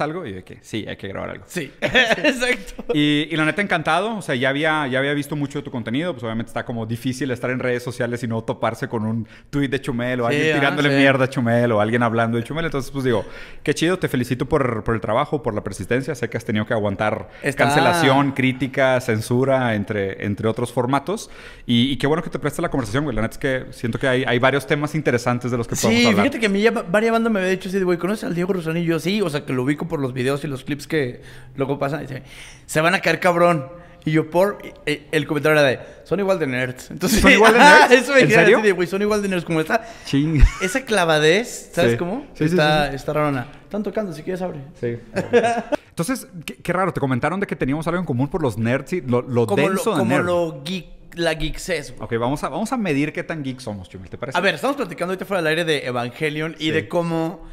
algo y de que sí, hay que grabar algo. Sí, exacto. Y, y, la neta encantado, o sea, ya había, ya había visto mucho de tu contenido, pues obviamente está como difícil estar en redes sociales y no toparse con un tweet de Chumel o alguien tirándole mierda a Chumel o alguien hablando de Chumel, entonces pues digo, qué chido, te felicito por, por el trabajo, por la persistencia, sé que has tenido que aguantar cancelación, crítica, censura, entre, entre otros formatos y, qué bueno que te presta la conversación, güey, la neta es que siento que hay, hay varios temas interesantes de los que podemos hablar. Sí, fíjate que a mí ya varias bandas me había dicho así de, güey, ¿conoces al Diego Rosanillo? Sí, o sea, que lo vi por los videos y los clips que luego pasan. Y se, van a caer cabrón. Y yo por el comentario era de son igual de nerds. Entonces, son igual de nerds. eso me ¿En serio? son igual de nerds como está Ching. Esa clavadez, ¿sabes cómo? Sí, está, sí, está Están tocando, si quieres abre. Sí. Entonces, qué, raro, te comentaron de que teníamos algo en común por los nerds y lo, como denso como lo geek la geeks es, Ok, vamos a, vamos a medir qué tan geek somos, Chumel, ¿te parece? A ver, estamos platicando ahorita fuera del aire de Evangelion y de cómo.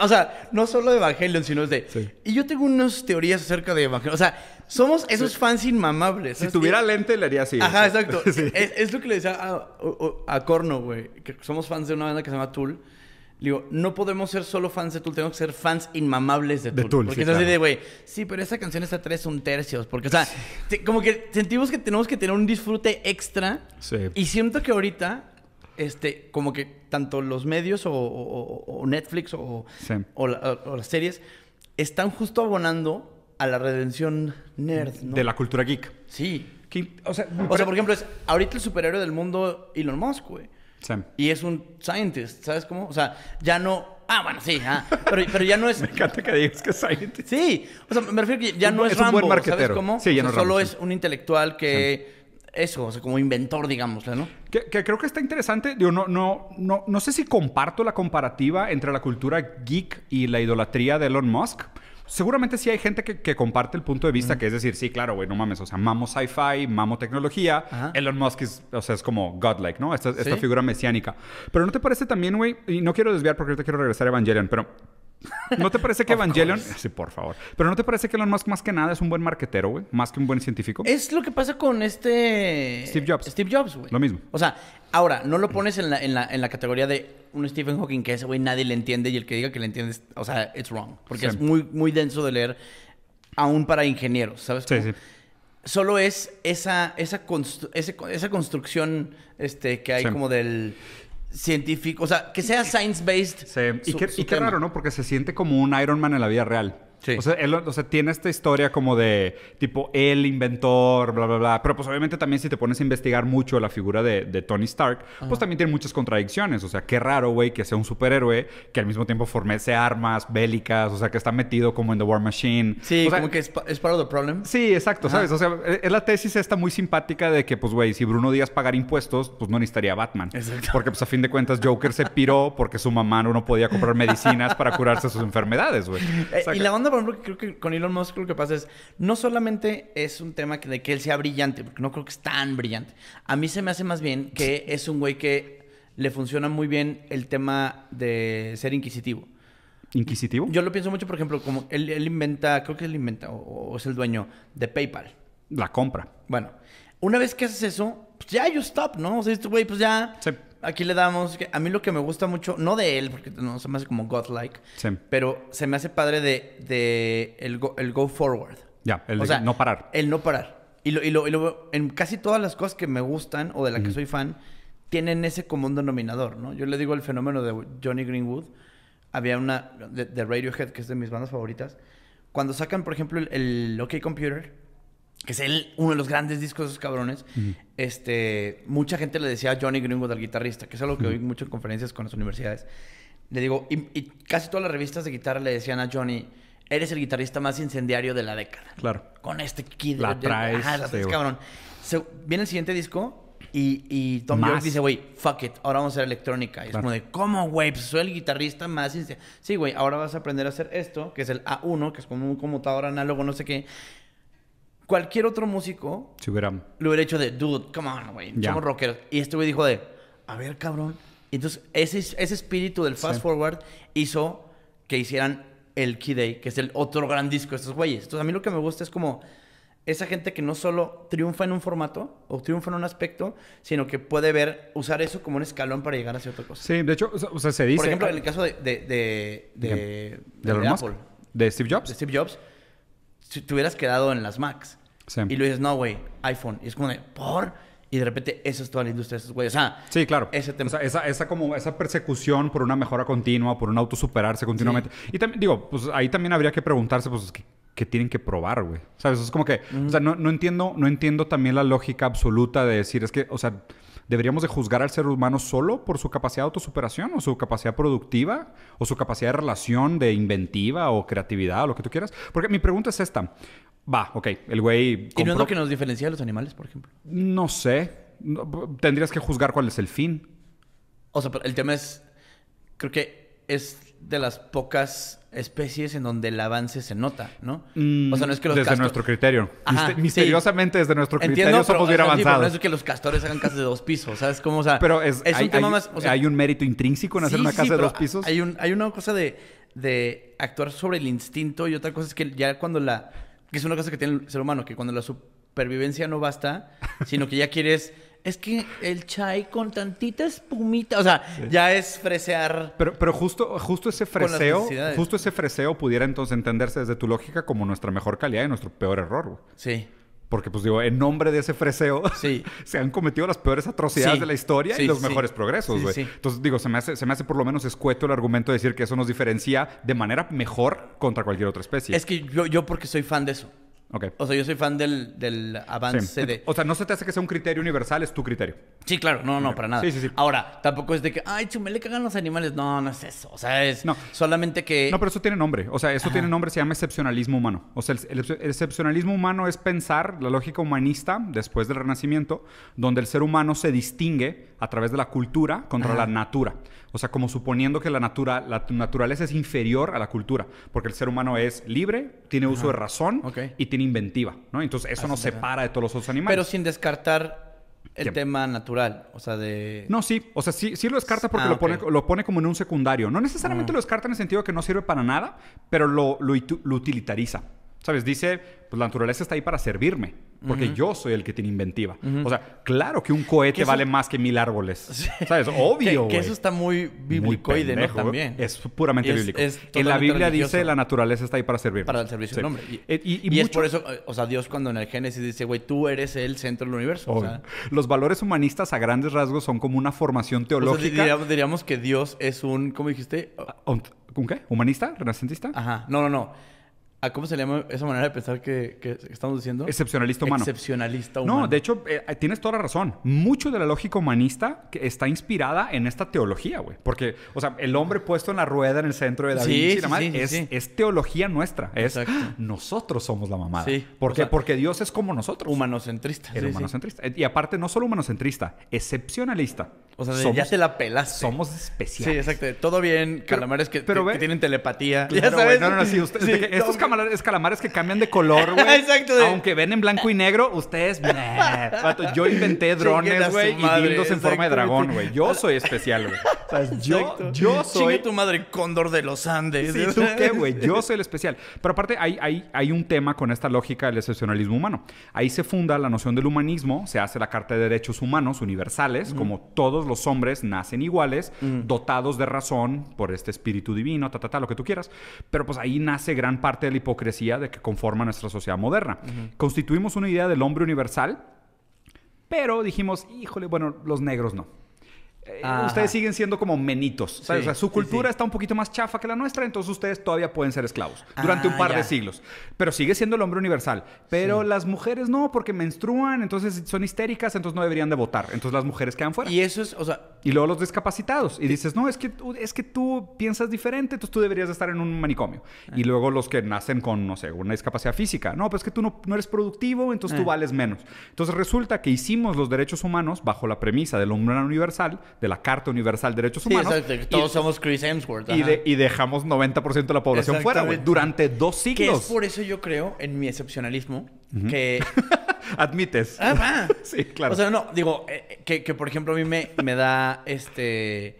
O sea, no solo de Evangelion, sino es de. Y yo tengo unas teorías acerca de Evangelion. O sea, somos esos fans inmamables. Si tuviera lente, le haría así. Ajá, exacto. Es, lo que le decía a, a Corno, güey. Que somos fans de una banda que se llama Tool digo, no podemos ser solo fans de Tool, tenemos que ser fans inmamables de Tool. porque entonces güey, sí, pero esa canción está tres un tercios. Porque, o sea, como que sentimos que tenemos que tener un disfrute extra. Sí. Y siento que ahorita, este, como que tanto los medios o, Netflix o, o, las series están justo abonando a la redención nerd, ¿no? De la cultura geek. Sí. O sea, o sea, por ejemplo, es ahorita el superhéroe del mundo Elon Musk, güey. Y es un scientist, ¿sabes cómo? O sea, ya no. Ah, bueno, sí, ah, pero, pero, ya no es. me encanta que digas que es scientist. Sí, o sea, me refiero que ya no es, es un buen ¿sabes cómo? Sí, ya no es Solo es un intelectual que. eso, o sea, como inventor, digamos, ¿no? Que, creo que está interesante. no, no, no, no sé si comparto la comparativa entre la cultura geek y la idolatría de Elon Musk, seguramente sí hay gente que, comparte el punto de vista, que es decir, sí, claro, güey, no mames, o sea, mamo sci-fi, mamo tecnología, Elon Musk es, o sea, es como godlike, ¿no? Esta, esta figura mesiánica. Pero ¿no te parece también, güey, y no quiero desviar porque yo te quiero regresar a Evangelion, pero ¿No te parece que Evangelion? Sí, por favor. Pero ¿no te parece que Elon Musk más que nada es un buen marquetero, güey? Más que un buen científico. Es lo que pasa con este. Steve Jobs. Steve Jobs, güey. Lo mismo. O sea, ahora, no lo pones en la, categoría de un Stephen Hawking que ese güey nadie le entiende y el que diga que le entiende, o sea, it's wrong. Porque es muy, muy denso de leer, aún para ingenieros, ¿sabes? Sí, sí solo es esa, esa, esa construcción este, que hay como del científico, o sea, que sea science-based. y qué raro, ¿no? Porque se siente como un Iron Man en la vida real. O sea, él, tiene esta historia como de tipo el inventor, bla, bla, bla. Pero pues obviamente también si te pones a investigar mucho la figura de, Tony Stark, pues también tiene muchas contradicciones. O sea, qué raro, güey, que sea un superhéroe que al mismo tiempo formece armas bélicas, o sea, que está metido como en The War Machine. Sí, como que es, es part of the problem. Sí, exacto, ¿sabes? O sea, e, es la tesis esta muy simpática de que, pues, güey, si Bruno Díaz pagara impuestos, pues no necesitaría Batman. Exacto. Porque, pues, a fin de cuentas, Joker se piró porque su mamá no podía comprar medicinas para curarse sus enfermedades, güey. Eh, y la onda creo que con Elon Musk lo que pasa es, no solamente es un tema que, de que él sea brillante, porque no creo que es tan brillante. A mí se me hace más bien que es un güey que le funciona muy bien el tema de ser inquisitivo. ¿Inquisitivo? Yo lo pienso mucho, por ejemplo, como él, inventa, creo que él inventa, o, es el dueño de PayPal. La compra. Bueno, una vez que haces eso, pues ya you stop, ¿no? O sea, este güey, pues ya Aquí le damos. A mí lo que me gusta mucho, no de él, porque no se me hace como godlike, pero se me hace padre de, el, go, forward. Ya, el no parar. El no parar. Y lo, y lo, en casi todas las cosas que me gustan o de las que soy fan, tienen ese común denominador, ¿no? Yo le digo el fenómeno de Johnny Greenwood. Había una de, Radiohead, que es de mis bandas favoritas. Cuando sacan, por ejemplo, el, el OK Computer, que es el, uno de los grandes discos de esos cabrones, este, mucha gente le decía a Johnny gringo al guitarrista, que es algo que oí mucho en conferencias con las universidades, le digo, y, casi todas las revistas de guitarra le decían a Johnny, eres el guitarrista más incendiario de la década. Claro. Con este kid. La de, traes. es cabrón. Se, viene el siguiente disco y, y Tom dice, güey, fuck it, ahora vamos a hacer electrónica. Y es como de, ¿cómo, güey? Pues, soy el guitarrista más incendiario. Sí, güey, ahora vas a aprender a hacer esto, que es el A1, que es como un conmutador análogo, no sé qué Cualquier otro músico lo hubiera hecho de, dude, come on, güey, Y este güey dijo de, a ver, cabrón. Y Entonces, ese, ese espíritu del fast forward hizo que hicieran el Key Day, que es el otro gran disco de estos güeyes. Entonces, a mí lo que me gusta es como esa gente que no solo triunfa en un formato o triunfa en un aspecto, sino que puede ver, usar eso como un escalón para llegar hacia otra cosa. Sí, de hecho, o sea, se dice. Por ejemplo, en el caso de. ¿De, de, de, Apple, ¿De Steve Jobs? De Steve Jobs si te hubieras quedado en las Macs. Y le dices, no, güey, iPhone. Y es como de, ¿por? Y de repente, eso es toda la industria, esos güeyes. O sea, sí, claro. Ese tema. esa, esa, como, esa persecución por una mejora continua, por un auto superarse continuamente. Y también, digo, pues ahí también habría que preguntarse, pues, ¿qué, que tienen que probar, güey. ¿Sabes? Es como que, o sea, no, no, entiendo, no entiendo también la lógica absoluta de decir, es que, o sea, ¿Deberíamos de juzgar al ser humano solo por su capacidad de autosuperación o su capacidad productiva o su capacidad de relación, de inventiva o creatividad o lo que tú quieras? Porque mi pregunta es esta. Va, ok, el güey... ¿Y no es lo que nos diferencia de los animales, por ejemplo? No sé. tendrías que juzgar cuál es el fin. O sea, el tema es... Creo que es de las pocas especies en donde el avance se nota, ¿no? Mm, o sea, no es que los Desde nuestro criterio. Misteriosamente, desde nuestro criterio somos bien no es que los castores hagan casas de dos pisos, ¿sabes? Como, o sea, pero es, hay, un hay un mérito intrínseco en hacer una casa de dos pisos. Hay, hay una cosa de, de actuar sobre el instinto y otra cosa es que ya cuando la... Que es una cosa que tiene el ser humano, que cuando la supervivencia no basta, sino que ya quieres es que el chai con tantita espumita, o sea, ya es fresear. Pero, pero justo, justo ese freseo, justo ese freseo pudiera entonces entenderse desde tu lógica como nuestra mejor calidad y nuestro peor error. Sí. Porque, pues digo, en nombre de ese freseo, se han cometido las peores atrocidades de la historia y los mejores progresos, güey. Entonces, digo, se me, hace, se me hace por lo menos escueto el argumento de decir que eso nos diferencia de manera mejor contra cualquier otra especie. Es que yo, yo porque soy fan de eso. O sea, yo soy fan del, avance de. O sea, no se te hace que sea un criterio universal, es tu criterio. Sí, claro, no, no, para nada. Sí, sí, sí. Ahora, tampoco es de que, ay, chumele cagan los animales. No, no es eso. O sea, es no. solamente que. No, pero eso tiene nombre. O sea, eso tiene nombre, se llama excepcionalismo humano. O sea, el, excepcionalismo humano es pensar la lógica humanista después del Renacimiento, donde el ser humano se distingue a través de la cultura contra la natura. O sea, como suponiendo que la, la naturaleza es inferior a la cultura, porque el ser humano es libre, tiene uso de razón y tiene inventiva, ¿no? Entonces eso ah, nos separa de todos los otros animales. Pero sin descartar el tema natural, o sea, de... No, sí, o sea, sí, lo descarta porque ah, lo, pone, lo pone como en un secundario. No necesariamente ah. lo descarta en el sentido de que no sirve para nada, pero lo, lo, lo utilitariza. ¿Sabes? Dice, pues la naturaleza está ahí para servirme. Porque yo soy el que tiene inventiva. O sea, claro que un cohete vale más que mil árboles. ¿Sabes? Obvio. que, que, eso está muy de ¿no? También. Es puramente bíblico. en la Biblia dice la naturaleza está ahí para servir. Para el servicio del hombre. Eh, y, y, y, es por eso, o sea, Dios cuando en el Génesis dice, güey, tú eres el centro del universo. O sea... Los valores humanistas a grandes rasgos son como una formación teológica. O diríamos, diríamos, que Dios es un, ¿cómo dijiste? Ah, ¿Un qué? ¿Humanista? ¿Renacentista? Ajá. No, no, no cómo se llama esa manera de pensar que, estamos diciendo? Excepcionalista humano. Excepcionalista humano. No, de hecho, eh, eh, tienes toda la razón. Mucho de la lógica humanista que está inspirada en esta teología, güey. Porque, o sea, el hombre puesto en la rueda en el centro de David y la es, teología nuestra. Es ah, nosotros somos la mamada. Sí. ¿Por Porque Dios es como nosotros. Humanocentrista. El humanocentrista. Y aparte, no solo humanocentrista, excepcionalista. O sea, ya te la pelas. Somos especiales. Sí, exacto. Todo bien, calamares que, tienen telepatía. ya sabes. no, no, no, sí, que cambian de color, güey. Aunque ven en blanco y negro, ustedes. yo inventé drones, güey, y dildos en forma de dragón, güey. Yo soy especial, güey. yo, yo soy. tu madre, cóndor de los Andes. tú qué, güey. Yo soy el especial. Pero aparte, hay, hay, hay un tema con esta lógica del excepcionalismo humano. Ahí se funda la noción del humanismo, se hace la Carta de Derechos Humanos universales, como todos los hombres nacen iguales, dotados de razón por este espíritu divino, ta, ta, ta, lo que tú quieras. Pero pues ahí nace gran parte del hipocresía de que conforma nuestra sociedad moderna. Constituimos una idea del hombre universal, pero dijimos, híjole, bueno, los negros no. Eh, ustedes siguen siendo como menitos. su cultura está un poquito más chafa que la nuestra, entonces ustedes todavía pueden ser esclavos durante un ah, par de siglos. Pero sigue siendo el hombre universal. Pero las mujeres no, porque menstruan, entonces son histéricas, entonces no deberían de votar. Entonces las mujeres quedan fuera. Y eso es, o sea. Y luego los discapacitados. Y dices, no, es que, es que tú piensas diferente, entonces tú deberías de estar en un manicomio. Ah. Y luego los que nacen con, no sé, una discapacidad física. No, pues es que tú no, eres productivo, entonces tú ah. vales menos. Entonces resulta que hicimos los derechos humanos bajo la premisa del hombre universal de la Carta Universal de Derechos Humanos. Todos somos Chris Hemsworth. Y, dejamos 90% de la población fuera, durante dos siglos. Que es por eso yo creo, en mi excepcionalismo, que... Admites. Ah, sí, claro. O sea, no, digo, eh, eh, que, por ejemplo a mí me, me da, este,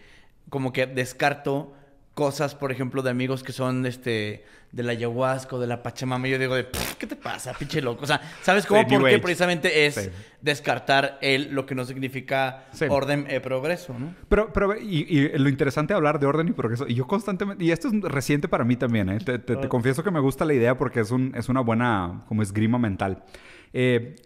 como que descarto cosas, por ejemplo, de amigos que son, este de la ayahuasca, de la pachamama, yo digo de, ¿qué te pasa, pinche loco? O sea, ¿sabes cómo? Porque precisamente es descartar el, lo que no significa orden y eh, progreso, ¿no? Pero, y, lo interesante de hablar de orden y progreso, y yo constantemente, y esto es reciente para mí también, eh, te, ah. confieso que me gusta la idea porque es, un, es una buena como esgrima mental. Eh,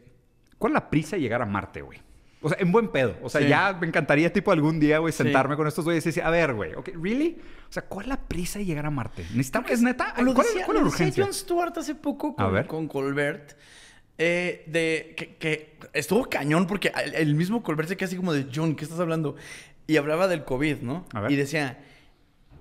¿Cuál es la prisa de llegar a Marte, güey? O sea, en buen pedo. O sea, ya me encantaría, tipo, algún día, güey, sentarme con estos güeyes y decir, a ver, güey, ok, ¿really? O sea, ¿cuál es la prisa de llegar a Marte? Necesitamos, es neta, ¿cuál, es, la urgencia? John Stewart hace poco con, con Colbert. Eh, de que, estuvo cañón porque el, mismo Colbert se queda así como de John, ¿qué estás hablando? Y hablaba del COVID, ¿no? Y decía,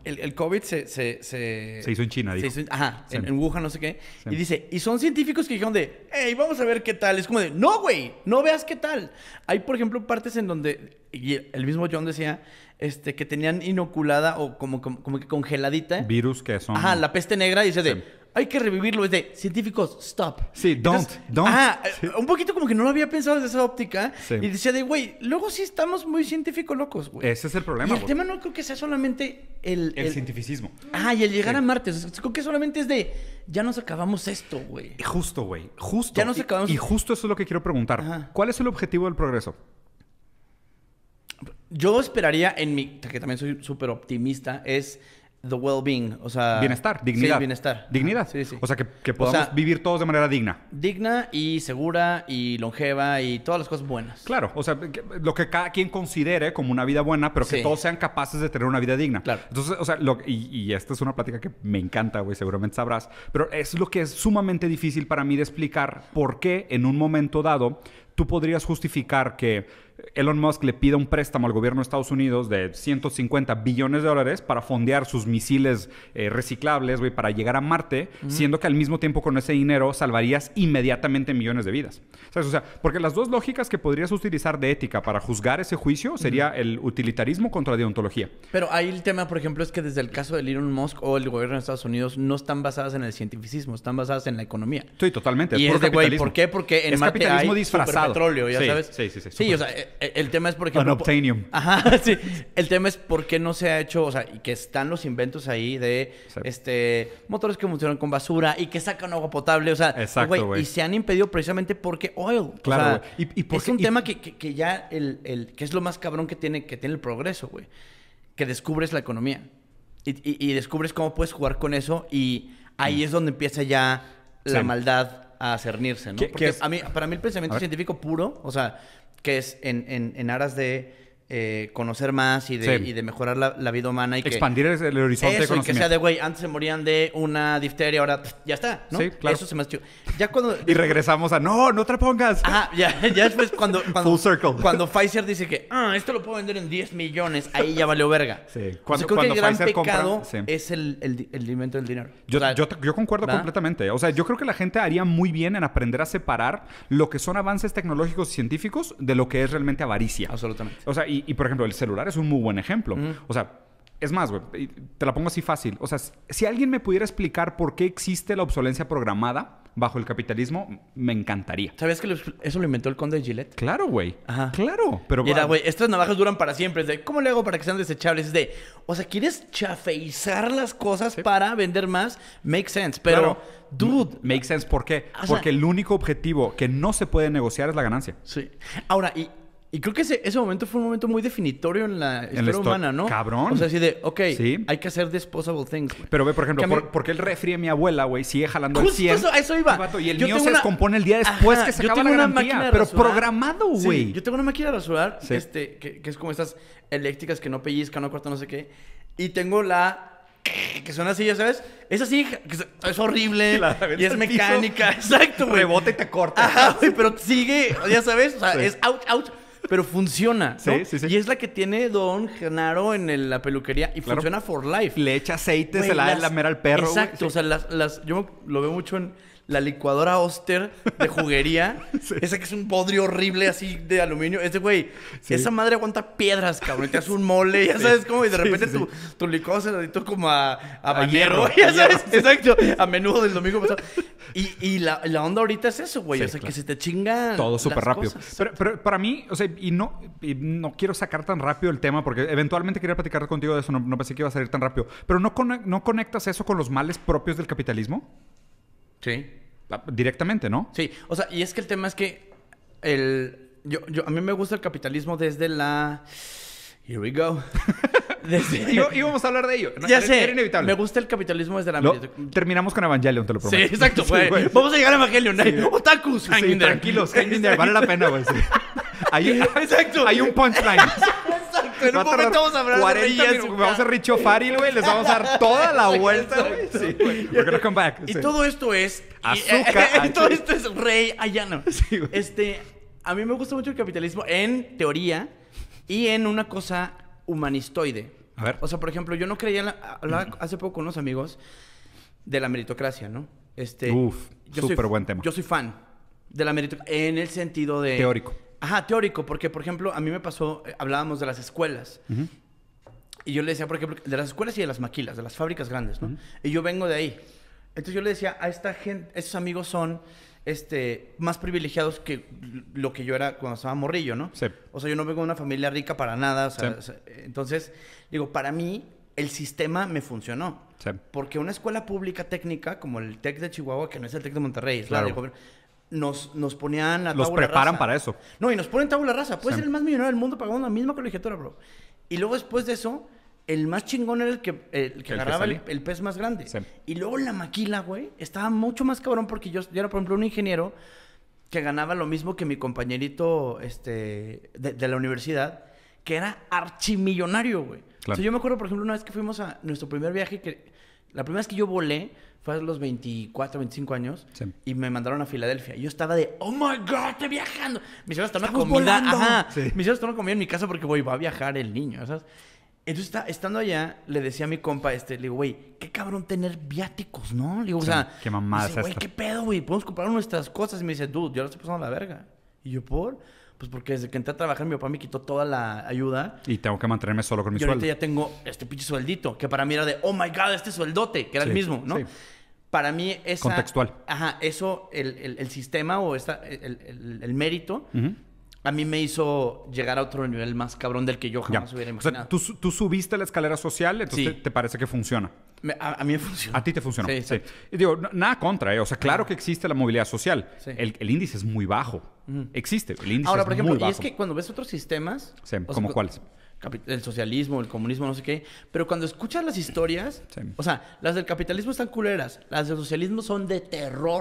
el, COVID se se, hizo en China, dijo. ajá, en, Wuhan, no sé qué. Y dice, y son científicos que dijeron de, hey, vamos a ver qué tal. Es como de, no, güey, no veas qué tal. Hay, por ejemplo, partes en donde, y el mismo John decía, este, que tenían inoculada o como, como, que congeladita. Virus que son. Ajá, la peste negra, dice de hay que revivirlo. Es de científicos, stop. Sí, don't, don't. Ah, un poquito como que no lo había pensado desde esa óptica. Y decía de, güey, luego sí estamos muy científicos locos, güey. Ese es el problema. Y el tema no creo que sea solamente el. El, cientificismo. Ah, y el llegar a Marte. creo que solamente es de, ya nos acabamos esto, güey. Justo, güey. Justo. Ya nos acabamos. Y, justo eso es lo que quiero preguntar. ¿Cuál es el objetivo del progreso? Yo esperaría en mi, que también soy súper optimista, es the well-being, o sea... Bienestar, dignidad. bienestar. Dignidad. O sea, que, que podamos vivir todos de manera digna. Digna y segura y longeva y todas las cosas buenas. Claro, o sea, lo que cada quien considere como una vida buena, pero que todos sean capaces de tener una vida digna. Claro. Entonces, o sea, lo, y, y, esta es una plática que me encanta, güey, seguramente sabrás, pero es lo que es sumamente difícil para mí de explicar por qué en un momento dado tú podrías justificar que Elon Musk le pida un préstamo al gobierno de Estados Unidos de 150 billones de dólares para fondear sus misiles eh, reciclables, güey, para llegar a Marte, siendo que al mismo tiempo con ese dinero salvarías inmediatamente millones de vidas. ¿Sabes? O sea, porque las dos lógicas que podrías utilizar de ética para juzgar ese juicio sería el utilitarismo contra la deontología. Pero ahí el tema, por ejemplo, es que desde el caso de Elon Musk o el gobierno de Estados Unidos no están basadas en el cientificismo, están basadas en la economía. Sí, totalmente. Y es, güey, ¿por qué? Porque en el capitalismo disfrazado. ya sabes. Sí, sí, sí. Eh, el tema es, porque... ajá, sí. El tema es por qué no se ha hecho, o sea, y que están los inventos ahí de este motores que funcionan con basura y que sacan agua potable, o sea... güey. Y se han impedido precisamente porque oil. Claro, o Es un tema que, ya, el, que es lo más cabrón que tiene, que tiene el progreso, güey. Que descubres la economía. Y, descubres cómo puedes jugar con eso y ahí mm. es donde empieza ya la maldad a cernirse, ¿no? Porque A mí, para mí el pensamiento científico puro, o sea, que es en aras de eh, conocer más y de, mejorar la, vida humana. Y Expandir el horizonte de conocimiento. que sea de, güey, antes se morían de una difteria, ahora ya está, ¿no? Eso se me Ya cuando... y regresamos a, no, no te pongas. Ah, ya, ya después cuando... cuando Pfizer dice que, ah, esto lo puedo vender en 10 millones, ahí ya valió verga. Sí. Cuando, Pfizer compra, es el, el, invento del dinero. Yo, concuerdo completamente. O sea, yo creo que la gente haría muy bien en aprender a separar lo que son avances tecnológicos científicos de lo que es realmente avaricia. Absolutamente. O sea, y y, por ejemplo, el celular es un muy buen ejemplo. O sea, es más, güey, te la pongo así fácil. O sea, si alguien me pudiera explicar por qué existe la obsolencia programada bajo el capitalismo, me encantaría. ¿Sabías que eso lo inventó el conde de Gillette? Claro, güey. Ajá. Claro. Pero, era, güey, estas navajas duran para siempre. Es de, ¿cómo le hago para que sean desechables? Es de, o sea, ¿quieres chafeizar las cosas para vender más? Make sense. Pero, dude. Make sense. ¿Por qué? Porque el único objetivo que no se puede negociar es la ganancia. Sí. Ahora, y y creo que ese, ese, momento fue un momento muy definitorio en la historia humana, ¿no? Cabrón. O sea, así de, ok, hay que hacer disposable things. güey. Pero ve, por ejemplo, por, porque el refri de mi abuela, güey, sigue jalando Justo el 100. Eso, eso iba. y el yo mío se una... descompone el día después que se acaba la garantía. De pero programado, güey. yo tengo una máquina de rasurar, este, que, es como estas eléctricas que no pellizcan, no cortan, no sé qué. Y tengo la que son así, ya sabes. Es así, es horrible y es mecánica. Exacto, Rebota y te corta. pero sigue, ya sabes. O sea, es out, out pero funciona. Sí, sí, sí. Y es la que tiene Don Genaro en la peluquería y funciona for life. Le echa aceite, se la da la mera al perro. Exacto. O sea, las, las, yo lo veo mucho en la licuadora Oster de juguería. Esa que es un podrio horrible así de aluminio. Ese güey, esa madre aguanta piedras, cabrón. Te hace un mole, ya sabes cómo. Y de repente tu, tu licuado se como a, a, hierro, ya sabes. Exacto. A menudo del domingo pasado. Y, la, la, onda ahorita es eso, güey. o sea, que se te chinga. Todo súper rápido. Pero, para mí, o sea, y no, no quiero sacar tan rápido el tema porque eventualmente quería platicar contigo de eso. No, pensé que iba a salir tan rápido. Pero no, no conectas eso con los males propios del capitalismo. Sí. Ah, directamente, ¿no? Sí. O sea, y es que el tema es que el, yo, yo, a mí me gusta el capitalismo desde la... Here we go. y vamos íbamos a hablar de ello. Ya sé. Era inevitable. Me gusta el capitalismo desde la... terminamos con Evangelion, te lo prometo. Sí, exacto. Vamos a llegar a Evangelion. ¿eh? Sí. Otakus. Sí, tranquilos. Vale la pena, güey. Ahí, exacto. Hay un punchline. En un momento vamos a hablar 40 de Vamos a Richo Faril, güey. Les vamos a dar toda la vuelta, güey. Sí, güey. Y todo esto es... Azúcar. todo esto es Rey Ayano. Sí, güey. Este, a mí me gusta mucho el capitalismo en teoría y en una cosa humanistoide. A ver. O sea, por ejemplo, yo no creía... hablaba hace poco con unos amigos de la meritocracia, ¿no? Este, Uf, súper buen tema. Yo soy fan de la meritocracia en el sentido de... Teórico Ajá, teórico, porque por ejemplo, a mí me pasó, eh, hablábamos de las escuelas. Y yo le decía, por ejemplo, de las escuelas y de las maquilas, de las fábricas grandes, ¿no? Y yo vengo de ahí. Entonces yo le decía a esta gente, estos amigos son este, más privilegiados que lo que yo era cuando estaba morrillo, ¿no? O sea, yo no vengo de una familia rica para nada. O sea, Entonces, digo, para mí el sistema me funcionó. Porque una escuela pública técnica, como el TEC de Chihuahua, que no es el TEC de Monterrey, es claro. la de nos, nos ponían a Los preparan para eso. No, y nos ponen tabla rasa. Puedes ser el más millonario del mundo pagando la misma colegiatura, bro. Y luego después de eso, el más chingón era el que, el el agarraba el, pez más grande. Y luego la maquila, güey, estaba mucho más cabrón porque yo, era, por ejemplo, un ingeniero que ganaba lo mismo que mi compañerito este, de, la universidad, que era archimillonario, güey. yo me acuerdo, por ejemplo, una vez que fuimos a nuestro primer viaje, que la primera vez que yo volé fue a los 24, 25 años y me mandaron a Filadelfia. Yo estaba de, oh my god, estoy viajando. Mis hijos están comida, ajá. Mis están comida en mi casa porque voy, va a viajar el niño, Entonces, está, estando allá, le decía a mi compa este, le digo, güey, qué cabrón tener viáticos, ¿no? Le digo, o sea, qué mamada güey, qué pedo, güey, podemos comprar nuestras cosas. Y me dice, dude, yo lo estoy pasando a la verga. Y yo, ¿por? Pues porque desde que entré a trabajar, mi papá me quitó toda la ayuda. Y tengo que mantenerme solo con mi sueldo. Y ahorita ya tengo este pinche sueldito, que para mí era de, oh my god, este sueldote, que era el mismo, ¿no? para mí es... Contextual. Ajá, eso, el, sistema o esta, el, mérito, a mí me hizo llegar a otro nivel más cabrón del que yo jamás hubiera imaginado. O sea, ¿tú, tú, subiste la escalera social, entonces te, parece que funciona. a, mí me funciona. A ti te funciona Sí, Y digo, nada contra, ¿eh? O sea, claro que existe la movilidad social. El, índice es muy bajo. Existe. El índice Ahora, es por ejemplo, muy bajo. y es que cuando ves otros sistemas... ¿Como cuáles? el socialismo, el comunismo, no sé qué. Pero cuando escuchas las historias, o sea, las del capitalismo están culeras, las del socialismo son de terror,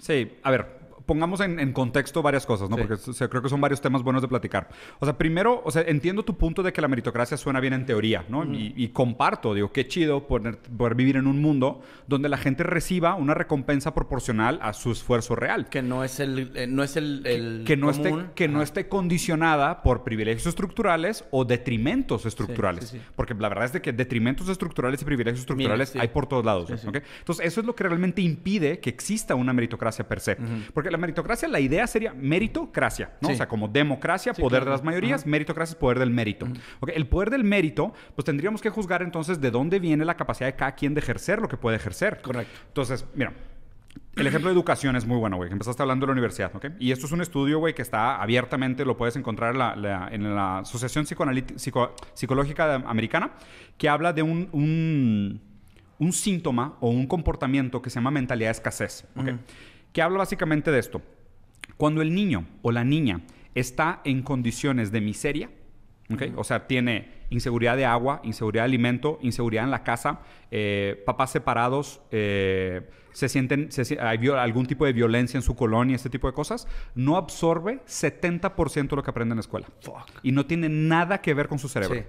Sí, a ver, pongamos en, contexto varias cosas, ¿no? Porque creo que son varios temas buenos de platicar. O sea, primero, o sea, entiendo tu punto de que la meritocracia suena bien en teoría, ¿no? Y, comparto, digo, qué chido poder, vivir en un mundo donde la gente reciba una recompensa proporcional a su esfuerzo real. Que no es el, eh, no es el, que, no esté que no esté condicionada por privilegios estructurales o detrimentos estructurales, porque la verdad es de que detrimentos estructurales y privilegios estructurales hay por todos lados, ¿okay? Entonces, eso es lo que realmente impide que exista una meritocracia per se, porque la meritocracia, la idea sería meritocracia, ¿no? O sea, como democracia, poder de las mayorías, meritocracia es poder del mérito. Mm. Okay, el poder del mérito, pues tendríamos que juzgar entonces de dónde viene la capacidad de cada quien de ejercer lo que puede ejercer. Correcto. Entonces, mira, el ejemplo de educación es muy bueno, güey. Empezaste hablando de la universidad, ¿ok? Y esto es un estudio, güey, que está abiertamente, lo puedes encontrar en la, Asociación Psicológica Americana, que habla de un, un, síntoma o un comportamiento que se llama mentalidad de escasez, ¿ok? que habla básicamente de esto. Cuando el niño o la niña está en condiciones de miseria, o sea, tiene inseguridad de agua, inseguridad de alimento, inseguridad en la casa, eh, papás separados, eh, se sienten, hay algún tipo de violencia en su colonia, este tipo de cosas, no absorbe 70% de lo que aprende en la escuela. Y no tiene nada que ver con su cerebro.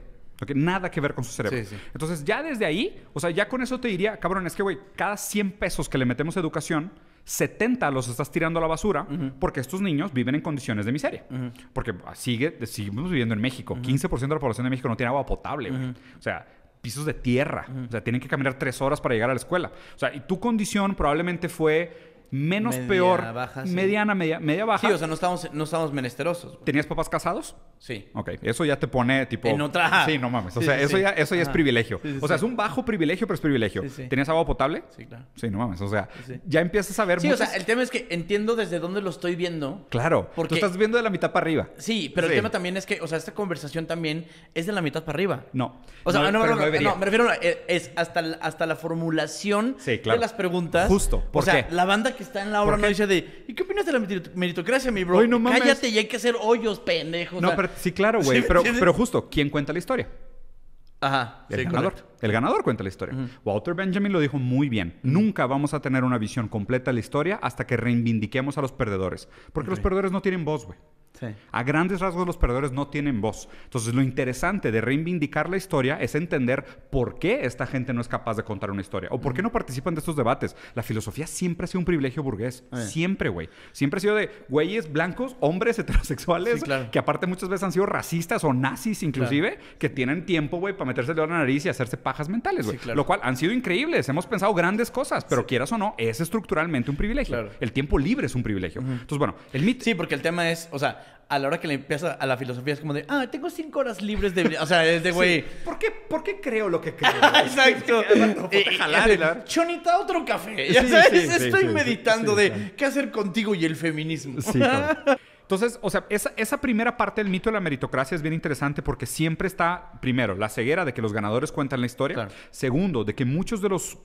nada que ver con su cerebro. Entonces, ya desde ahí, o sea, ya con eso te diría, cabrón, es que, güey, cada 100 pesos que le metemos a educación, 70 los estás tirando a la basura porque estos niños viven en condiciones de miseria. Porque ah, sigue, seguimos viviendo en México. 15% de la población de México no tiene agua potable. O sea, pisos de tierra. O sea, tienen que caminar tres horas para llegar a la escuela. O sea, y tu condición probablemente fue menos peor, mediana, media, media baja. Sí, o sea, no estamos, no estamos menesterosos. ¿Tenías papás casados? Sí. Ok, eso ya te pone tipo... En otra... Sí, no mames. O sea, eso, Ya, eso ya es privilegio. o sea, es un bajo privilegio, pero es privilegio. ¿Tenías agua potable? Sí, claro. Sí, no mames. O sea, ya empiezas a ver... Sí, o sea, el tema es que entiendo desde dónde lo estoy viendo. Claro. Porque... Tú estás viendo de la mitad para arriba. Sí, pero el tema también es que, o sea, esta conversación también es de la mitad para arriba. No. O sea, no, ah, no, no, no me refiero a, eh, es hasta, hasta la formulación de las preguntas. Justo. ¿Por o sea, la banda que está en la obra no dice de, ¿y qué opinas de la meritocracia, mi bro? Cállate y hay que hacer hoyos, pendejos. No, pero sí, claro, güey. pero, pero justo, ¿quién cuenta la historia? Ajá. El sí, el ganador cuenta la historia. Walter Benjamin lo dijo muy bien. Nunca vamos a tener una visión completa de la historia hasta que reivindiquemos a los perdedores. Porque los perdedores no tienen voz, güey. Sí. A grandes rasgos los perdedores no tienen voz. Entonces lo interesante de reivindicar la historia es entender por qué esta gente no es capaz de contar una historia o por qué no participan de estos debates. La filosofía siempre ha sido un privilegio burgués. Siempre, güey. Siempre ha sido de güeyes blancos, hombres heterosexuales, que aparte muchas veces han sido racistas o nazis inclusive, que tienen tiempo, güey, para meterse de la nariz y hacerse parte bajas mentales, güey. Lo cual han sido increíbles, hemos pensado grandes cosas, pero quieras o no, es estructuralmente un privilegio. El tiempo libre es un privilegio. Entonces, bueno, el mito. Sí, porque el tema es, o sea, a la hora que le empieza a la filosofía es como de, ah, tengo cinco horas libres de... O sea, es de, güey... ¿Por, qué, creo lo que creo? Exacto. Chonita, otro café. estoy meditando de qué hacer contigo y el feminismo. Sí, Entonces, o sea, esa, primera parte del mito de la meritocracia es bien interesante porque siempre está, primero, la ceguera de que los ganadores cuentan la historia. Segundo, de que muchos de los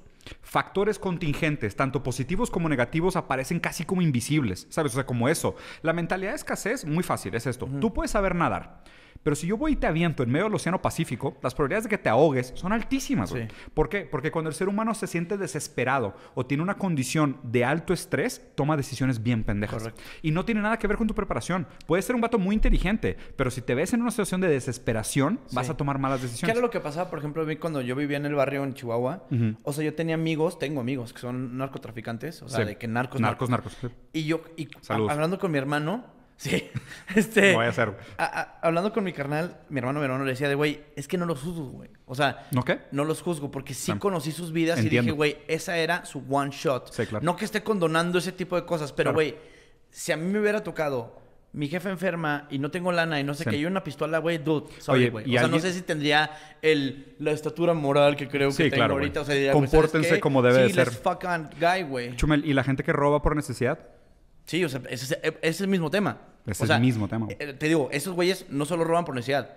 Factores contingentes, tanto positivos como negativos, aparecen casi como invisibles, ¿sabes? O sea, como eso. La mentalidad de escasez, muy fácil, es esto. Tú puedes saber nadar. Pero si yo voy y te aviento en medio del Océano Pacífico, las probabilidades de que te ahogues son altísimas. ¿Por qué? Porque cuando el ser humano se siente desesperado o tiene una condición de alto estrés, toma decisiones bien pendejas. Y no tiene nada que ver con tu preparación. Puedes ser un vato muy inteligente, pero si te ves en una situación de desesperación, vas a tomar malas decisiones. ¿Qué era lo que pasaba, por ejemplo, a mí cuando yo vivía en el barrio en Chihuahua? O sea, yo tenía amigos, tengo amigos que son narcotraficantes, o sea, de que narcos. Narcos, narcos. Y yo, hablando con mi hermano, Sí. Este. No voy a hablando con mi carnal, mi hermano hermano, le decía de, güey, es que no los juzgo, güey. O sea, ¿no qué? No los juzgo porque sí em, conocí sus vidas y dije, güey, esa era su one shot. claro. No que esté condonando ese tipo de cosas, pero, güey, si a mí me hubiera tocado mi jefe enferma y no tengo lana y no sé qué, yo una pistola, güey, dude, sorry, güey. O sea, no sé si tendría el, la estatura moral que creo que tengo ahorita. O pues, Compórtense como debe sí, de ser. guy, güey. Chumel, ¿y la gente que roba por necesidad? Sí, o sea, ese, e, es el mismo tema. es el mismo tema. Eh, te digo, esos güeyes no solo roban por necesidad,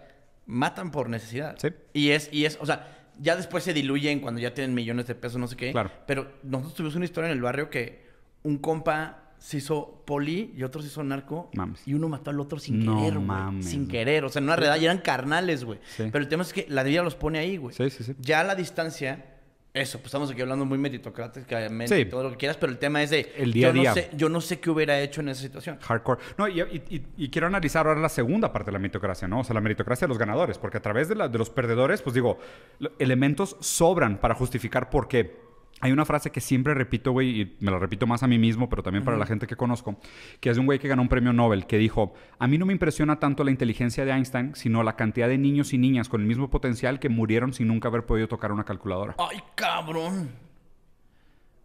matan por necesidad. Sí. Y es, y es, o sea, ya después se diluyen cuando ya tienen millones de pesos, no sé qué. Claro. Pero nosotros tuvimos una historia en el barrio que un compa se hizo poli y otro se hizo narco. Mames. Y uno mató al otro sin querer, güey. Sin querer. O sea, en una realidad ya eran carnales, güey. Sí. Pero el tema es que la vida los pone ahí, güey. Sí, sí, sí. Ya a la distancia eso, pues estamos aquí hablando muy meritocráticamente todo lo que quieras, pero el tema es de... El día a día. No sé, yo no sé qué hubiera hecho en esa situación. Hardcore. No, y, quiero analizar ahora la segunda parte de la meritocracia, ¿no? O sea, la meritocracia de los ganadores, porque a través de, la, de los perdedores, pues digo, elementos sobran para justificar por qué hay una frase que siempre repito, güey, y me la repito más a mí mismo, pero también para la gente que conozco, que es de un güey que ganó un premio Nobel, que dijo, a mí no me impresiona tanto la inteligencia de Einstein, sino la cantidad de niños y niñas con el mismo potencial que murieron sin nunca haber podido tocar una calculadora. Ay, cabrón.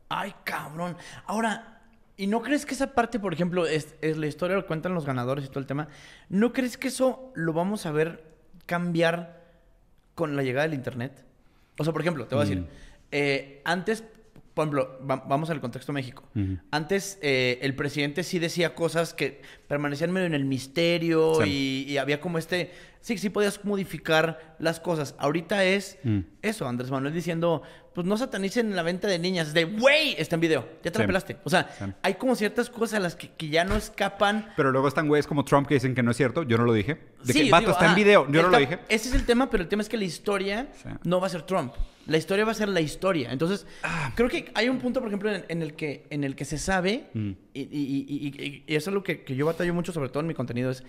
Ay, cabrón. Ahora, ¿y no crees que esa parte, por ejemplo, es, la historia lo cuentan los ganadores y todo el tema? ¿No crees que eso lo vamos a ver cambiar con la llegada del Internet? O sea, por ejemplo, te voy a decir... Mm. Eh, antes, por ejemplo, vamos al contexto México. Antes eh, el presidente sí decía cosas que permanecían medio en el misterio y, y, había como este sí, sí podías modificar las cosas. Ahorita es mm. eso, Andrés Manuel diciendo, pues no satanicen la venta de niñas, de, güey, está en video, ya te pelaste. O sea, hay como ciertas cosas a las que, ya no escapan. Pero luego están güeyes como Trump que dicen que no es cierto, yo no lo dije. De que, vato, está en video, yo no lo dije. Ese es el tema, pero el tema es que la historia no va a ser Trump. La historia va a ser la historia. Entonces, ah. creo que hay un punto, por ejemplo, en, el, que, en el que se sabe, mm. y, eso es lo que, que yo batallo mucho, sobre todo en mi contenido, es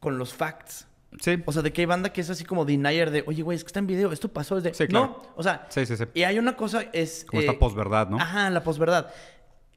con los facts. Sí. O sea, de que hay banda que es así como denier de, oye, güey, es que está en video, esto pasó, es no, o sea, y hay una cosa, es... Como eh, esta posverdad, ¿no? Ajá, la posverdad.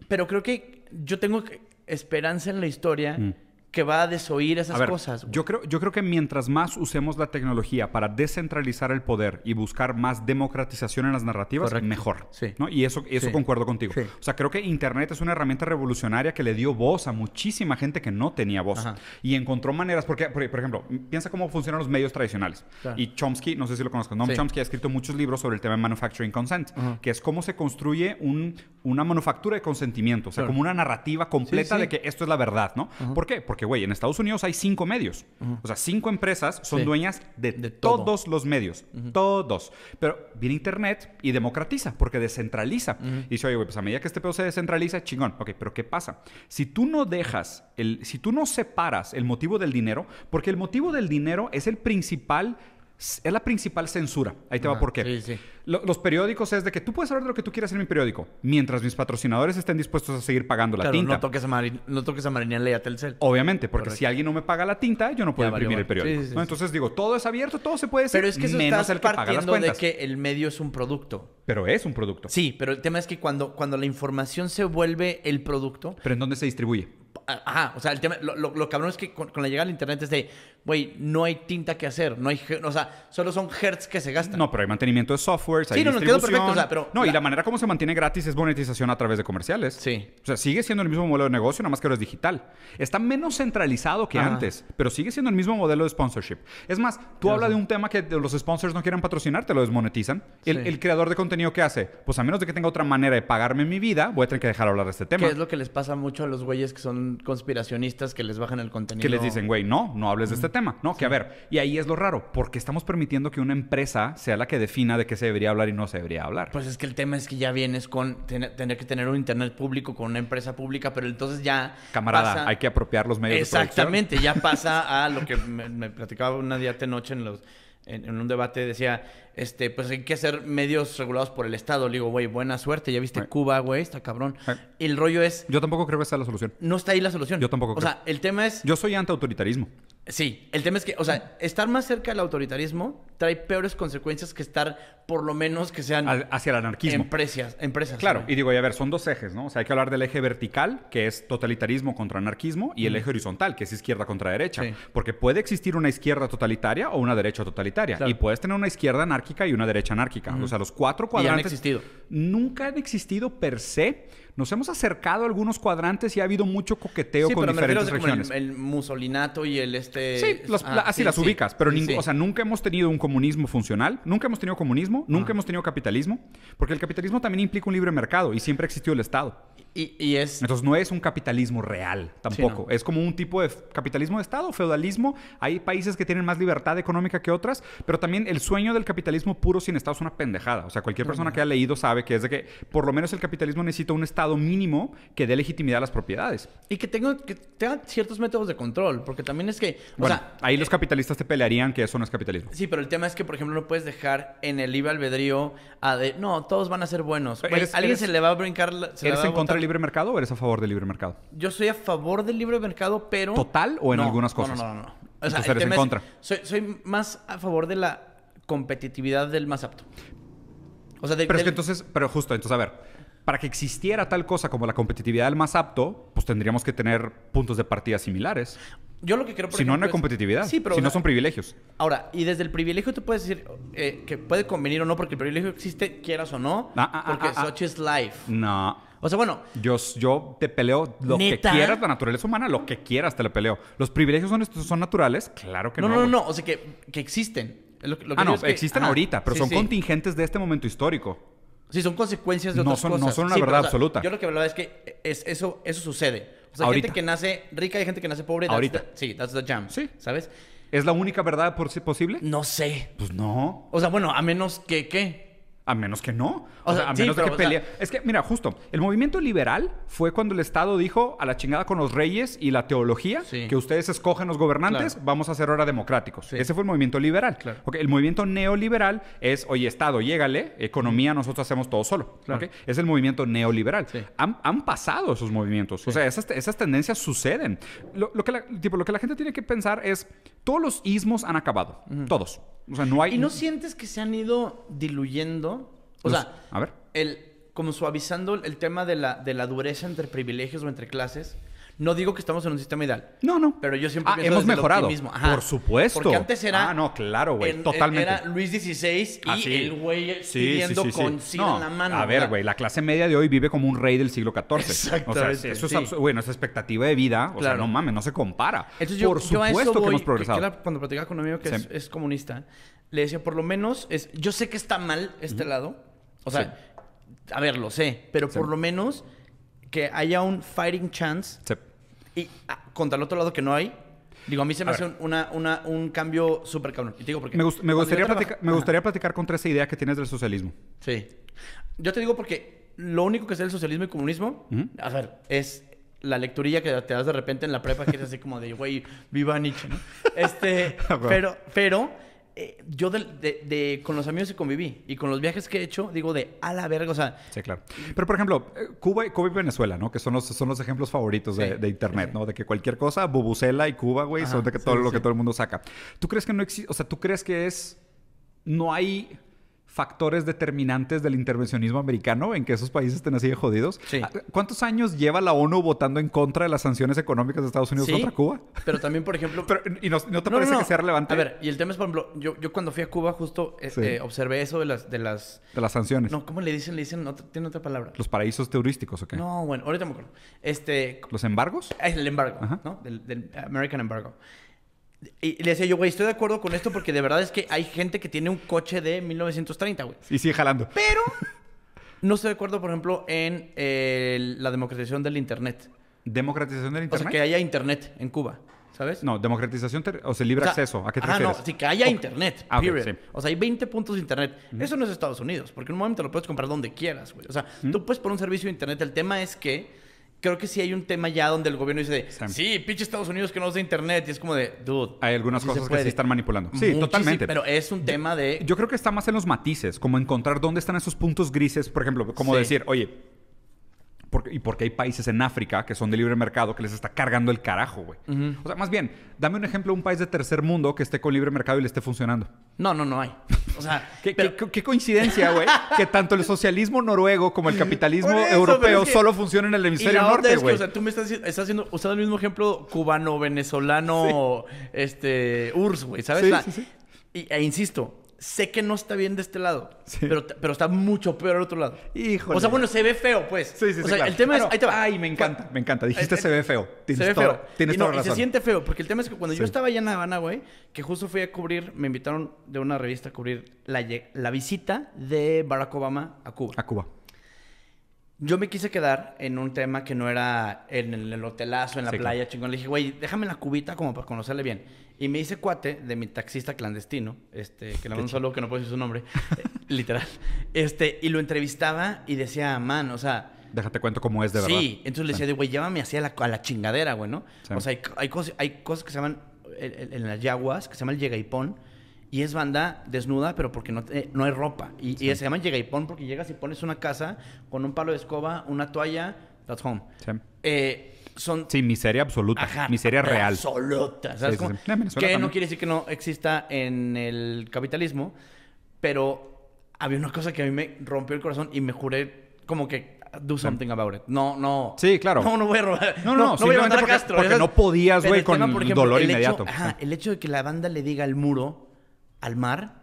Pero creo que yo tengo esperanza en la historia mm que va a desoír esas cosas. Yo creo, yo creo que mientras más usemos la tecnología para descentralizar el poder y buscar más democratización en las narrativas, mejor. ¿no? Y eso, eso concuerdo contigo. O sea, creo que Internet es una herramienta revolucionaria que le dio voz a muchísima gente que no tenía voz. Y encontró maneras, porque, por, ejemplo, piensa cómo funcionan los medios tradicionales. Y Chomsky, no sé si lo conozco, Chomsky ha escrito muchos libros sobre el tema de manufacturing consent, que es cómo se construye un, una manufactura de consentimiento, o sea, como una narrativa completa de que esto es la verdad, ¿no? ¿Por qué? Porque porque, güey, en Estados Unidos hay cinco medios. O sea, cinco empresas son dueñas de, todos los medios. Todos. Pero viene Internet y democratiza, porque descentraliza. Y dice, oye, güey, pues a medida que este pedo se descentraliza, chingón. Ok, pero ¿qué pasa? Si tú no dejas, el, si tú no separas el motivo del dinero, porque el motivo del dinero es el principal es la principal censura. Ahí te va ah, por qué. los periódicos es de que tú puedes hablar de lo que tú quieras en mi periódico, mientras mis patrocinadores estén dispuestos a seguir pagando la tinta. No toques a, Marinel no toques a Telcel. Obviamente, porque si alguien no me paga la tinta, yo no puedo imprimir el periódico. Entonces digo, todo es abierto, todo se puede hacer, Pero es que eso menos el que de que el medio es un producto. Pero es un producto. Sí, pero el tema es que cuando, cuando la información se vuelve el producto. ¿Pero en dónde se distribuye? Ajá, o sea, el tema, lo, lo, cabrón es que con, con, la llegada del Internet es de, güey, no hay tinta que hacer, no hay, o sea, solo son hertz que se gastan. No, pero hay mantenimiento de software, sí, hay no, perfecto, o sea, pero no, y la manera como se mantiene gratis es monetización a través de comerciales. Sí. O sea, sigue siendo el mismo modelo de negocio, nada más que ahora es digital. Está menos centralizado que antes, pero sigue siendo el mismo modelo de sponsorship. Es más, tú hablas de un tema que los sponsors no quieran patrocinar, te lo desmonetizan. El, el creador de contenido qué hace, pues a menos de que tenga otra manera de pagarme mi vida, voy a tener que dejar hablar de este tema. ¿Qué es lo que les pasa mucho a los güeyes que son conspiracionistas que les bajan el contenido. Que les dicen, güey, no, no hables de este tema ¿no? Que a ver, y ahí es lo raro, porque estamos permitiendo que una empresa sea la que defina de qué se debería hablar y no se debería hablar. Pues es que el tema es que ya vienes con tener que tener un internet público con una empresa pública, pero entonces ya. Camarada, hay que apropiar los medios Exactamente, ya pasa a lo que me, platicaba una día de noche en los. En, un debate decía, este, pues hay que hacer medios regulados por el Estado. Le digo, güey, buena suerte, ya viste Cuba, güey, está cabrón. el rollo es... Yo tampoco creo que sea la solución. No está ahí la solución. Yo tampoco creo. O sea, el tema es... Yo soy anti-autoritarismo. Sí, el tema es que, o sea, estar más cerca del autoritarismo trae peores consecuencias que estar, por lo menos, que sean... hacia el anarquismo. Empresas, empresas. Claro, y digo, y a ver, son dos ejes, ¿no? O sea, hay que hablar del eje vertical, que es totalitarismo contra anarquismo, y el eje horizontal, que es izquierda contra derecha. Porque puede existir una izquierda totalitaria o una derecha totalitaria. Y puedes tener una izquierda anárquica y una derecha anárquica. O sea, los cuatro cuadrantes... han existido. Nunca han existido per se nos hemos acercado a algunos cuadrantes y ha habido mucho coqueteo con diferentes regiones. el, el, musolinato y el este. Sí, ah, así las ubicas, pero o sea, nunca hemos tenido un comunismo funcional, nunca hemos tenido comunismo, ah. nunca hemos tenido capitalismo, porque el capitalismo también implica un libre mercado y siempre ha existido el Estado. Y, es... Entonces no es un capitalismo real tampoco. Es como un tipo de capitalismo de Estado, feudalismo. Hay países que tienen más libertad económica que otras, pero también el sueño del capitalismo puro sin Estado es una pendejada. O sea, cualquier persona que haya leído sabe que es de que por lo menos el capitalismo necesita un Estado mínimo que dé legitimidad a las propiedades. Y que, tenga que tengan ciertos métodos de control, porque también es que... bueno, ahí los eh, capitalistas te pelearían que eso no es capitalismo. Sí, pero el tema es que, por ejemplo, no puedes dejar en el libre albedrío a de, no, todos van a ser buenos. alguien se le va a brincar... ¿Eres en contra del libre mercado o eres a favor del libre mercado? Yo soy a favor del libre mercado, pero... ¿Total o en algunas cosas? No, no, no. eres en contra. soy, más a favor de la competitividad del más apto. O sea, de, pero es que entonces, pero justo, entonces a ver, para que existiera tal cosa como la competitividad del más apto, pues tendríamos que tener puntos de partida similares. Yo lo que quiero... Si no, no hay competitividad. si no son privilegios. Ahora, y desde el privilegio te puedes decir eh, que puede convenir o no, porque el privilegio existe, quieras o no, ah, ah, ah, porque such is life. No. O sea, bueno, Yo, te peleo lo que quieras, la naturaleza humana, lo que quieras te la peleo. ¿Los privilegios son, son naturales, claro que no. no, no, no, no, o sea, que, existen. Ah, no, existen ahorita, pero son contingentes de este momento histórico. Sí, son consecuencias de no otras cosas. No son una verdad absoluta. yo lo que hablaba es que es, eso, eso sucede. O sea, hay gente que nace rica y gente que nace pobre. Ahorita. sí, that's the jam. ¿Sabes? ¿Es la única verdad por si posible? No sé. Pues no. O sea, bueno, a menos que, ¿qué? A menos que no. O, sea, a menos que pelea. Es que, mira, justo, el movimiento liberal fue cuando el Estado dijo a la chingada con los reyes y la teología que ustedes escogen los gobernantes, vamos a hacer ahora democráticos. Ese fue el movimiento liberal. Okay, el movimiento neoliberal es, oye, Estado, llégale, economía, nosotros hacemos todo solo. Es el movimiento neoliberal. Han, pasado esos movimientos. O sea, esas, tendencias suceden. Lo, que la, tipo, lo que la gente tiene que pensar es, todos los ismos han acabado. Todos. O sea, no hay... ¿Y no sientes que se han ido diluyendo? O sea, a ver. El, como suavizando el tema de la, de la dureza entre privilegios o entre clases. No digo que estamos en un sistema ideal. No, no. Pero yo siempre ah, hemos mejorado. Mismo. Por supuesto. Porque antes era. Ah, no, claro, güey. Totalmente. Era Luis XVI y ah, el güey viviendo con en la mano. A ver, güey, la clase media de hoy vive como un rey del siglo XIV. Exacto. O sea, eso es bueno, esa expectativa de vida, o sea, no mames, no se compara. Entonces, yo, por supuesto que hemos progresado. que cuando platicaba con un amigo que es, comunista, le decía, por lo menos, es, yo sé que está mal este lado. O sea, a ver, lo sé, pero por lo menos que haya un fighting chance y ah, contra el otro lado que no hay, Digo, a mí se me hace un, un cambio súper cabrón. Y te digo porque... Me, gustaría, platicar, me gustaría platicar contra esa idea que tienes del socialismo. Sí. Yo te digo porque lo único que es el socialismo y comunismo, a ver, es la lecturilla que te das de repente en la prepa que es así como de, güey, viva Nietzsche, Este, pero, pero eh, yo con los amigos que conviví y con los viajes que he hecho, digo de a la verga, o sea... Sí, claro. Pero, por ejemplo, eh, Cuba, Cuba y Venezuela, ¿no? Que son los, son los ejemplos favoritos de, Internet, ¿no? De que cualquier cosa, Bubucela y Cuba, güey, son de que todo lo que todo el mundo saca. ¿Tú crees que no existe... O sea, ¿tú crees que es... No hay factores determinantes del intervencionismo americano en que esos países estén así de jodidos. Ah, ¿Cuántos años lleva la ONU votando en contra de las sanciones económicas de Estados Unidos contra Cuba? Pero también, por ejemplo... ¿Y no, te parece que sea relevante? A ver, y el tema es, por ejemplo, yo, cuando fui a Cuba justo eh, eh, observé eso de las, de las... De las sanciones. No, ¿cómo le dicen? Le dicen... tiene otra palabra. ¿Los paraísos turísticos ¿ok? No, bueno, ahorita me acuerdo. Este... ¿Los embargos? Ah, el embargo, ¿no? Del, del American Embargo. Y le decía yo, güey, estoy de acuerdo con esto porque de verdad es que hay gente que tiene un coche de 1930, güey. Y sigue jalando. Pero no estoy de acuerdo, por ejemplo, en eh, la democratización del Internet. ¿Democratización del Internet? O sea, que haya Internet en Cuba, ¿sabes? No, democratización o sea, libre acceso. ¿A qué te ah, no, sí, que haya Internet, ah, O sea, hay 20 puntos de Internet. Eso no es Estados Unidos, porque en un momento lo puedes comprar donde quieras, güey. O sea, tú puedes por un servicio de Internet. El tema es que creo que sí hay un tema ya donde el gobierno dice, de, sí, pinche Estados Unidos que no usa internet. Y es como de, dude. Hay algunas cosas que sí están manipulando. Sí, totalmente. Pero es un tema de... Yo creo que está más en los matices, como encontrar dónde están esos puntos grises. Por ejemplo, como decir, oye, y porque hay países en África que son de libre mercado que les está cargando el carajo, güey. O sea, más bien, dame un ejemplo de un país de tercer mundo que esté con libre mercado y le esté funcionando. No, no, no hay. O sea, ¿Qué, coincidencia, güey, que tanto el socialismo noruego como el capitalismo europeo solo funcionan en el hemisferio norte, güey. o sea, tú me estás, estás haciendo, usando el mismo ejemplo cubano, venezolano, este, URSS, güey, ¿sabes? Sí, sí, e insisto, sé que no está bien de este lado, pero, pero está mucho peor al otro lado. Híjole. O sea, bueno, se ve feo, pues. Sí, sí, sí. o sea, el tema es. Ah, ahí te va. Ay, me encanta, me encanta. Eh, Dijiste eh, se ve feo. Tienes se ve todo, feo. Tienes y no, razón. Y se siente feo, porque el tema es que cuando yo estaba allá en Habana, güey, que justo fui a cubrir, me invitaron de una revista a cubrir la, la visita de Barack Obama a Cuba. A Cuba. Yo me quise quedar en un tema que no era en el, hotelazo, en la playa, chingón. Le dije, güey, déjame la cubita como para conocerle bien. Y me hice cuate de mi taxista clandestino, este, que le que no puedo decir su nombre, eh, literal. Este, y lo entrevistaba y decía, man, o sea, déjate cuento cómo es de verdad. Sí, entonces le decía, güey, llévame así a la, a la chingadera, güey, ¿no? O sea, hay, hay, cosas, que se llaman, eh, eh, en, las yaguas, que se llama el yegaipón, y es banda desnuda, pero porque no, eh, no hay ropa. Y, se llaman llega y pon porque llegas y pones una casa con un palo de escoba, una toalla, that's home. Sí. Eh, son... miseria absoluta. miseria real. Absoluta. ¿sabes? que no quiere decir que no exista en el capitalismo, pero había una cosa que a mí me rompió el corazón y me juré como que do something about it. No, no. Sí, claro. No, no voy a robar. No, no, no, no voy a mandar Castro. Porque, no podías, güey, con tema, dolor inmediato. Hecho, ajá, el hecho de que la banda le diga al muro al mar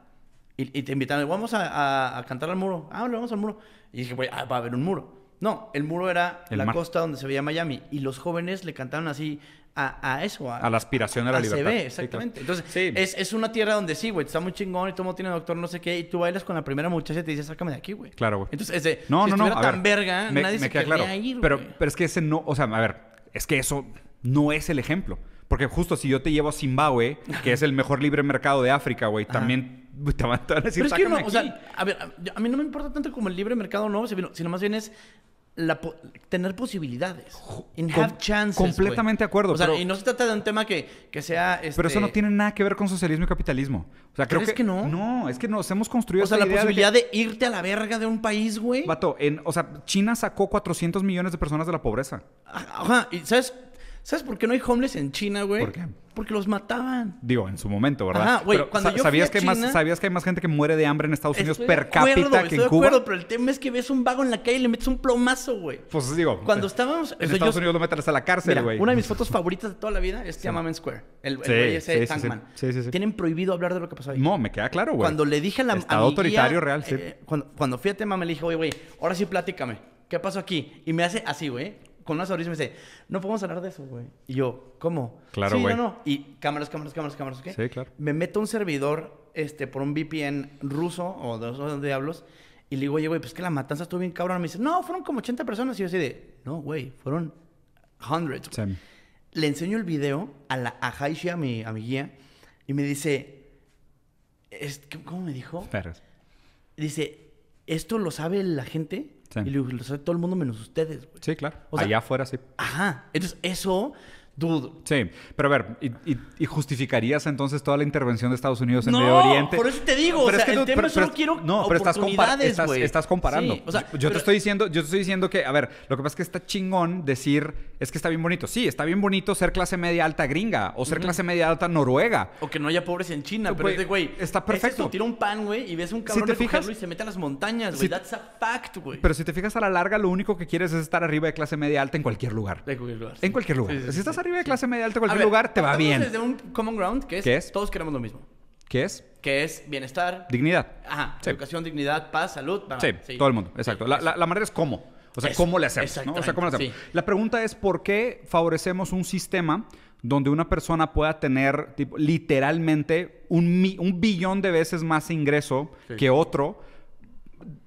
y, te invitaron... vamos a, a, cantar al muro. Ah, vamos al muro. Y dije, güey, ah, va a haber un muro. No, el muro era la costa donde se veía Miami. Y los jóvenes le cantaron así a, a eso. A, la aspiración a, la libertad. Se ve, exactamente. Entonces, es, es, una tierra donde sí, güey, está muy chingón y todo el mundo tiene doctor, no sé qué. Y tú bailas con la primera muchacha y te dices, sácame de aquí, güey. Claro, güey. Entonces, ese, no, no, no, verga, nadie me se queda claro. ir, pero, pero es que ese no, o sea, a ver, es que eso no es el ejemplo. Porque justo si yo te llevo a Zimbabue, que es el mejor libre mercado de África, güey, también te van, a decir, Pero es que no, o sea, a ver, a, mí no me importa tanto como el libre mercado no, sino más bien es la tener posibilidades. En Completamente de acuerdo. O sea, y no se trata de un tema que, sea. Pero eso no este tiene nada que ver con socialismo y capitalismo. O sea, creo que, que, no. No, es que nos hemos construido. O sea, la posibilidad de, irte a la verga de un país, güey. Vato, en, o sea, China sacó 400 millones de personas de la pobreza. Ajá, y ¿sabes ¿Sabes por qué no hay homeless en China, güey? ¿Por qué? Porque los mataban. Digo, en su momento, ¿verdad? Ah, güey, pero cuando sabías que más sabías que hay más gente que muere de hambre en Estados Unidos per cápita que en Cuba. De acuerdo, pero el tema es que ves un vago en la calle y le metes un plomazo, güey. Pues digo, cuando eh, estábamos en Estados Unidos lo metes a la cárcel, güey. Una de mis fotos favoritas de toda la vida es Tiananmen Square, el, güey ese sí, Sí, sí, Tienen prohibido hablar de lo que pasó ahí. No, me queda claro, güey. Cuando le dije a la Estado autoritario real, sí. Eh, cuando, cuando fui a me le dije, "Oye, güey, ahora sí pláticame ¿Qué pasó aquí?" Y me hace así, güey con una orillas me dice, no podemos hablar de eso, güey. Y yo, ¿cómo? Claro, güey. Sí, no, no. Y cámaras, cámaras, cámaras, cámaras, ¿qué? Sí, claro. Me meto a un servidor este, por un VPN ruso o de los diablos y le digo, oye, güey, pues que la matanza estuvo bien cabrón. Me dice, no, fueron como 80 personas. Y yo así de, no, güey, fueron hundreds. Le enseño el video a la a mi, a guía, y me dice, ¿cómo me dijo? Dice, esto lo sabe la gente y lo sabe todo el mundo menos ustedes, Sí, claro. Allá afuera sí. Ajá. Entonces, eso Dudo. Sí, pero a ver, ¿y, justificarías entonces toda la intervención de Estados Unidos en Medio Oriente? por eso te digo, o sea, es que no, quiero No, pero estás, estás, estás, comparando. yo, te estoy diciendo, yo te estoy diciendo que, a ver, lo que pasa es que está chingón decir, es que está bien bonito. Sí, está bien bonito ser clase media alta gringa o ser clase media alta noruega. O que no haya pobres en China, pero güey, güey, está perfecto. Es tira un pan, güey, y ves un cabrón si se mete a las montañas, güey. That's a fact, güey. Pero si te fijas a la larga, lo único que quieres es estar arriba de clase media alta en cualquier lugar. En cualquier lugar. En cualquier si estás arriba de clase media alta, cualquier lugar, te va bien. desde un common ground que es, ¿Qué es? todos queremos lo mismo. ¿Qué es? Que es bienestar. Dignidad. Ajá. Educación, dignidad, paz, salud. sí, todo el mundo. Exacto. La, la, manera es cómo. O sea, cómo le hacemos. O sea, cómo le hacemos. La pregunta es por qué favorecemos un sistema donde una persona pueda tener tipo, literalmente un, un, billón de veces más ingreso que otro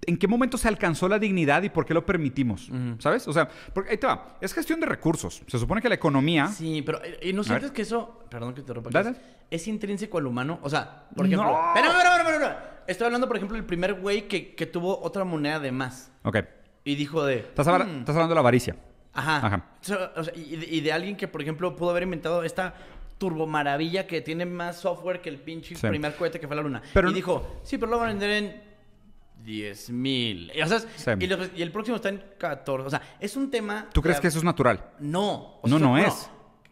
¿en qué momento se alcanzó la dignidad y por qué lo permitimos? ¿Sabes? O sea, porque ahí te va. Es gestión de recursos. Se supone que la economía. Sí, pero eh, ¿y no sientes que eso. Perdón que te rompa. Es, intrínseco al humano. O sea, por ejemplo. No. Pero, pero, Estoy hablando, por ejemplo, del primer güey que, tuvo otra moneda de más. Ok. Y dijo de. Estás, mm". hablando de la avaricia. Ajá. Ajá. y, de, alguien que, por ejemplo, pudo haber inventado esta turbo maravilla que tiene más software que el pinche primer cohete que fue la luna. Pero, y dijo, sí, pero lo van a vender en 10 mil. O sea, y, el próximo está en 14. O sea, es un tema. ¿Tú crees que, eso es natural? No. no, no, es.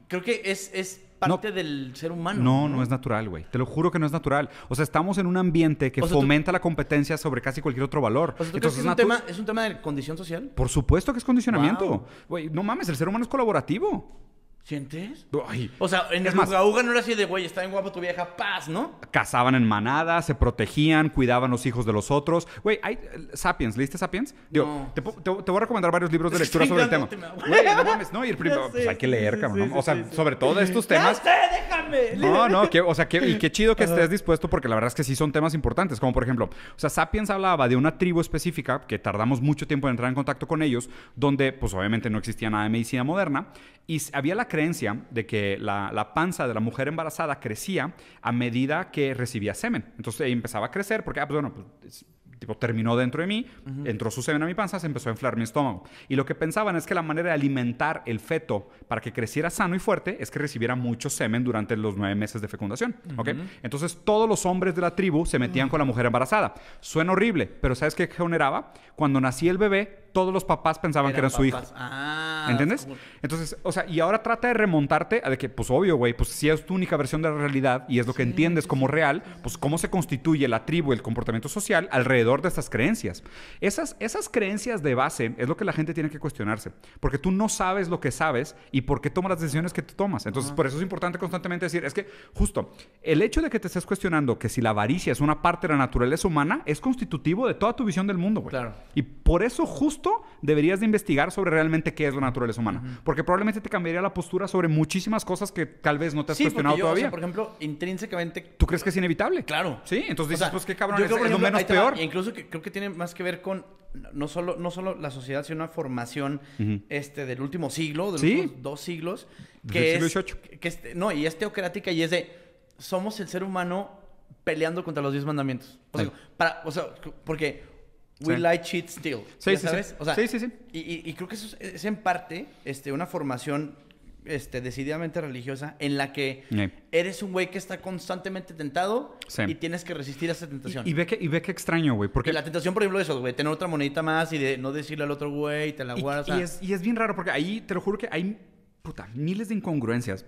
Creo que es, parte del ser humano. No, no, es natural, güey. Te lo juro que no es natural. O sea, estamos en un ambiente que fomenta la competencia sobre casi cualquier otro valor. Entonces, es, un tema, es un tema de condición social? Por supuesto que es condicionamiento. Güey, no mames, el ser humano es colaborativo. ¿Sientes? o sea, en el no era así de, güey, está bien guapo tu vieja, paz, ¿no? Casaban en manada, se protegían, cuidaban los hijos de los otros. Güey, hay eh, Sapiens, ¿leíste Sapiens? Digo, te, voy a recomendar varios libros de lectura sobre el tema. no pues hay que leer, cabrón. o sea, sobre todo estos temas. ¡No déjame! No, no, o sea, y qué chido que estés dispuesto porque la verdad es que sí son temas importantes. Como por ejemplo, o sea, Sapiens hablaba de una tribu específica que tardamos mucho tiempo en entrar en contacto con ellos, donde, pues obviamente no existía nada de medicina moderna y había la creencia de que la, panza de la mujer embarazada crecía a medida que recibía semen. Entonces empezaba a crecer porque, ah, pues, pues, terminó dentro de mí, entró su semen a mi panza, se empezó a inflar mi estómago. Y lo que pensaban es que la manera de alimentar el feto para que creciera sano y fuerte es que recibiera mucho semen durante los nueve meses de fecundación. Entonces todos los hombres de la tribu se metían mm. con la mujer embarazada. Suena horrible, pero ¿sabes qué generaba? Cuando nací el bebé, todos los papás pensaban que eran su hijo. Ah, ¿Entiendes? Entonces, o sea, y ahora trata de remontarte a de que, pues obvio, güey, pues si es tu única versión de la realidad y es lo que entiendes como real, pues cómo se constituye la tribu, el comportamiento social alrededor de estas creencias. Esas, esas creencias de base es lo que la gente tiene que cuestionarse, porque tú no sabes lo que sabes y por qué tomas las decisiones que tú tomas. Entonces, por eso es importante constantemente decir, es que justo el hecho de que te estés cuestionando que si la avaricia es una parte de la naturaleza humana, es constitutivo de toda tu visión del mundo, güey. Claro. Y por eso justo deberías de investigar sobre realmente qué es la naturaleza humana. Porque probablemente te cambiaría la postura sobre muchísimas cosas que tal vez no te has cuestionado todavía. por ejemplo, intrínsecamente... ¿Tú crees que es inevitable? Claro. Sí, entonces dices, pues qué cabrón, es, lo menos peor. E incluso que, creo que tiene más que ver con no solo, no solo la sociedad, sino una formación este, del último siglo, de los dos siglos. Que es, que no, y es teocrática y es de, somos el ser humano peleando contra los diez mandamientos. para, o sea porque We like lie, cheat, still, Sí, sí, sabes? sí. O sea, sí, sí, sí. Y, creo que eso es, en parte este, una formación este, decididamente religiosa en la que eres un güey que está constantemente tentado y tienes que resistir a esa tentación. Y, ve, que, y ve que extraño, güey. Porque... la tentación, por ejemplo, eso, güey, tener otra monedita más y de no decirle al otro güey, te la guardas. Y, es, y es bien raro porque ahí, te lo juro que hay, puta, miles de incongruencias.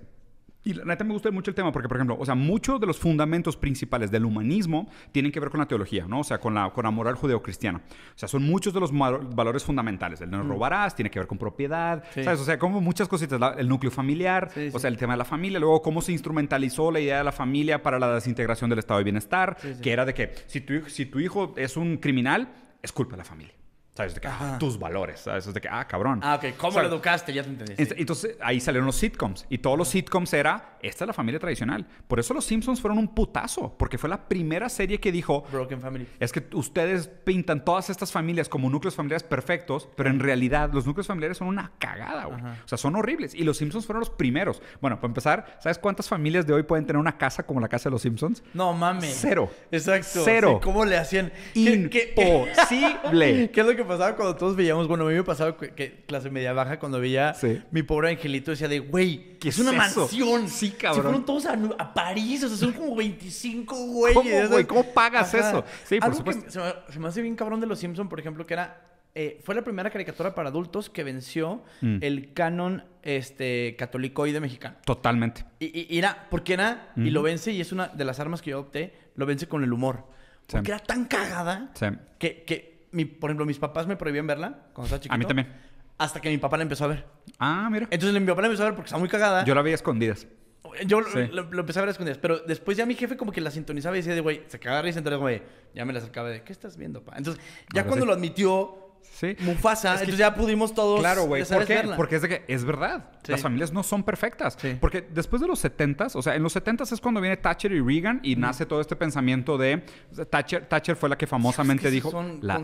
Y la neta me gusta mucho el tema porque, por ejemplo, o sea, muchos de los fundamentos principales del humanismo tienen que ver con la teología, ¿no? O sea, con la, con la moral judeocristiana. O sea, son muchos de los valores fundamentales. El no mm. robarás, tiene que ver con propiedad, ¿sabes? O sea, como muchas cositas. el núcleo familiar, o sea, el tema de la familia. Luego, cómo se instrumentalizó la idea de la familia para la desintegración del estado de bienestar, que era de que si si tu hijo es un criminal, es culpa de la familia. ¿Sabes? De que, tus valores, ¿sabes? De que, ah, cabrón. Ah, ok, ¿cómo lo educaste? Ya te entendí. Entonces ahí salieron los sitcoms. Y todos los sitcoms era, esta es la familia tradicional. Por eso los Simpsons fueron un putazo, porque fue la primera serie que dijo... Broken Family. Es que ustedes pintan todas estas familias como núcleos familiares perfectos, pero en realidad los núcleos familiares son una cagada, güey. O sea, son horribles. Y los Simpsons fueron los primeros. Bueno, para empezar, ¿sabes cuántas familias de hoy pueden tener una casa como la casa de los Simpsons? No, mames. Cero. Exacto. Cero. ¿Cómo le hacían? qué, qué es lo que pasaba cuando todos veíamos, bueno, a mí me pasaba que, clase media baja cuando veía mi pobre angelito decía de, güey, que es una mansión. Sí, cabrón. Se fueron todos a, París, o sea, son como 25 güey. ¿Cómo, güey? ¿Cómo pagas eso? Sí, por Que se, me, hace bien cabrón de los Simpson, por ejemplo, que era eh, fue la primera caricatura para adultos que venció mm. el canon este, de mexicano. Totalmente. Y, y era, porque era, y lo vence, y es una de las armas que yo opté, lo vence con el humor. Porque era tan cagada que, que mi, por ejemplo, mis papás me prohibían verla cuando estaba chiquito. A mí también. Hasta que mi papá la empezó a ver. Ah, mira. Entonces mi papá la empezó a ver porque estaba muy cagada. Yo la veía escondidas. Yo lo, empecé a ver escondidas, pero después ya mi jefe como que la sintonizaba y decía de, güey, se cagaba y se enteró, güey, ya me la acercaba de, ¿qué estás viendo, pa? Entonces, ya ah, pues cuando lo admitió, Sí. Mufasa. entonces ya pudimos todos. Claro, güey. ¿Por Porque es que es verdad. Las familias no son perfectas. Porque después de los 70s, o sea, en los 70s es cuando viene Thatcher y Reagan y nace todo este pensamiento de. Thatcher, Thatcher fue la que famosamente dijo. la,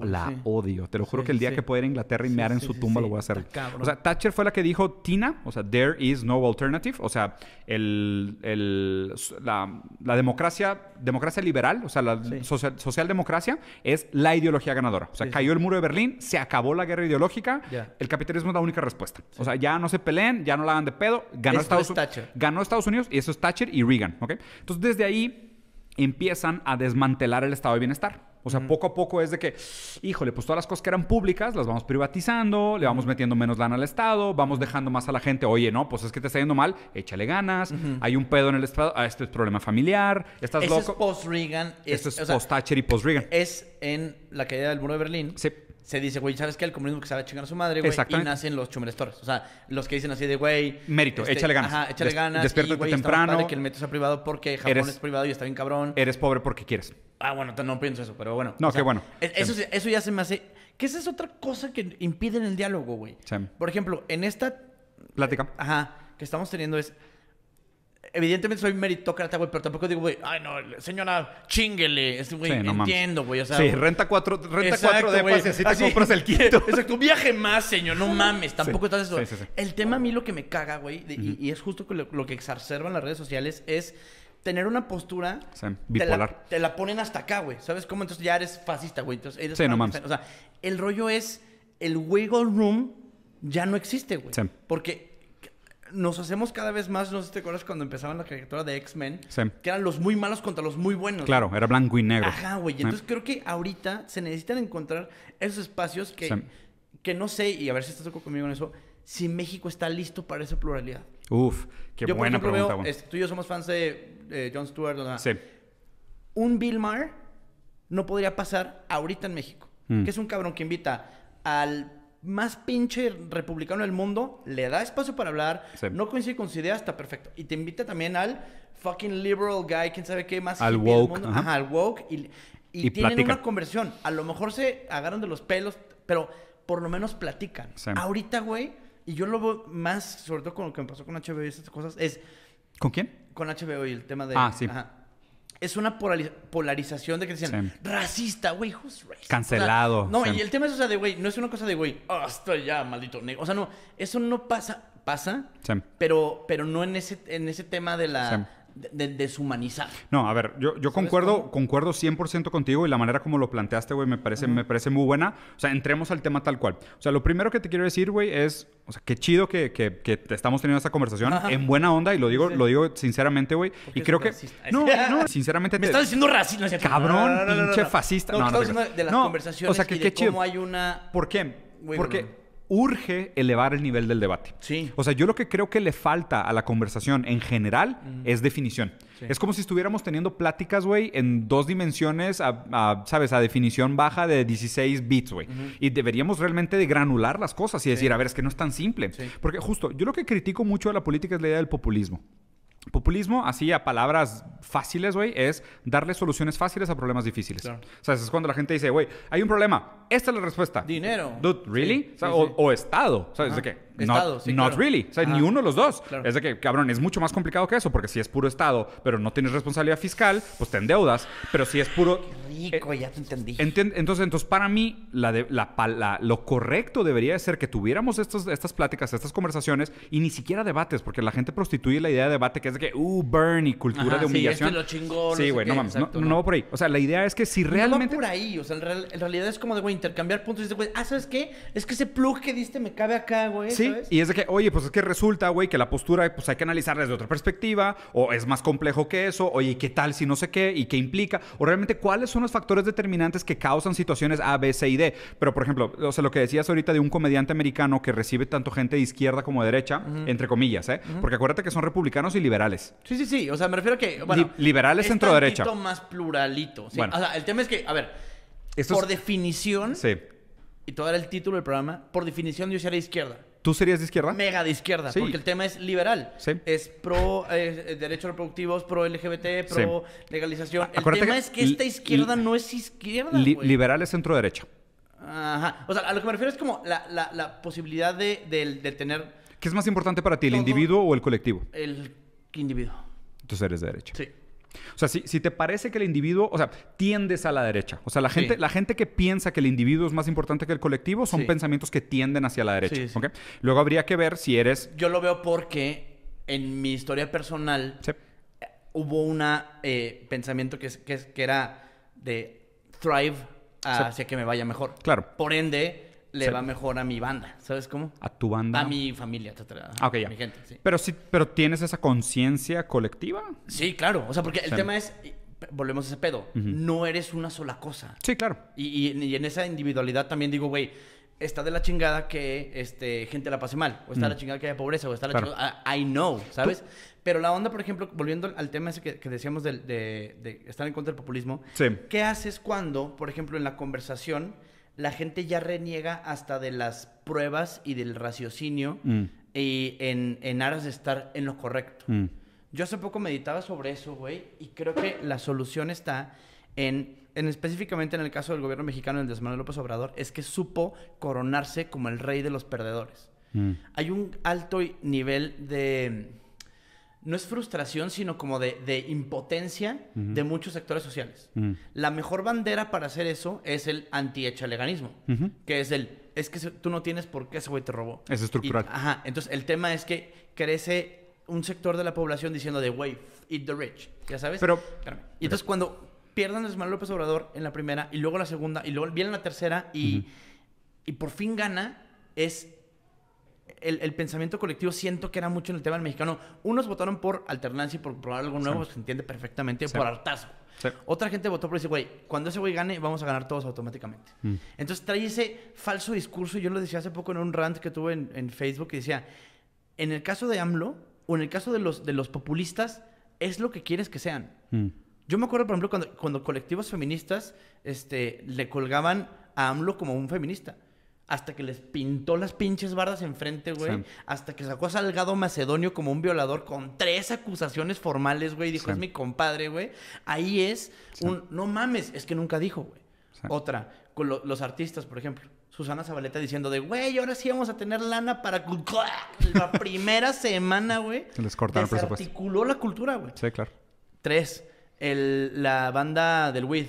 la, odio. Te lo juro que el día que pueda ir a Inglaterra y mear en su tumba lo voy a hacer. O sea, Thatcher fue la que dijo Tina, o sea, there is no alternative. O sea, el, el la, democracia, democracia liberal, o sea, la social, socialdemocracia es la ideología ganadora. O sea, cayó el muro de Berlín, se acabó la guerra ideológica, el capitalismo es la única respuesta. O sea, ya no se peleen, ya no la hagan de pedo, ganó, Estados, ganó Estados Unidos y eso es Thatcher y Reagan, Entonces desde ahí empiezan a desmantelar el estado de bienestar. O sea, poco a poco es de que, híjole, pues todas las cosas que eran públicas las vamos privatizando, le vamos metiendo menos lana al Estado, vamos dejando más a la gente, oye, no, pues es que te está yendo mal, échale ganas, hay un pedo en el Estado, este es problema familiar, estás loco. Es post-Reagan. es post-Thatcher y post-Reagan. Es en la caída del muro de Berlín se dice, güey, ¿sabes qué? El comunismo que sabe chingar a su madre, güey. Y nacen los chumelestores. O sea, los que dicen así de, güey. Mérito, este, échale ganas. Ajá, échale ganas. Despiértate y, güey, temprano. padre que el metro sea privado porque Japón es privado y está bien cabrón. Eres pobre porque quieres. Ah, bueno, no pienso eso, pero bueno. No, qué bueno. Eso, em. eso ya se me hace. Que esa es otra cosa que impide en el diálogo, güey. Por ejemplo, en esta. Plática. Ajá, que estamos teniendo es evidentemente soy meritócrata, güey, pero tampoco digo, güey, ay, no, señora, chinguele. güey, entiendo, güey. O sea, sí, renta cuatro, renta exacto, cuatro y así te compras el quinto. Exacto, viaje más, señor, no mames, tampoco sí, estás eso. El tema a mí lo que me caga, güey, y, es justo lo, lo que exacerban las redes sociales, es tener una postura bipolar. Te la, ponen hasta acá, güey. ¿Sabes cómo? Entonces ya eres fascista, güey. Entonces eres sí, no mames. O sea, el rollo es el wiggle room ya no existe, güey. Sí. Porque nos hacemos cada vez más, no sé si te acuerdas cuando empezaban la caricatura de X-Men, que eran los muy malos contra los muy buenos. Claro, era blanco y negro. Ajá, güey. Entonces creo que ahorita se necesitan encontrar esos espacios que, que no sé, y a ver si estás conmigo en eso, si México está listo para esa pluralidad. Uf, qué yo, buena ejemplo, pregunta. Veo, este, tú y yo somos fans de Jon Stewart. sí. Un Bill Maher no podría pasar ahorita en México, mm. que es un cabrón que invita al más pinche republicano del mundo, le da espacio para hablar, no coincide con su idea, está perfecto. Y te invita también al fucking liberal guy, quién sabe qué más. Al woke. al woke. Y, y, tienen una conversión. A lo mejor se agarran de los pelos, pero por lo menos platican. Ahorita, güey, y yo lo veo más, sobre todo con lo que me pasó con HBO y estas cosas, es... ¿Con quién? Con HBO y el tema de... Ah, sí es una polarización de que decían... racista, güey, who's racist? Cancelado. no, y el tema es, o sea, de güey, no es una cosa de güey, hasta oh, allá, ya, maldito negro. O sea, no, eso no pasa, pasa, pero, pero no en ese, en ese tema de la de, deshumanizar. No, a ver, yo, yo concuerdo, concuerdo 100% contigo y la manera como lo planteaste, güey, me parece, me parece muy buena. O sea, entremos al tema tal cual. O sea, lo primero que te quiero decir, güey, es, o sea, qué chido que, que, estamos teniendo esta conversación en buena onda y lo digo, lo digo sinceramente, güey. Y creo que... No, no, sinceramente... Me estás diciendo racista. Cabrón, pinche fascista. No, no, no, de las conversaciones o sea, que, de cómo hay una... ¿Por qué? porque, urge elevar el nivel del debate. Sí. O sea, yo lo que creo que le falta a la conversación en general es definición. Es como si estuviéramos teniendo pláticas, güey, en dos dimensiones, a, ¿sabes? A definición baja de 16 bits, güey. Y deberíamos realmente de granular las cosas y decir, a ver, es que no es tan simple. Porque justo, yo lo que critico mucho a la política es la idea del populismo. Populismo, así a palabras fáciles, güey, es darle soluciones fáciles a problemas difíciles. O sea, es cuando la gente dice, güey, hay un problema, esta es la respuesta. Dinero. Dude, ¿really? o, Estado. ¿Sabes de que. Estado, not, sí. really. O sea, ni uno de los dos. Es de que, cabrón, es mucho más complicado que eso, porque si es puro Estado, pero no tienes responsabilidad fiscal, pues te endeudas. Pero si es puro eh, ya te entendí. entonces, para mí, la la, lo correcto debería ser que tuviéramos estas pláticas, estas conversaciones y ni siquiera debates, porque la gente prostituye la idea de debate que es de que, uh, Bernie, y cultura de este humillación. Sí, güey, no mames, no, por ahí. O sea, la idea es que si realmente. No va por ahí, o sea, en, realidad es como de, güey, intercambiar puntos y güey, ah, ¿sabes qué? Es que ese plug que diste me cabe acá, güey. Sí, y es de que, oye, pues es que resulta, güey, que la postura, pues hay que analizar desde otra perspectiva, o es más complejo que eso, oye, ¿qué tal si no sé qué? ¿Y qué implica? O realmente, ¿cuáles son las factores determinantes que causan situaciones A, B, C y D. Pero, por ejemplo, o sea, lo que decías ahorita de un comediante americano que recibe tanto gente de izquierda como de derecha, entre comillas, ¿eh? Porque acuérdate que son republicanos y liberales. Sí, sí, sí. O sea, me refiero a que. liberales centro-derecha. Un más pluralito. O sea, el tema es que, a ver, Esto por definición. Sí. Y todo era el título del programa. Por definición, yo soy izquierda. ¿Tú serías de izquierda? Mega de izquierda, porque el tema es liberal. Es pro eh, eh, derechos reproductivos, pro LGBT, pro legalización. el tema es que esta izquierda no es izquierda. liberal es centro-derecha. Ajá. O sea, a lo que me refiero es como la, posibilidad de, de, tener. ¿Qué es más importante para ti, el individuo o el colectivo? El individuo. Tú eres de derecha. Sí. O sea, si, te parece que el individuo, o sea, tiendes a la derecha. O sea, la gente, la gente que piensa que el individuo es más importante que el colectivo son pensamientos que tienden hacia la derecha. ¿okay? Luego habría que ver si eres. Yo lo veo porque en mi historia personal eh, hubo un eh, pensamiento que, que, que, era de thrive hacia que me vaya mejor. Claro. Por ende le va mejor a mi banda, ¿sabes cómo? A tu banda. A mi familia, A ah, mi gente, sí. Pero sí, pero tienes esa conciencia colectiva. Sí, claro. O sea, porque el tema es, volvemos a ese pedo, no eres una sola cosa. Sí, claro. Y, en esa individualidad también digo, güey, está de la chingada que este, gente la pase mal, o está de la chingada que haya pobreza, o está de la chingada. I, know, ¿sabes? Pero la onda, por ejemplo, volviendo al tema ese que, decíamos de, estar en contra del populismo, ¿qué haces cuando, por ejemplo, en la conversación la gente ya reniega hasta de las pruebas y del raciocinio mm. y en, aras de estar en lo correcto. Mm. Yo hace poco meditaba sobre eso, güey, y creo que la solución está en, en específicamente en el caso del gobierno mexicano el de Manuel López Obrador, es que supo coronarse como el rey de los perdedores. Mm. Hay un alto nivel de no es frustración, sino como de, impotencia de muchos sectores sociales. La mejor bandera para hacer eso es el anti-echaleganismo, que es el, es que tú no tienes por qué ese güey te robó. Es estructural. ajá, entonces el tema es que crece un sector de la población diciendo de, güey, eat the rich, ya sabes. Pero, y entonces cuando pierden a Manuel López Obrador en la primera, y luego la segunda, y luego viene la tercera, y, y por fin gana, es el, pensamiento colectivo siento que era mucho en el tema del mexicano. Unos votaron por alternancia y por probar algo nuevo, se entiende perfectamente, por hartazgo. Otra gente votó por decir, güey, cuando ese güey gane, vamos a ganar todos automáticamente. Mm. Entonces trae ese falso discurso. Yo lo decía hace poco en un rant que tuve en, Facebook y decía: en el caso de AMLO o en el caso de los, populistas, es lo que quieres que sean. Mm. Yo me acuerdo, por ejemplo, cuando, cuando colectivos feministas este, le colgaban a AMLO como un feminista hasta que les pintó las pinches bardas enfrente, güey. Hasta que sacó a Salgado Macedonio como un violador con tres acusaciones formales, güey. Dijo, es mi compadre, güey. Ahí es un, no mames, es que nunca dijo, güey. Otra, con los artistas, por ejemplo. Susana Zabaleta diciendo de, güey, ahora sí vamos a tener lana para... La primera semana, güey. Les cortaron el presupuesto. articuló la cultura, güey. Sí, claro. Tres, la banda del WID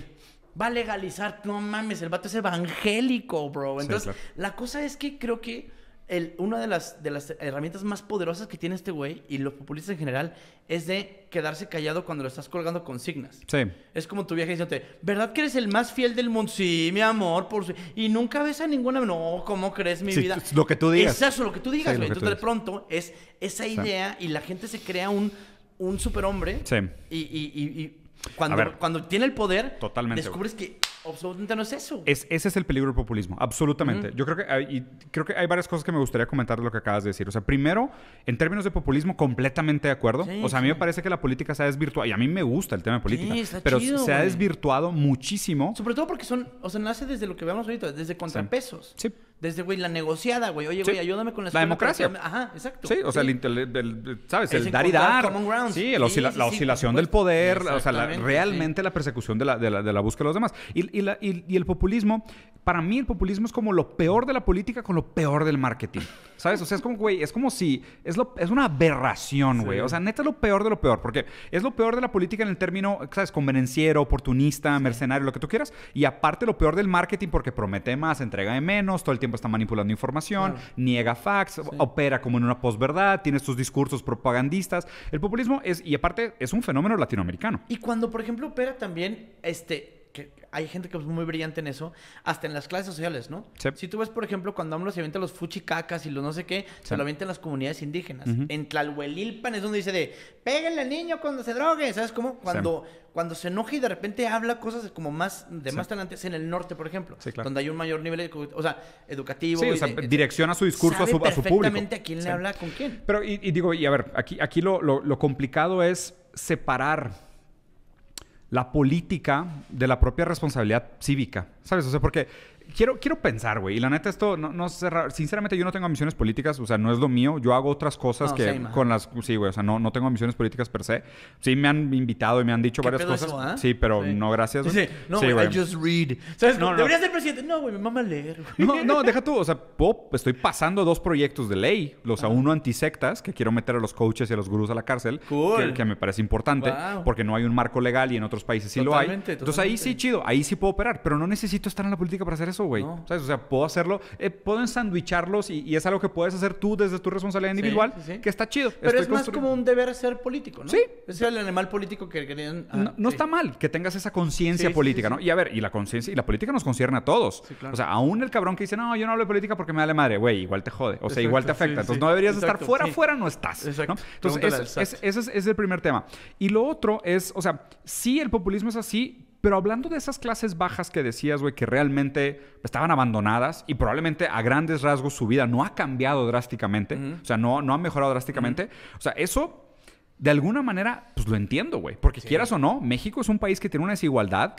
va a legalizar. No mames, el vato es evangélico, bro. Entonces, la cosa es que creo que el, una de las, de las herramientas más poderosas que tiene este güey y los populistas en general es de quedarse callado cuando lo estás colgando consignas. Sí. Es como tu viaje diciéndote, ¿verdad que eres el más fiel del mundo? Sí, mi amor, por Y nunca ves a ninguna... No, ¿cómo crees mi vida? Lo que tú digas. eso, lo que tú digas. güey. Entonces, de pronto, es esa idea y la gente se crea un, un superhombre. Sí. y cuando, cuando tiene el poder, descubres que absolutamente no es eso. ese es el peligro del populismo, absolutamente. Yo creo que, hay, y creo que hay varias cosas que me gustaría comentar de lo que acabas de decir. O sea, primero, en términos de populismo, completamente de acuerdo. o sea, a mí me parece que la política se ha desvirtuado, y a mí me gusta el tema de política, pero se ha desvirtuado muchísimo. Sobre todo porque son, o sea, nace desde lo que vemos ahorita, desde contrapesos. sí. Desde, güey, la negociada, güey. Oye, güey, ayúdame con la La democracia. Ajá, exacto. Sí, o sea, El, ¿sabes? El, dar y dar. Sí, la oscilación del poder. O sea, realmente la persecución de la, de la, búsqueda de los demás. y el populismo, para mí el populismo es como lo peor de la política con lo peor del marketing. ¿Sabes? O sea, es como, güey, es como si. Es, lo, es una aberración, güey. O sea, neta es lo peor de lo peor. Porque es lo peor de la política en el término, ¿sabes? Convenenciero, oportunista, mercenario, lo que tú quieras. Y aparte, lo peor del marketing porque promete más, entrega de menos, todo el tiempo está manipulando información, niega fax, opera como en una posverdad, tiene estos discursos propagandistas. El populismo es. Y aparte, es un fenómeno latinoamericano. Y cuando, por ejemplo, opera también, este hay gente que es muy brillante en eso, hasta en las clases sociales, ¿no? Sí. Si tú ves, por ejemplo, cuando AMLO se avienta los fuchicacas y los no sé qué, se lo avientan las comunidades indígenas. En Tlalhuelilpan es donde dice de, pégale al niño cuando se drogue, ¿sabes cómo? Cuando, cuando se enoja y de repente habla cosas como más, de más talantes en el norte, por ejemplo, donde hay un mayor nivel, o sea, educativo. Sí, o sea, direcciona su discurso a su, a su, público. a quién le habla con quién. Pero, y, digo, y a ver, aquí, aquí lo complicado es separar la política de la propia responsabilidad cívica, ¿sabes? O sea, porque quiero, quiero pensar, güey. Y la neta, esto no, no Sinceramente, yo no tengo ambiciones políticas. O sea, no es lo mío. Yo hago otras cosas que con las. Sí, güey. O sea, no, tengo ambiciones políticas per se. Sí, me han invitado y me han dicho varias cosas. ¿ah? Sí, pero no, gracias. No, I just read. ¿Sabes? No, Debería ser presidente. No, güey, me mama leer. No, no, deja tú. O sea, pop, estoy pasando dos proyectos de ley. Los a uno antisectas, que quiero meter a los coaches y a los gurús a la cárcel. Cool. Que, me parece importante. Porque no hay un marco legal y en otros países sí lo hay. Entonces ahí sí, chido. Ahí sí puedo operar. Pero no necesito estar en la política para hacer eso güey. O sea, puedo hacerlo, eh, puedo ensanduicharlos y, es algo que puedes hacer tú desde tu responsabilidad individual, que está chido. Pero es más como un deber ser político, ¿no? Sí. Es el animal político que querían. Ah, no, está mal que tengas esa conciencia política, ¿no? Y a ver, y la conciencia y la política nos concierne a todos. O sea, aún el cabrón que dice, no, yo no hablo de política porque me da la madre, güey, igual te jode. O sea, igual te afecta. Entonces no deberías estar fuera, fuera no estás. Entonces, ese es, el primer tema. Y lo otro es, o sea, si el populismo es así, pero hablando de esas clases bajas que decías, güey, que realmente estaban abandonadas y probablemente a grandes rasgos su vida no ha cambiado drásticamente, o sea, no, no ha mejorado drásticamente, o sea, eso de alguna manera, pues lo entiendo, güey. Porque quieras o no, México es un país que tiene una desigualdad.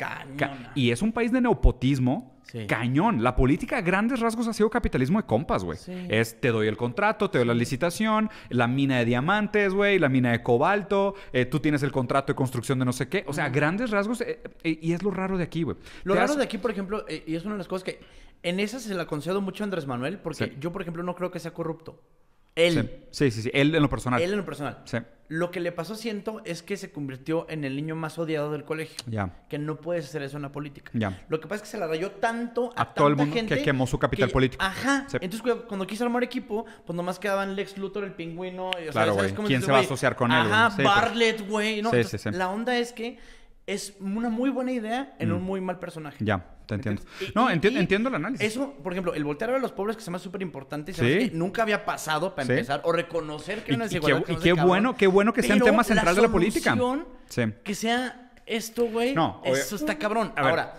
y es un país de neopotismo. Cañón. La política a grandes rasgos ha sido capitalismo de compas, güey. Es te doy el contrato, te doy la licitación, la mina de diamantes, güey, la mina de cobalto, eh, tú tienes el contrato de construcción de no sé qué. O sea, grandes rasgos. Eh, eh, y es lo raro de aquí, güey. Lo raro de aquí, por ejemplo, y es una de las cosas que en esa se la concedo mucho a Andrés Manuel, porque yo, por ejemplo, no creo que sea corrupto. Él. Sí. sí, sí, Él en lo personal. Él en lo personal. Lo que le pasó, siento, es que se convirtió en el niño más odiado del colegio. Ya. Que no puedes hacer eso en la política. Ya. Lo que pasa es que se la rayó tanto a, todo el gente que quemó su capital político. Ajá. Entonces, cuando quiso armar equipo, pues nomás quedaban Lex Luthor, el pingüino. o claro, güey. ¿Quién se va a asociar con él? Ajá, pues. Bartlett, güey. No, La onda es que es una muy buena idea en mm. un muy mal personaje. Ya te entiendo. No, entiendo el análisis. Eso, por ejemplo, el voltear a los pobres que se me hace súper importante. que Nunca había pasado para empezar o reconocer que hay una desigualdad. Y qué, bueno, qué bueno que sea un tema central de la política. Que sea esto, güey. eso está cabrón. Ahora,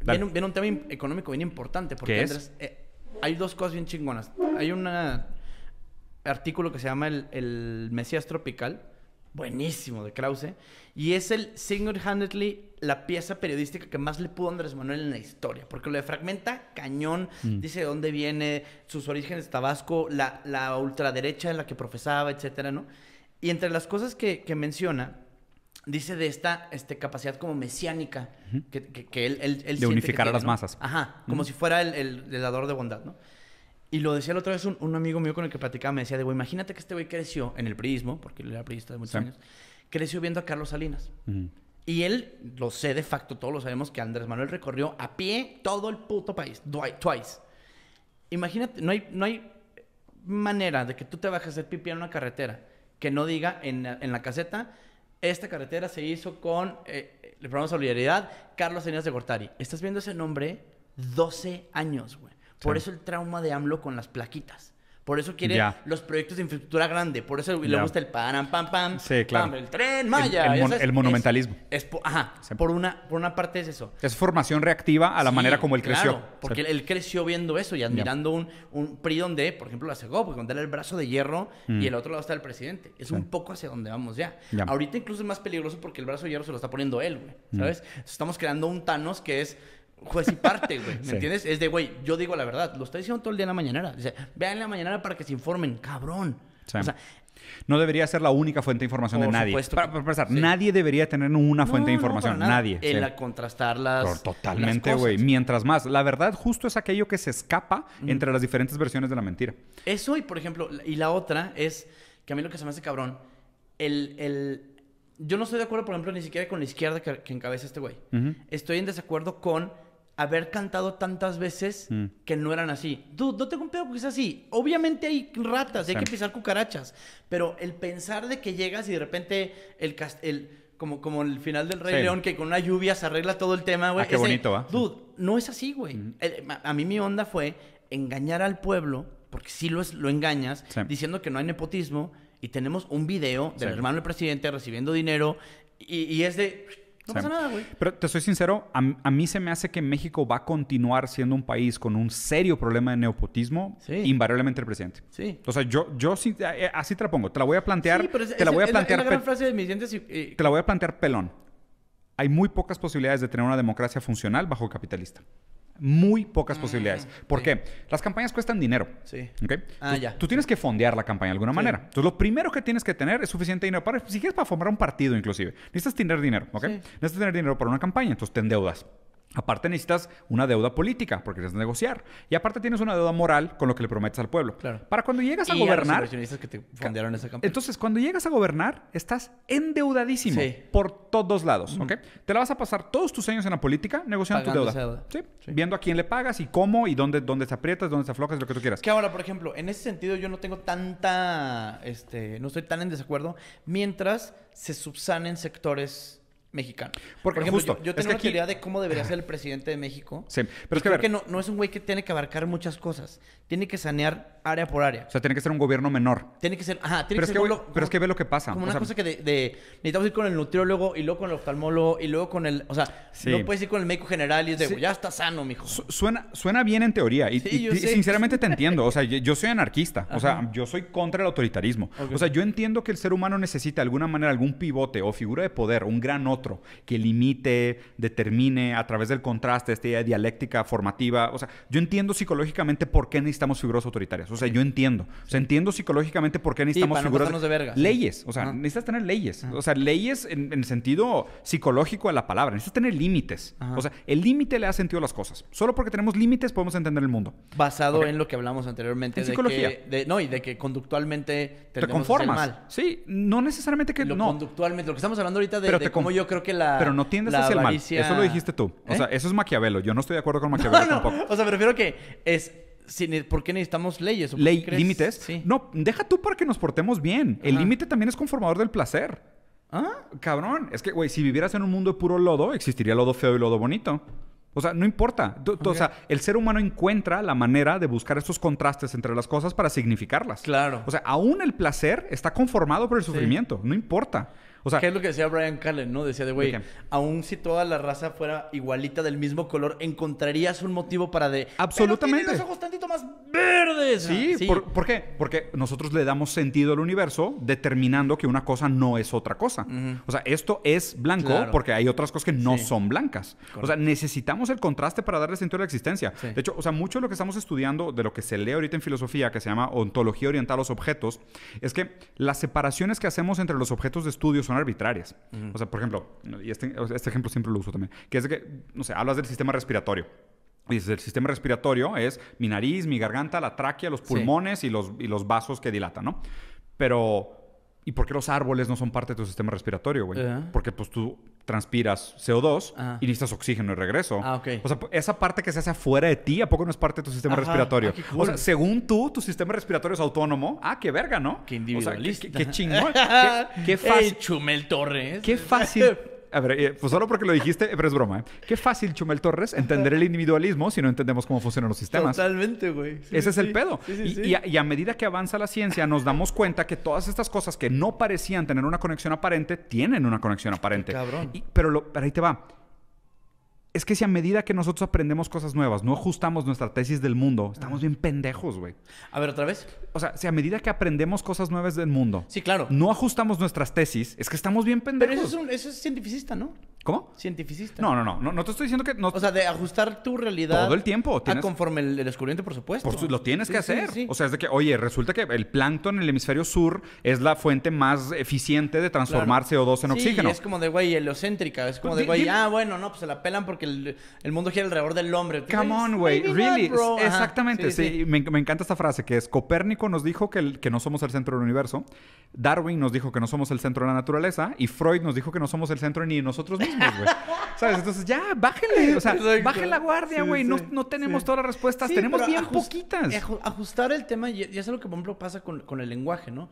viene un, tema económico bien importante. Porque, eh, hay dos cosas bien chingonas. Hay un artículo que se llama el Mesías Tropical buenísimo de Krause. Y es el single-handedly la pieza periodística que más le pudo Andrés Manuel en la historia. Porque lo fragmenta cañón, mm. dice dónde viene, sus orígenes Tabasco, la, ultraderecha en la que profesaba, etcétera, ¿no? Y entre las cosas que, menciona, dice de esta este, capacidad como mesiánica que, que, De unificar a las masas. Ajá, como si fuera el, el, el dador de bondad, ¿no? Y lo decía la otra vez un, amigo mío con el que platicaba, me decía, de, güey, imagínate que este güey creció en el priismo, porque él era priista de muchos años, creció viendo a Carlos Salinas. Y él, lo sé de facto, todos lo sabemos, que Andrés Manuel recorrió a pie todo el puto país, twice. Imagínate, no hay, no hay manera de que tú te bajes hacer pipi en una carretera que no diga en, la caseta, esta carretera se hizo con le eh, eh, el programa de solidaridad Carlos Salinas de Gortari. Estás viendo ese nombre 12 años, güey. Por eso el trauma de AMLO con las plaquitas. Por eso quiere los proyectos de infraestructura grande. Por eso le gusta el pam, pam, pam. el tren, Maya. El, monumentalismo. ajá. Por, una, por una parte es eso. Es formación reactiva a la manera como él claro, creció. Porque él, creció viendo eso y admirando un, un, PRI donde, por ejemplo, la hace porque donde el brazo de hierro y mm. el otro lado está el presidente. Es un poco hacia donde vamos ya. Ahorita incluso es más peligroso porque el brazo de hierro se lo está poniendo él, güey. Mm. ¿Sabes? Estamos creando un Thanos que es juez y parte, güey. ¿Me entiendes? Es de, güey, yo digo la verdad. Lo está diciendo todo el día en la mañanera. Dice, vean la mañanera para que se informen, cabrón. O sea, no debería ser la única fuente de información de nadie. para, para nadie debería tener una fuente de información. nadie. El contrastarlas. totalmente, güey. Mientras más. La verdad, justo es aquello que se escapa entre las diferentes versiones de la mentira. Eso, y por ejemplo, y la otra es que a mí lo que se me hace cabrón, el. el yo no estoy de acuerdo, por ejemplo, ni siquiera con la izquierda que, encabeza este güey. Estoy en desacuerdo con haber cantado tantas veces mm. que no eran así. Dude, no tengo un pedo que es así. Obviamente hay ratas, hay que pisar cucarachas, pero el pensar de que llegas y de repente el, el como, como el final del Rey León, que con una lluvia se arregla todo el tema, güey. Ah, qué bonito, Dude, no es así, güey. Mm. Eh, a, mí mi onda fue engañar al pueblo, porque si lo, es, lo engañas, diciendo que no hay nepotismo, y tenemos un video del hermano del presidente recibiendo dinero, y es de no pasa nada, güey. Pero te soy sincero, a, mí se me hace que México va a continuar siendo un país con un serio problema de neopotismo, invariablemente el presidente. Sí. O sea, yo, yo eh, así te la pongo. Te la voy a plantear. te la voy a gran frase de mis dientes Te la voy a plantear pelón. Hay muy pocas posibilidades de tener una democracia funcional bajo el capitalista muy pocas mm, posibilidades. ¿Por qué? Las campañas cuestan dinero. Sí. ¿Ok? Ah, ya. Tú tienes que fondear la campaña de alguna manera. Entonces, lo primero que tienes que tener es suficiente dinero para, si quieres para formar un partido, inclusive. Necesitas tener dinero, ¿ok? Necesitas tener dinero para una campaña, entonces te endeudas. Aparte necesitas una deuda política porque quieres negociar. Y aparte tienes una deuda moral con lo que le prometes al pueblo. Claro. Para cuando llegas a gobernar... Y los que te fundaron esa campaña. Entonces, cuando llegas a gobernar, estás endeudadísimo por todos lados. ¿ok? Te la vas a pasar todos tus años en la política negociando tu deuda. Viendo a quién le pagas y cómo y dónde, dónde se aprietas, dónde se aflojas, lo que tú quieras. Que ahora, por ejemplo, en ese sentido yo no tengo tanta... Este, no estoy tan en desacuerdo mientras se subsanen sectores mexicano. Porque, justo, yo, tengo la idea de cómo debería ser el presidente de México. Sí, pero pues es que, creo que no, es un güey que tiene que abarcar muchas cosas. Tiene que sanear área por área. O sea, tiene que ser un gobierno menor. Tiene que ser, ajá, tiene pero que ser pero es que ve lo que pasa. Como una cosa que de, necesitamos ir con el nutriólogo y luego con el oftalmólogo y luego con el, o sea, no puedes ir con el médico general y es de, ya está sano, mijo. suena, suena bien en teoría y, sinceramente te entiendo, o sea, yo, soy anarquista, o sea, yo soy contra el autoritarismo. O sea, yo entiendo que el ser humano necesita de alguna manera algún pivote o figura de poder, un gran otro otro, que limite, determine a través del contraste, esta idea dialéctica formativa. O sea, yo entiendo psicológicamente por qué necesitamos figuras autoritarias. O sea, yo entiendo. O sea, entiendo psicológicamente por qué necesitamos figuras. de leyes. O sea, necesitas tener leyes. O sea, leyes en, el sentido psicológico de la palabra. Necesitas tener límites. O sea, el límite le da sentido a las cosas. Solo porque tenemos límites podemos entender el mundo. Basado en lo que hablamos anteriormente. En de psicología. de, no, y de que conductualmente te conformas. mal. Sí, no necesariamente que no. Conductualmente, lo que estamos hablando ahorita de, de cómo yo creo que la. Pero no tiendes hacia el mal. Eso lo dijiste tú. O sea, ¿Eh? eso es Maquiavelo. Yo no estoy de acuerdo con Maquiavelo tampoco. O sea, prefiero que es. ¿Por qué necesitamos leyes? límites. Sí. No, deja tú para que nos portemos bien. El límite también es conformador del placer. Ah, cabrón. Es que, güey, si vivieras en un mundo de puro lodo, existiría lodo feo y lodo bonito. O sea, no importa. O sea, el ser humano encuentra la manera de buscar estos contrastes entre las cosas para significarlas. Claro. O sea, aún el placer está conformado por el sufrimiento. No importa. O sea, ¿Qué es lo que decía Brian Cullen? no? Decía de, güey, aun aún si toda la raza fuera igualita del mismo color, encontrarías un motivo para de... Absolutamente. los ojos tantito más verdes. Sí, Por, qué? Porque nosotros le damos sentido al universo determinando que una cosa no es otra cosa. O sea, esto es blanco porque hay otras cosas que no son blancas. O sea, necesitamos el contraste para darle sentido a la existencia. De hecho, o sea, mucho de lo que estamos estudiando, de lo que se lee ahorita en filosofía, que se llama ontología orientada a los objetos, es que las separaciones que hacemos entre los objetos de estudio son arbitrarias. O sea, por ejemplo, y este, este, ejemplo siempre lo uso también, que es que, no sé, hablas del sistema respiratorio. Y el sistema respiratorio es mi nariz, mi garganta, la tráquea, los pulmones y, los, y los vasos que dilatan, ¿no? Pero ¿Y por qué los árboles no son parte de tu sistema respiratorio, güey? Porque pues tú transpiras CO2 y necesitas oxígeno y regreso. Ah, ok. O sea, esa parte que se hace afuera de ti, ¿a poco no es parte de tu sistema respiratorio? Ah, o sea, según tú, tu sistema respiratorio es autónomo. Ah, qué verga, ¿no? Qué individualista. O qué, chingón. qué, qué fácil. Chumel Torres. Qué fácil. A ver, eh, pues solo porque lo dijiste, eh, pero es broma. ¿eh? Qué fácil, Chumel Torres, entender el individualismo si no entendemos cómo funcionan los sistemas. Totalmente, güey. Ese es el pedo. y, a, medida que avanza la ciencia, nos damos cuenta que todas estas cosas que no parecían tener una conexión aparente, tienen una conexión aparente. cabrón. pero ahí te va es que si a medida que nosotros aprendemos cosas nuevas, no ajustamos nuestra tesis del mundo, estamos bien pendejos, güey. A ver, otra vez. O sea, si a medida que aprendemos cosas nuevas del mundo, sí, claro. no ajustamos nuestras tesis, es que estamos bien pendejos. Pero eso es, un, eso es cientificista, ¿no? ¿Cómo? Cientificista. No, no, no, no. te estoy diciendo que. No, o sea, de ajustar tu realidad. Todo el tiempo. a conforme el, descubrimiento, por supuesto. lo tienes que hacer. O sea, es de que, oye, resulta que el plancton en el hemisferio sur es la fuente más eficiente de transformar CO2 en oxígeno. es como de, güey, heliocéntrica. Es como pues de, güey, ah, bueno, no, pues se la pelan porque el, mundo gira alrededor del hombre. Come on, güey. Really. Exactamente. Sí, me, encanta esta frase que es: Copérnico nos dijo que, que no somos el centro del universo. Darwin nos dijo que no somos el centro de la naturaleza. Y Freud nos dijo que no somos el centro ni nosotros mismos. ¿Sabes? Entonces, ya, bájenle. O sea, baje la guardia, güey. no, tenemos todas las respuestas. tenemos bien poquitas. Ajustar el tema, y es lo que, por ejemplo, pasa con, el lenguaje, ¿no?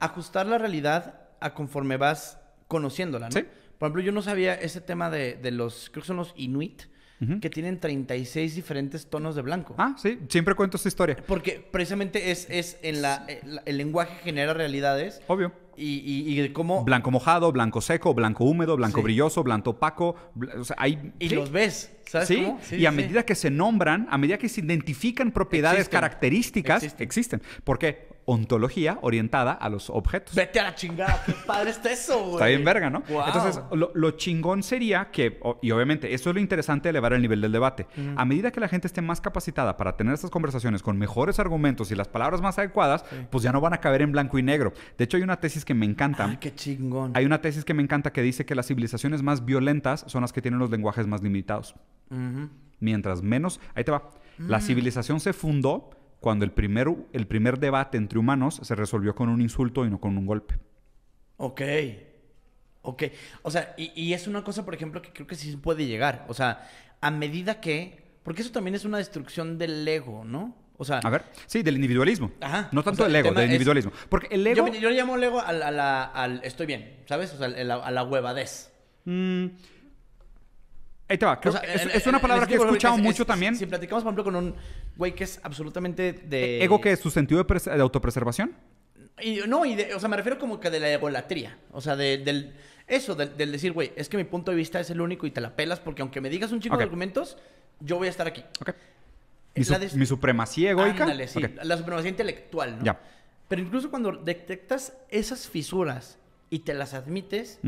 Ajustar la realidad a conforme vas conociéndola, ¿no? Por ejemplo, yo no sabía ese tema de, de los, creo que son los Inuit que tienen 36 diferentes tonos de blanco. Ah, sí, siempre cuento esta historia. Porque precisamente es, es en la, eh, el, lenguaje genera realidades. Obvio. Y, y, cómo... Blanco mojado, blanco seco, blanco húmedo, blanco brilloso, blanco opaco. o sea, hay... Y los ves, ¿sabes? ¿Sí? y a medida que se nombran, a medida que se identifican propiedades características, existen. existen. ¿Por qué? ontología orientada a los objetos. Vete a la chingada, qué padre está eso, güey. Está bien verga, ¿no? Entonces, lo, chingón sería que, y obviamente, eso es lo interesante de elevar el nivel del debate. A medida que la gente esté más capacitada para tener estas conversaciones con mejores argumentos y las palabras más adecuadas, pues ya no van a caber en blanco y negro. De hecho, hay una tesis que me encanta. Ay, qué chingón. Hay una tesis que me encanta que dice que las civilizaciones más violentas son las que tienen los lenguajes más limitados. Mientras menos, ahí te va. La mm. civilización se fundó cuando el primer, el primer debate entre humanos se resolvió con un insulto y no con un golpe. Ok. Ok. O sea, y, es una cosa, por ejemplo, que creo que sí puede llegar. O sea, a medida que... Porque eso también es una destrucción del ego, ¿no? O sea, a ver, sí, del individualismo. Ajá. No tanto del ego, del individualismo. porque el ego. Yo, le llamo el ego al, estoy bien, ¿sabes? O sea, a la huevadez. Mmm... Ahí te va. es, una palabra que he escuchado mucho también. Si platicamos, por ejemplo, con un güey que es absolutamente de. E-, ¿Ego que es su sentido de, autopreservación? Y, no, o sea, me refiero como que de la egolatría. O sea, de, del. Eso, del, decir, güey, es que mi punto de vista es el único y te la pelas porque aunque me digas un chico de argumentos, yo voy a estar aquí. Ok. Mi, mi supremacía egoica. La supremacía intelectual, ¿no? Ya. Pero incluso cuando detectas esas fisuras y te las admites,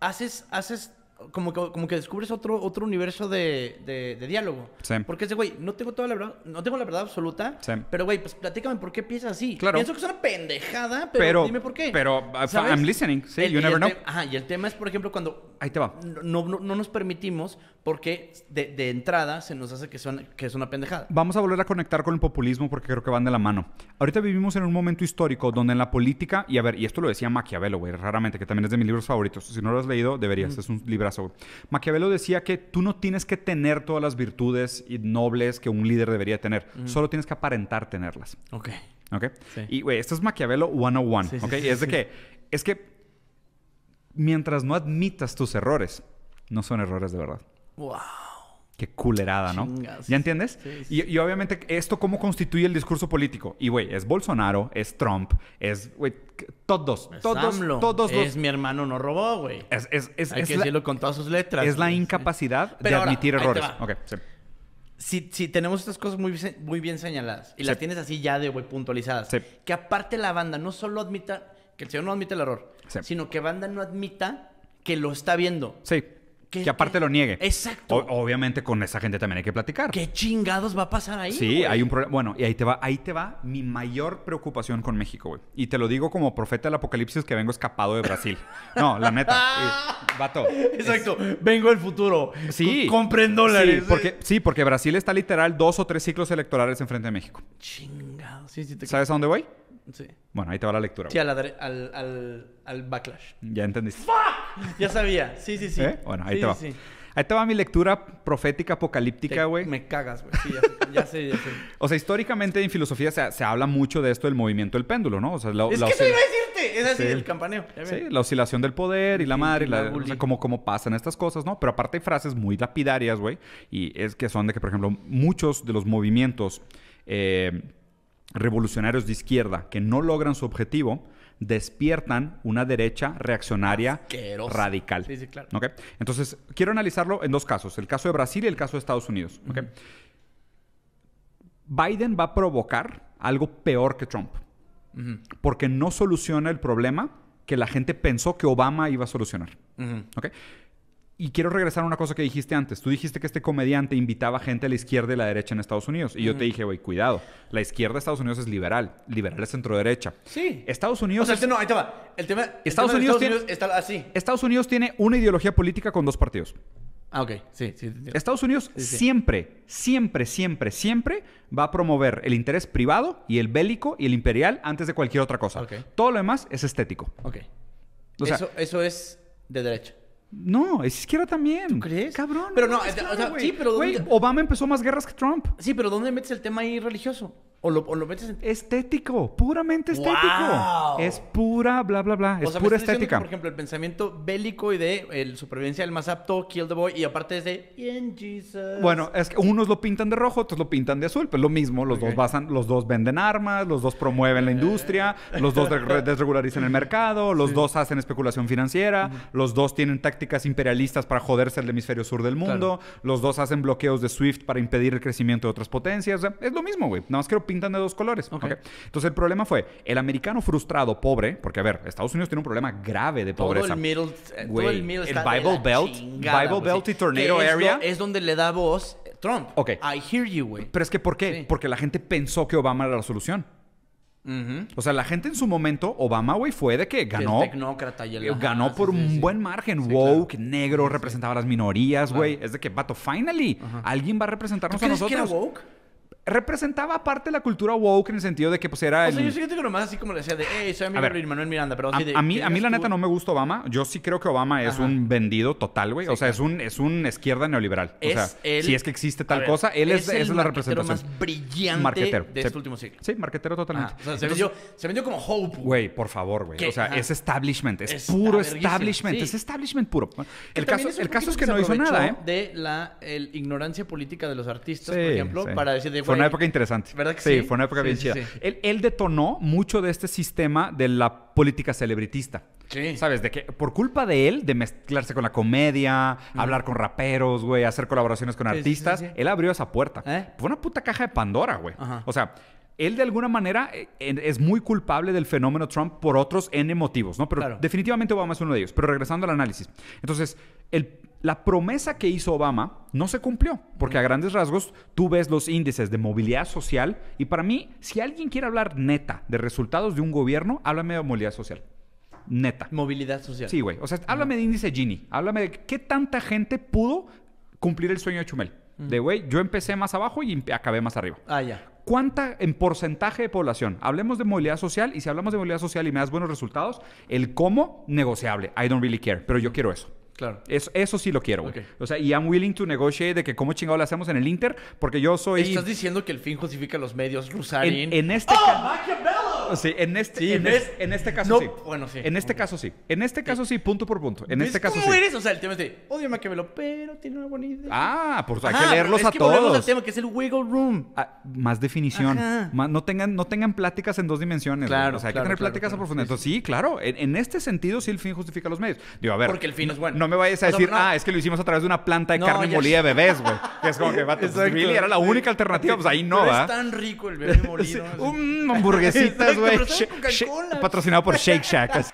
haces, haces como que, descubres otro, otro universo de, diálogo. Sí. Porque de güey, no tengo toda la verdad, no tengo la verdad absoluta, pero güey, pues platícame por qué piensas así. Claro. Pienso que es una pendejada, pero, dime por qué. Pero uh, I'm listening, sí, you never know. Ajá, y el tema es, por ejemplo, cuando Ahí te va. no nos permitimos porque de, entrada se nos hace que, es una pendejada. Vamos a volver a conectar con el populismo porque creo que van de la mano. Ahorita vivimos en un momento histórico donde en la política, y a ver, y esto lo decía Maquiavelo, güey, raramente, que también es de mis libros favoritos. Si no lo has leído, deberías, es un librazo. Maquiavelo decía que tú no tienes que tener todas las virtudes nobles que un líder debería tener, solo tienes que aparentar tenerlas. Ok. Ok. Y, güey, esto es Maquiavelo 101. Sí, ok. Y es de que, es que mientras no admitas tus errores, no son errores de verdad. ¡Wow! Qué culerada, ¿no? ¿Ya entiendes? Y, obviamente, ¿esto cómo constituye el discurso político? Y, güey, es Bolsonaro, es Trump, es, güey, todos, todos, todos Es mi hermano no robó, güey. Es, Hay que decirlo con todas sus letras. Es la incapacidad de admitir errores. si, tenemos estas cosas muy, muy bien señaladas y las tienes así ya de, puntualizadas, que aparte la banda no solo admita, que el señor no admite el error, sino que banda no admita que lo está viendo. Sí que aparte lo niegue. Exacto. obviamente con esa gente también hay que platicar. ¿Qué chingados va a pasar ahí? Sí, hay un problema. Bueno, y ahí te va, ahí te va mi mayor preocupación con México, güey. Y te lo digo como profeta del apocalipsis que vengo escapado de Brasil. no, la neta. Eh, vato. Exacto. Vengo del futuro. Sí. Comprendo la Sí porque, sí, porque Brasil está literal dos o tres ciclos electorales enfrente de México. Chingados. ¿Sabes a dónde voy? Bueno, ahí te va la lectura. Sí, al, backlash. Ya entendiste. ¡Fuck! Ya sabía. Sí, sí, sí. ¿Eh? Bueno, ahí te va. Ahí te va mi lectura profética apocalíptica, güey. Me cagas, güey. Sí, ya sé, ya sé, o sea, históricamente en filosofía se, habla mucho de esto del movimiento del péndulo, ¿no? O sea, la, es que eso iba a decirte. Es así, el campaneo. Sí, la oscilación del poder y la madre, la, como, como pasan estas cosas, ¿no? Pero aparte hay frases muy lapidarias, güey. Y es que son de que, por ejemplo, muchos de los movimientos... Eh, revolucionarios de izquierda que no logran su objetivo despiertan una derecha reaccionaria radical. Entonces, quiero analizarlo en dos casos, el caso de Brasil y el caso de Estados Unidos. Biden va a provocar algo peor que Trump, porque no soluciona el problema que la gente pensó que Obama iba a solucionar y quiero regresar a una cosa que dijiste antes. Tú dijiste que este comediante invitaba gente a la izquierda y la derecha en Estados Unidos. Y yo te dije, güey, cuidado. La izquierda de Estados Unidos es liberal. Liberal es centro-derecha. Sí. Estados Unidos. El tema. Estados, Unidos, tiene... está así. Estados Unidos tiene una ideología política con dos partidos. Ah, ok. Sí, Estados Unidos siempre, siempre, siempre, siempre va a promover el interés privado y el bélico y el imperial antes de cualquier otra cosa. Todo lo demás es estético. Ok. eso, eso es de derecha. No, es izquierda también. ¿Tú crees? Cabrón. Pero no, eh, o sea, sí, pero. Obama empezó más guerras que Trump. Sí, pero ¿dónde metes el tema ahí religioso? O lo, metes Estético, puramente estético. Es pura, bla, bla, bla. es pura estética. por ejemplo, el pensamiento bélico y de el supervivencia del más apto, kill the boy, y aparte es de... Bueno, es que unos lo pintan de rojo, otros lo pintan de azul, pero lo mismo. Los, dos basan, los dos venden armas, los dos promueven la industria, los dos desregularizan el mercado, los dos hacen especulación financiera, los dos tienen tácticas imperialistas para joderse el hemisferio sur del mundo, los dos hacen bloqueos de SWIFT para impedir el crecimiento de otras potencias. es lo mismo, güey. Nada más que pintan de dos colores. Entonces el problema fue el americano frustrado, pobre, porque a ver, Estados Unidos tiene un problema grave de pobreza. Todo el eh, middle, el, Bible Belt, Bible Belt y Tornado Area. es donde le da voz Trump. Ok. I hear you, güey. Pero es que ¿por qué? Porque la gente pensó que Obama era la solución. O sea, la gente en su momento, Obama, güey, fue de que ganó. ganó por un buen margen. woke, negro, representaba a las minorías, güey. Es de que, vato, finally, alguien va a representarnos a nosotros. Que era woke? representaba parte de la cultura woke en el sentido de que pues era... O sea, yo siento que nomás así como le decía de, hey, soy amigo de Manuel Miranda, pero... A, a, mí, a mí la neta no me gusta Obama. Yo sí creo que Obama es un vendido total, güey. o sea, es un es un izquierda neoliberal. o sea, si es que existe tal cosa, él es, es, es la representación. más brillante de este último siglo. Sí, marquetero totalmente. O sea, se, vendió, como Hope. Güey, por favor, güey. O sea, es establishment. Es, puro establishment. Es establishment puro. El caso, el caso es que no hizo nada, ¿eh? De la ignorancia política de los artistas, por ejemplo, para decir de, una época interesante. ¿Verdad que sí? fue una época bien chida. Él, detonó mucho de este sistema de la política celebritista. Sí. ¿Sabes? De que por culpa de él, de mezclarse con la comedia, hablar con raperos, güey, hacer colaboraciones con artistas, él abrió esa puerta. ¿Eh? Fue una puta caja de Pandora, güey. O sea, él de alguna manera eh, es muy culpable del fenómeno Trump por otros N motivos, ¿no? Pero definitivamente Obama es uno de ellos. Pero regresando al análisis. Entonces, el, la promesa que hizo Obama no se cumplió, porque a grandes rasgos tú ves los índices de movilidad social y para mí, si alguien quiere hablar neta de resultados de un gobierno, háblame de movilidad social. Neta. Movilidad social. Sí, güey. O sea, háblame de índice Gini. Háblame de qué tanta gente pudo cumplir el sueño de Chumel. De, güey, yo empecé más abajo y acabé más arriba. Ah, ya. ¿Cuánta en porcentaje de población? Hablemos de movilidad social y si hablamos de movilidad social y me das buenos resultados, el cómo, negociable. I don't really care, pero yo quiero eso. Claro. Es, eso sí lo quiero, O sea, y I'm willing to negotiate de que cómo chingado lo hacemos en el Inter, porque yo soy... Estás diciendo que el fin justifica los medios, Rusarín. En, este... ¡Oh! ¡Ah, Sí, en este, en, en este caso no, sí. Bueno, sí. En este caso sí. En este caso sí, punto por punto. En este caso ¿cómo sí. eres? O sea, el tema es de, odio Maquiavelo, pero tiene una buena idea. Ah, por hay que leerlos es a que todos. el tema que es el wiggle room. Ah, más definición. no, tengan, no tengan pláticas en dos dimensiones. Claro. O sea, hay que tener pláticas a profundidad. sí, claro. En, este sentido, sí, el fin justifica los medios. Digo, a ver. Porque el fin es bueno. No me vayas a decir, ah, es que lo hicimos a través de una planta de carne molida de bebés, güey. Que es como que, pues, y era la única alternativa. Pues ahí no, va. Es tan rico el bebé molido. Un hamburguesita Patrocinado por Shake Shack.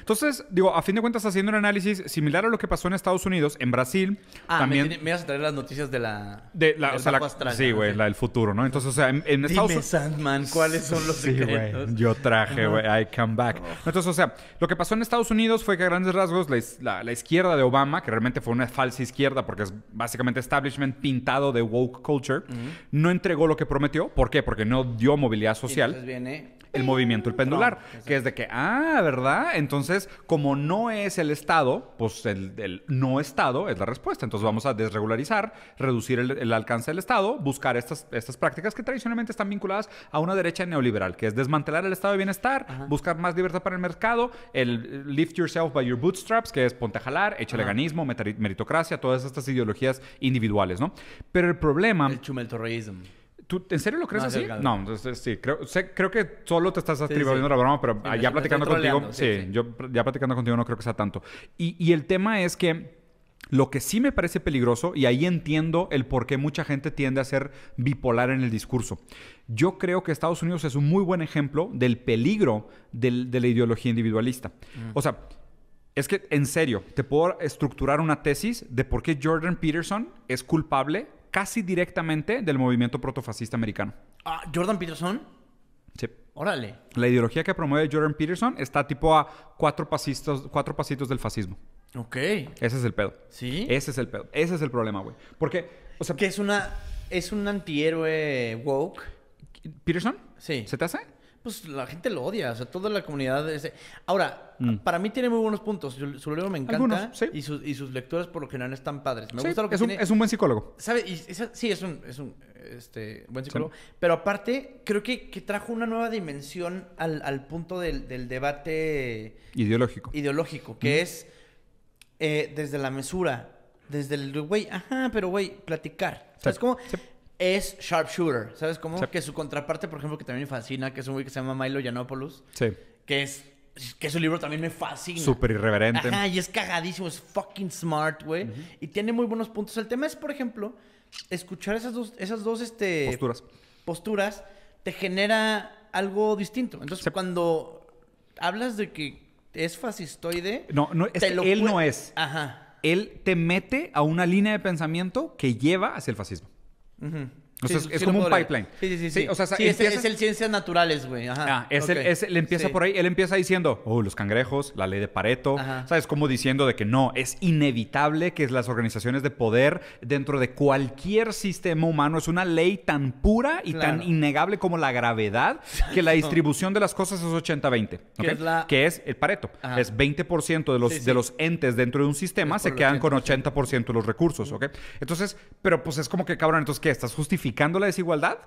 Entonces, digo, a fin de cuentas, haciendo un análisis similar a lo que pasó en Estados Unidos, en Brasil, ah, también... Me, vas a traer las noticias de la... De la, o sea, la sí, güey, la del futuro, ¿no? Entonces, o sea, en, Estados Unidos... Sandman, ¿cuáles son los sí, secretos? yo traje, güey, I come back. Entonces, o sea, lo que pasó en Estados Unidos fue que a grandes rasgos la, izquierda de Obama, que realmente fue una falsa izquierda porque es básicamente establishment pintado de woke culture, no entregó lo que prometió. ¿Por qué? Porque no dio movilidad social. entonces viene el movimiento, el pendular, que es de que, ah, ¿verdad? Entonces, como no es el Estado, pues el, no Estado es la respuesta. Entonces vamos a desregularizar, reducir el, alcance del Estado, buscar estas, estas prácticas que tradicionalmente están vinculadas a una derecha neoliberal, que es desmantelar el Estado de Bienestar, buscar más libertad para el mercado, el lift yourself by your bootstraps, que es ponte a jalar, échale meritocracia, todas estas ideologías individuales, ¿no? Pero el problema... ¿Tú en serio lo crees así? No, sí, creo, que solo te estás atribuyendo la broma, pero ya platicando contigo, sí, yo ya platicando contigo no creo que sea tanto. Y, el tema es que lo que sí me parece peligroso, y ahí entiendo el por qué mucha gente tiende a ser bipolar en el discurso. Yo creo que Estados Unidos es un muy buen ejemplo del peligro de la ideología individualista. Mm. O sea, es que en serio, te puedo estructurar una tesis de por qué Jordan Peterson es culpable casi directamente del movimiento protofascista americano. Ah, Jordan Peterson. Sí. Órale. La ideología que promueve Jordan Peterson está tipo a cuatro pasitos, cuatro pasitos del fascismo. Ok. Ese es el pedo. Sí. Ese es el pedo. Ese es el problema, güey. Porque, o sea. Que es una. Es un antihéroe woke. ¿Peterson? Sí. ¿Se te hace? pues la gente lo odia, o sea, toda la comunidad. Ahora, mm. para mí tiene muy buenos puntos. su libro me encanta y, sus lecturas por lo general están padres. Me gusta lo que es Un, es un buen psicólogo. ¿Sabe? sí, es un, este, buen psicólogo. Pero aparte, creo que, trajo una nueva dimensión al, punto del, debate... Ideológico. Ideológico, que es eh, desde la mesura, desde el, güey, ajá, pero güey, platicar. Es como es sharpshooter, ¿sabes cómo? Que su contraparte, por ejemplo, que también me fascina, que es un güey que se llama Milo Yiannopoulos. Sí. Que es que su libro también me fascina. Súper irreverente. Ajá, y es cagadísimo, es fucking smart, güey. Y tiene muy buenos puntos. El tema es, por ejemplo, escuchar esas dos, esas dos este, posturas. te genera algo distinto. Entonces, cuando hablas de que es fascistoide... No, no él no es. Ajá. Él te mete a una línea de pensamiento que lleva hacia el fascismo. Mm-hmm. O es, como un pipeline. Sí, sí, sí. sí o sea, empieza... es, el ciencias naturales, güey. Ajá. Ah, es, el, es empieza por ahí. Él empieza diciendo, oh, los cangrejos, la ley de Pareto. Ajá. ¿Sabes? Como diciendo de que no, es inevitable que las organizaciones de poder dentro de cualquier sistema humano es una ley tan pura y tan innegable como la gravedad que la distribución de las cosas es 80-20. Okay? Es la... Que es el Pareto. Es 20% de los, de los entes dentro de un sistema se quedan con 80% de los recursos, ¿ok? Entonces, pero pues es como que, cabrón, entonces, ¿qué? ¿Estás justificando? indicando la desigualdad.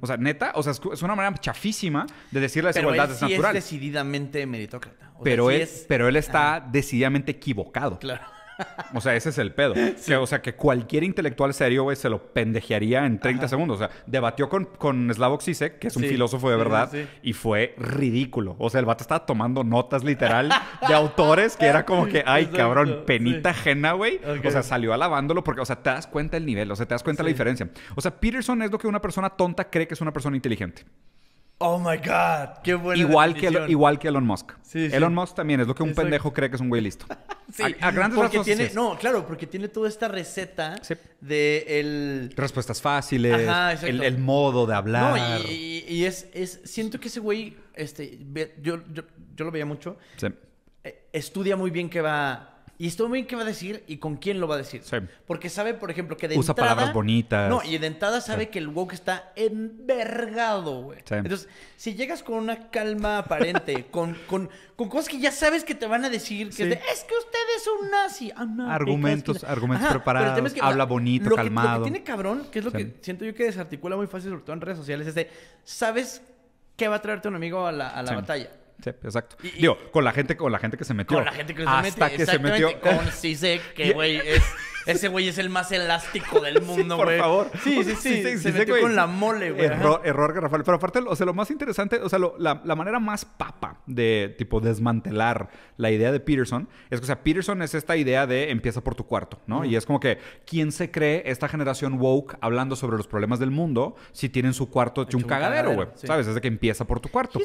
O sea, neta, o sea, es una manera chafísima de decir la desigualdad pero es natural. decididamente meritócrata. pero, él, es... pero él está decididamente equivocado. Claro. O sea, ese es el pedo. o sea, que cualquier intelectual serio, güey, se lo pendejearía en 30 segundos. O sea, debatió con, con Slavoj Zizek, que es un filósofo de verdad, y fue ridículo. O sea, el vato estaba tomando notas literal de autores que era como que, ay, cabrón, penita ajena, güey. O sea, salió alabándolo porque, o sea, te das cuenta el nivel, o sea, te das cuenta la diferencia. O sea, Peterson es lo que una persona tonta cree que es una persona inteligente. Oh my God, qué buena igual que, igual que Elon Musk. Sí, Elon Musk también es lo que un pendejo cree que es un güey listo. sí, a, grandes porque No, claro, porque tiene toda esta receta de el... Respuestas fáciles, el, modo de hablar. No, y, es, Siento que ese güey, este, yo, yo, yo lo veía mucho, eh, estudia muy bien qué va y esto muy bien qué va a decir y con quién lo va a decir. Porque sabe, por ejemplo, que de Usa palabras bonitas. No, y dentada sabe que el woke está envergado, güey. Entonces, si llegas con una calma aparente, con, con, cosas que ya sabes que te van a decir, que es, que usted es un nazi. Ah, argumentos, argumentos preparados, habla bonito, calmado. lo que tiene cabrón, que es lo que siento yo que desarticula muy fácil, sobre todo en redes sociales, es de, sabes qué va a traerte un amigo a la, a la batalla Sí, exacto. Digo, con la gente, con la gente que se metió. Con la gente que se metió. Hasta que se metió. Con Cisek, que güey es. Ese güey es el más elástico del mundo, güey. por favor. Sí, sí, sí. con la mole, güey. Error, error Rafael Pero aparte, o sea, lo más interesante, o sea, la, la, manera más papa de, tipo, desmantelar la idea de Peterson es que, o sea, Peterson es esta idea de empieza por tu cuarto, ¿no? Y es como que, ¿quién se cree esta generación woke hablando sobre los problemas del mundo si tienen su cuarto un, cagadero, güey? ¿Sabes? Es de que empieza por tu cuarto.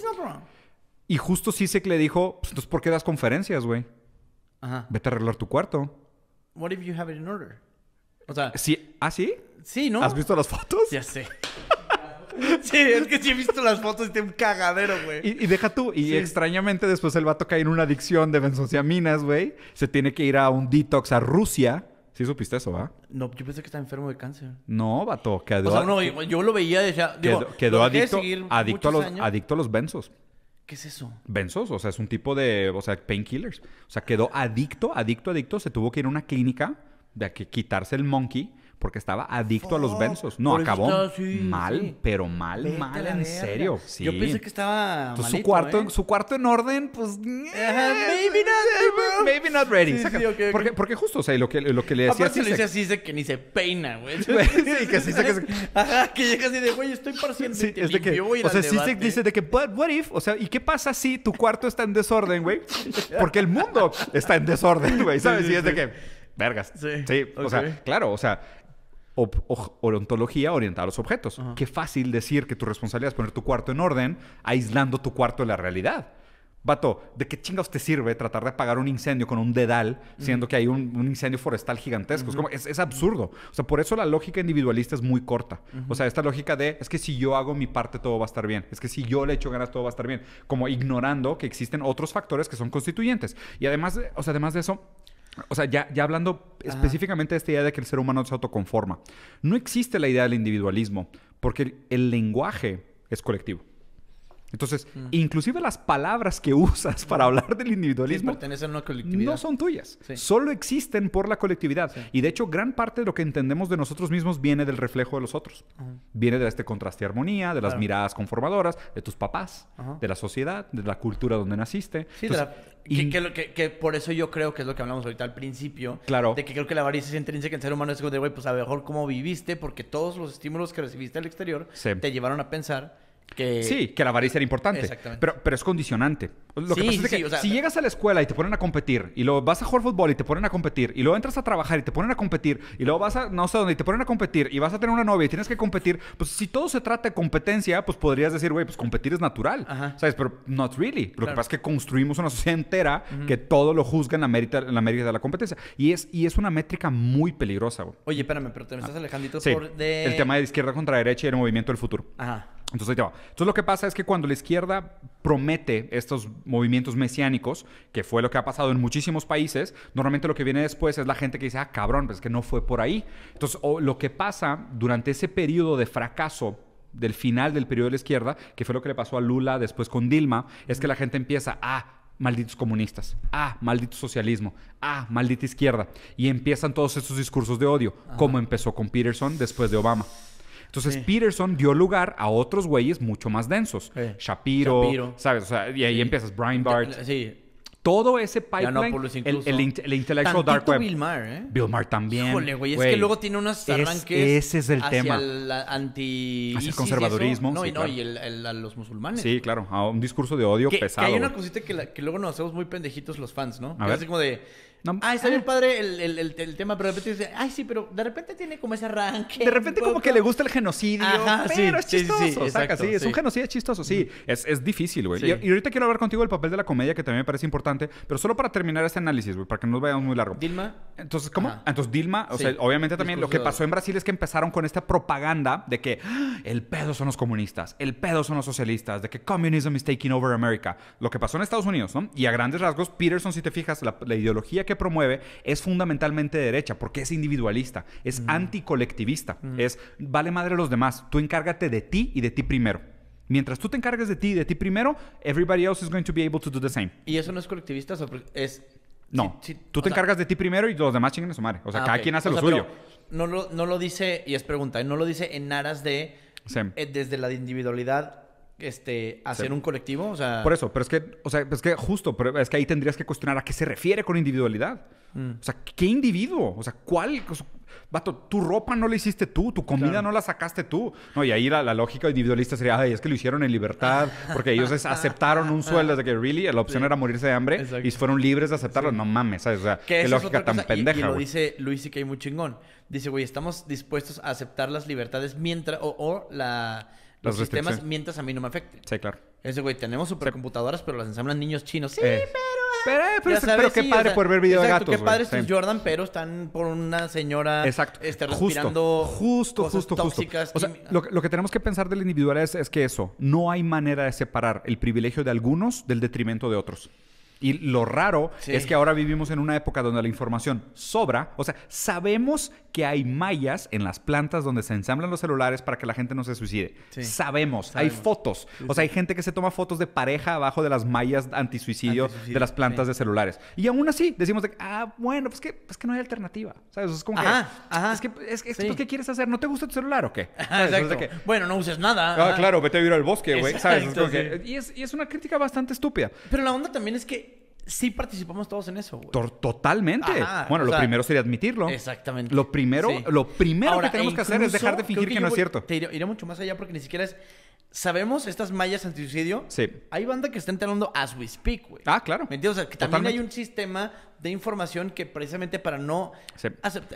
Y justo Sisek le dijo, pues entonces, ¿por qué das conferencias, güey? Ajá. Vete a arreglar tu cuarto. What if you have it in order? O sea... Sí. ¿Ah, sí? Sí, ¿no? ¿Has visto las fotos? Ya sé. Sí, es que sí he visto las fotos y un cagadero, güey. Y, deja tú. Y extrañamente después el vato cae en una adicción de benzociaminas, güey. Se tiene que ir a un detox a Rusia. Sí supiste eso, ¿va? No, yo pensé que estaba enfermo de cáncer. No, vato, quedó... O sea, no, yo lo veía, quedó, adicto, adicto a los benzos. ¿Qué es eso? Benzos, o sea, es un tipo de, o sea, painkillers. O sea, quedó adicto, adicto, adicto. Se tuvo que ir a una clínica de que quitarse el monkey porque estaba adicto a los benzos. No, acabó mal, pero mal, mal, en serio. Sí. Yo pensé que estaba malito, su cuarto, ¿eh? su cuarto en orden, pues eh, eh, maybe not, ready. Porque, porque, justo, o sea, lo que, lo que le decía Aparte, le dice así que ni se peina, güey. sí, que Zizek se. Ajá, que llega así de, güey, estoy parciendo. sí, es de que, O sea, se dice de que, but what if, o sea, ¿y qué pasa si tu cuarto está en desorden, güey? Porque el mundo está en desorden, güey, ¿sabes? y es de que vergas. Sí. sí o sea, claro, o sea, odontología orientada a los objetos. Qué fácil decir que tu responsabilidad es poner tu cuarto en orden, aislando tu cuarto de la realidad. Vato, ¿de qué chingados te sirve tratar de apagar un incendio con un dedal, siendo que hay un, incendio forestal gigantesco? es, absurdo. O sea, por eso la lógica individualista es muy corta. O sea, esta lógica de es que si yo hago mi parte todo va a estar bien. Es que si yo le echo ganas todo va a estar bien. Como ignorando que existen otros factores que son constituyentes. Y además, o sea, además de eso, o sea, ya, hablando específicamente de esta idea de que el ser humano se autoconforma, no existe la idea del individualismo, porque el lenguaje es colectivo. Entonces, mm. inclusive las palabras que usas para hablar del individualismo pertenecen a una colectividad. no son tuyas, solo existen por la colectividad. Y de hecho, gran parte de lo que entendemos de nosotros mismos viene del reflejo de los otros. Viene de este contraste y armonía, de las miradas conformadoras, de tus papás, de la sociedad, de la cultura donde naciste. Sí, de la... Y... Que, que, por eso yo creo que es lo que hablamos ahorita al principio. Claro. De que creo que la avaricia es intrínseca en ser humano. Es como de, güey, pues a lo mejor cómo viviste, porque todos los estímulos que recibiste al exterior te llevaron a pensar que... Sí, que la avaricia era importante. Exactamente. Pero, pero es condicionante. Lo que pasa es que si llegas a la escuela y te ponen a competir, y luego vas a jugar fútbol y te ponen a competir, y luego entras a trabajar y te ponen a competir, y luego vas a no sé dónde y te ponen a competir, y vas a tener una novia y tienes que competir, pues si todo se trata de competencia, pues podrías decir, güey, pues competir es natural, Ajá. ¿sabes? Pero not really. Lo que pasa es que construimos una sociedad entera que todo lo juzga en la, mérita, de la competencia. Y es, y es una métrica muy peligrosa, güey. Oye, espérame, pero te estás alejandito por de... El tema de izquierda contra derecha y el movimiento del futuro. Ajá. Entonces, lo que pasa es que cuando la izquierda promete estos movimientos mesiánicos, que fue lo que ha pasado en muchísimos países, normalmente lo que viene después es la gente que dice, ah, cabrón, pues es que no fue por ahí. Entonces, lo que pasa durante ese periodo de fracaso del final del periodo de la izquierda, que fue lo que le pasó a Lula después con Dilma, es que la gente empieza, ah, malditos comunistas, ah, maldito socialismo, ah, maldita izquierda. Y empiezan todos estos discursos de odio, como empezó con Peterson después de Obama. Entonces, Peterson dio lugar a otros güeyes mucho más densos. Shapiro, Shapiro, ¿sabes? O sea, y ahí empiezas Brian Bart. Sí. Todo ese pipeline, el, el, el intelectual dark web. Bill Maher, ¿eh? Bill Maher también. Híjole, güey, es que luego tiene unos arranques ese es el hacia tema. el anti... Hacia el conservadurismo. No, y no, y el, a los musulmanes. Sí, claro, a un discurso de odio pesado. Que hay una cosita que, que, luego nos hacemos muy pendejitos los fans, ¿no? A que Es como de Ah, está bien ah. padre el, el, el, tema, pero de repente dice, ay, sí, pero de repente tiene como ese arranque. De repente como que le gusta el genocidio, Ajá, pero sí, es chistoso, sí, es un genocidio chistoso, sí, es, es, difícil, güey. Y, ahorita quiero hablar contigo del papel de la comedia, que también me parece importante, pero solo para terminar este análisis, güey, para que no nos vayamos muy largo. Dilma. Entonces, ¿cómo? Entonces, Dilma, o sea, obviamente también lo que pasó en Brasil es que empezaron con esta propaganda de que ah, el pedo son los comunistas, el pedo son los socialistas, de que communism is taking over America. Lo que pasó en Estados Unidos, ¿no? Y a grandes rasgos, Peterson, si te fijas, la, la ideología que promueve es fundamentalmente derecha, porque es individualista, es mm. anticolectivista, mm. es vale madre los demás, tú encárgate de ti y de ti primero. Mientras tú te encargues de ti y de ti primero, everybody else is going to be able to do the same. Y eso no es colectivista, pues, es no, tú te encargas de ti primero y los demás chinguen su madre. O sea, ah, cada quien hace lo suyo. No lo, dice, y es pregunta, ¿eh? no lo dice en aras de... Eh, desde la individualidad este, hacer un colectivo? O sea... Por eso, pero es que, o sea, es que justo, pero es que ahí tendrías que cuestionar a qué se refiere con individualidad. Mm. O sea, ¿qué individuo? O sea, ¿cuál? vato, tu ropa no la hiciste tú, tu comida no la sacaste tú. No, y ahí la, lógica individualista sería, ay, es que lo hicieron en libertad, porque ellos aceptaron un sueldo de que, really, la opción era morirse de hambre y fueron libres de aceptarlo. No mames, ¿sabes? O sea, qué lógica tan pendeja. Y, lo dice Luis y que hay muy chingón. Dice, güey, estamos dispuestos a aceptar las libertades mientras, o la los sistemas mientras a mí no me afecte. Sí, claro. Ese güey, tenemos supercomputadoras, pero las ensamblan niños chinos. Sí, pero... Pero, qué padre por ver video de gatos. Qué padre sí. Jordan, pero están por una señora exacto. Este, respirando justo, justo, tóxicas. Justo. O sea, ah. lo, que tenemos que pensar de individual es, que eso, no hay manera de separar el privilegio de algunos del detrimento de otros. Y lo raro es que ahora vivimos en una época donde la información sobra. O sea, sabemos que hay mallas en las plantas donde se ensamblan los celulares para que la gente no se suicide. Sabemos. hay fotos. o sea, hay gente que se toma fotos de pareja abajo de las mallas antisuicidio, de las plantas de celulares. Y aún así decimos, de, ah, bueno, pues que, pues que no hay alternativa. ¿Sabes? Es como que, Es que, es, ¿qué quieres hacer? ¿No te gusta tu celular o qué? Exacto. bueno, no uses nada. Ah, claro, vete a vivir al bosque, güey. ¿Sabes? y es una crítica bastante estúpida. Pero la onda también es que sí participamos todos en eso, güey. Totalmente. bueno, lo primero sería admitirlo. Exactamente. Lo primero, lo primero que tenemos que hacer es dejar de fingir que, no es cierto. Te iré, mucho más allá porque ni siquiera es. Sabemos estas mallas suicidio? Sí. Hay banda que está entrenando as we speak, güey. Ah, claro. ¿Me entiendes? O sea, que también hay un sistema de información que precisamente para no...